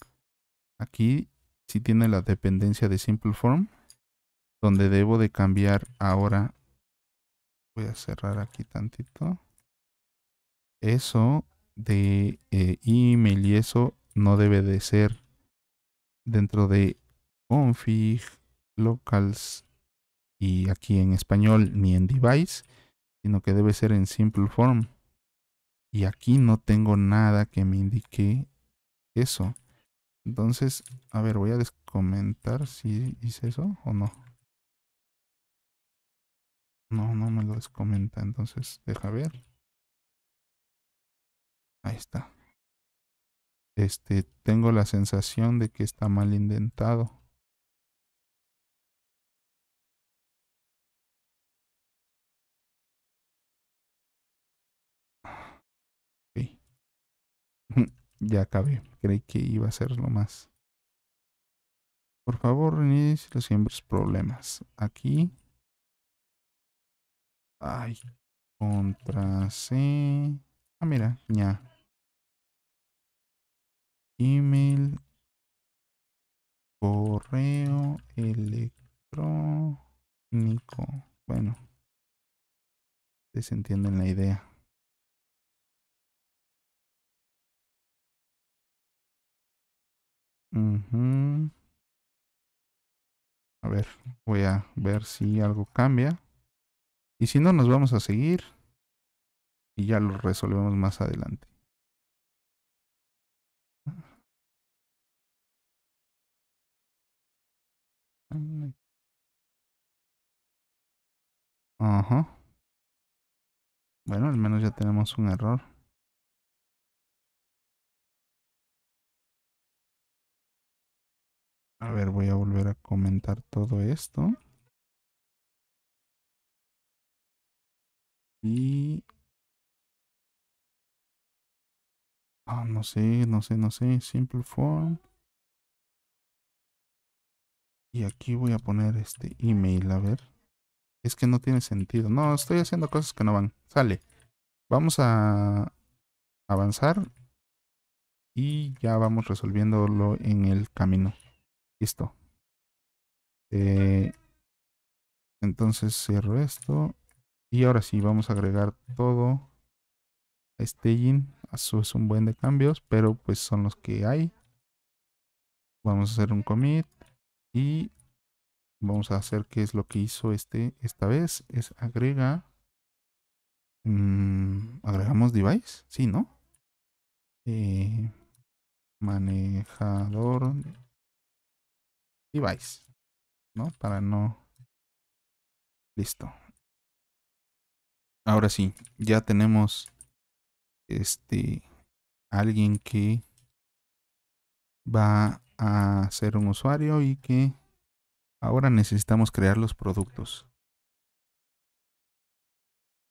aquí sí tiene la dependencia de simple form, donde debo de cambiar ahora, voy a cerrar aquí tantito, eso de eh, email y eso no debe de ser dentro de config, locals y aquí en español ni en device, sino que debe ser en simple form. Y aquí no tengo nada que me indique eso. Entonces, a ver, voy a descomentar si hice eso o no. No, no me lo descomenta, entonces deja ver. Ahí está. Este, tengo la sensación de que está mal indentado. Ya acabé. Creí que iba a ser lo más. Por favor, si los siembres problemas. Aquí. Ay. Contra C. Ah, mira, ya. Email. Correo electrónico. Bueno. Ustedes entienden la idea. A ver, voy a ver si algo cambia. Y si no, nos vamos a seguir. Y ya lo resolvemos más adelante. Ajá. Bueno, al menos ya tenemos un error. A ver, voy a volver a comentar todo esto. Y... Ah, no sé, no sé, no sé. Simple form. Y aquí voy a poner este email, a ver. Es que no tiene sentido. No, estoy haciendo cosas que no van. Sale. Vamos a avanzar. Y ya vamos resolviéndolo en el camino. Listo. Eh, entonces cierro esto. Y ahora sí, vamos a agregar todo a staging. Eso es un buen de cambios, pero pues son los que hay. Vamos a hacer un commit y vamos a hacer qué es lo que hizo este esta vez. Es agrega. Mm, agregamos device, sí, ¿no? Eh, manejador device, ¿no? Para no... Listo. Ahora sí, ya tenemos este alguien que va a ser un usuario y que ahora necesitamos crear los productos.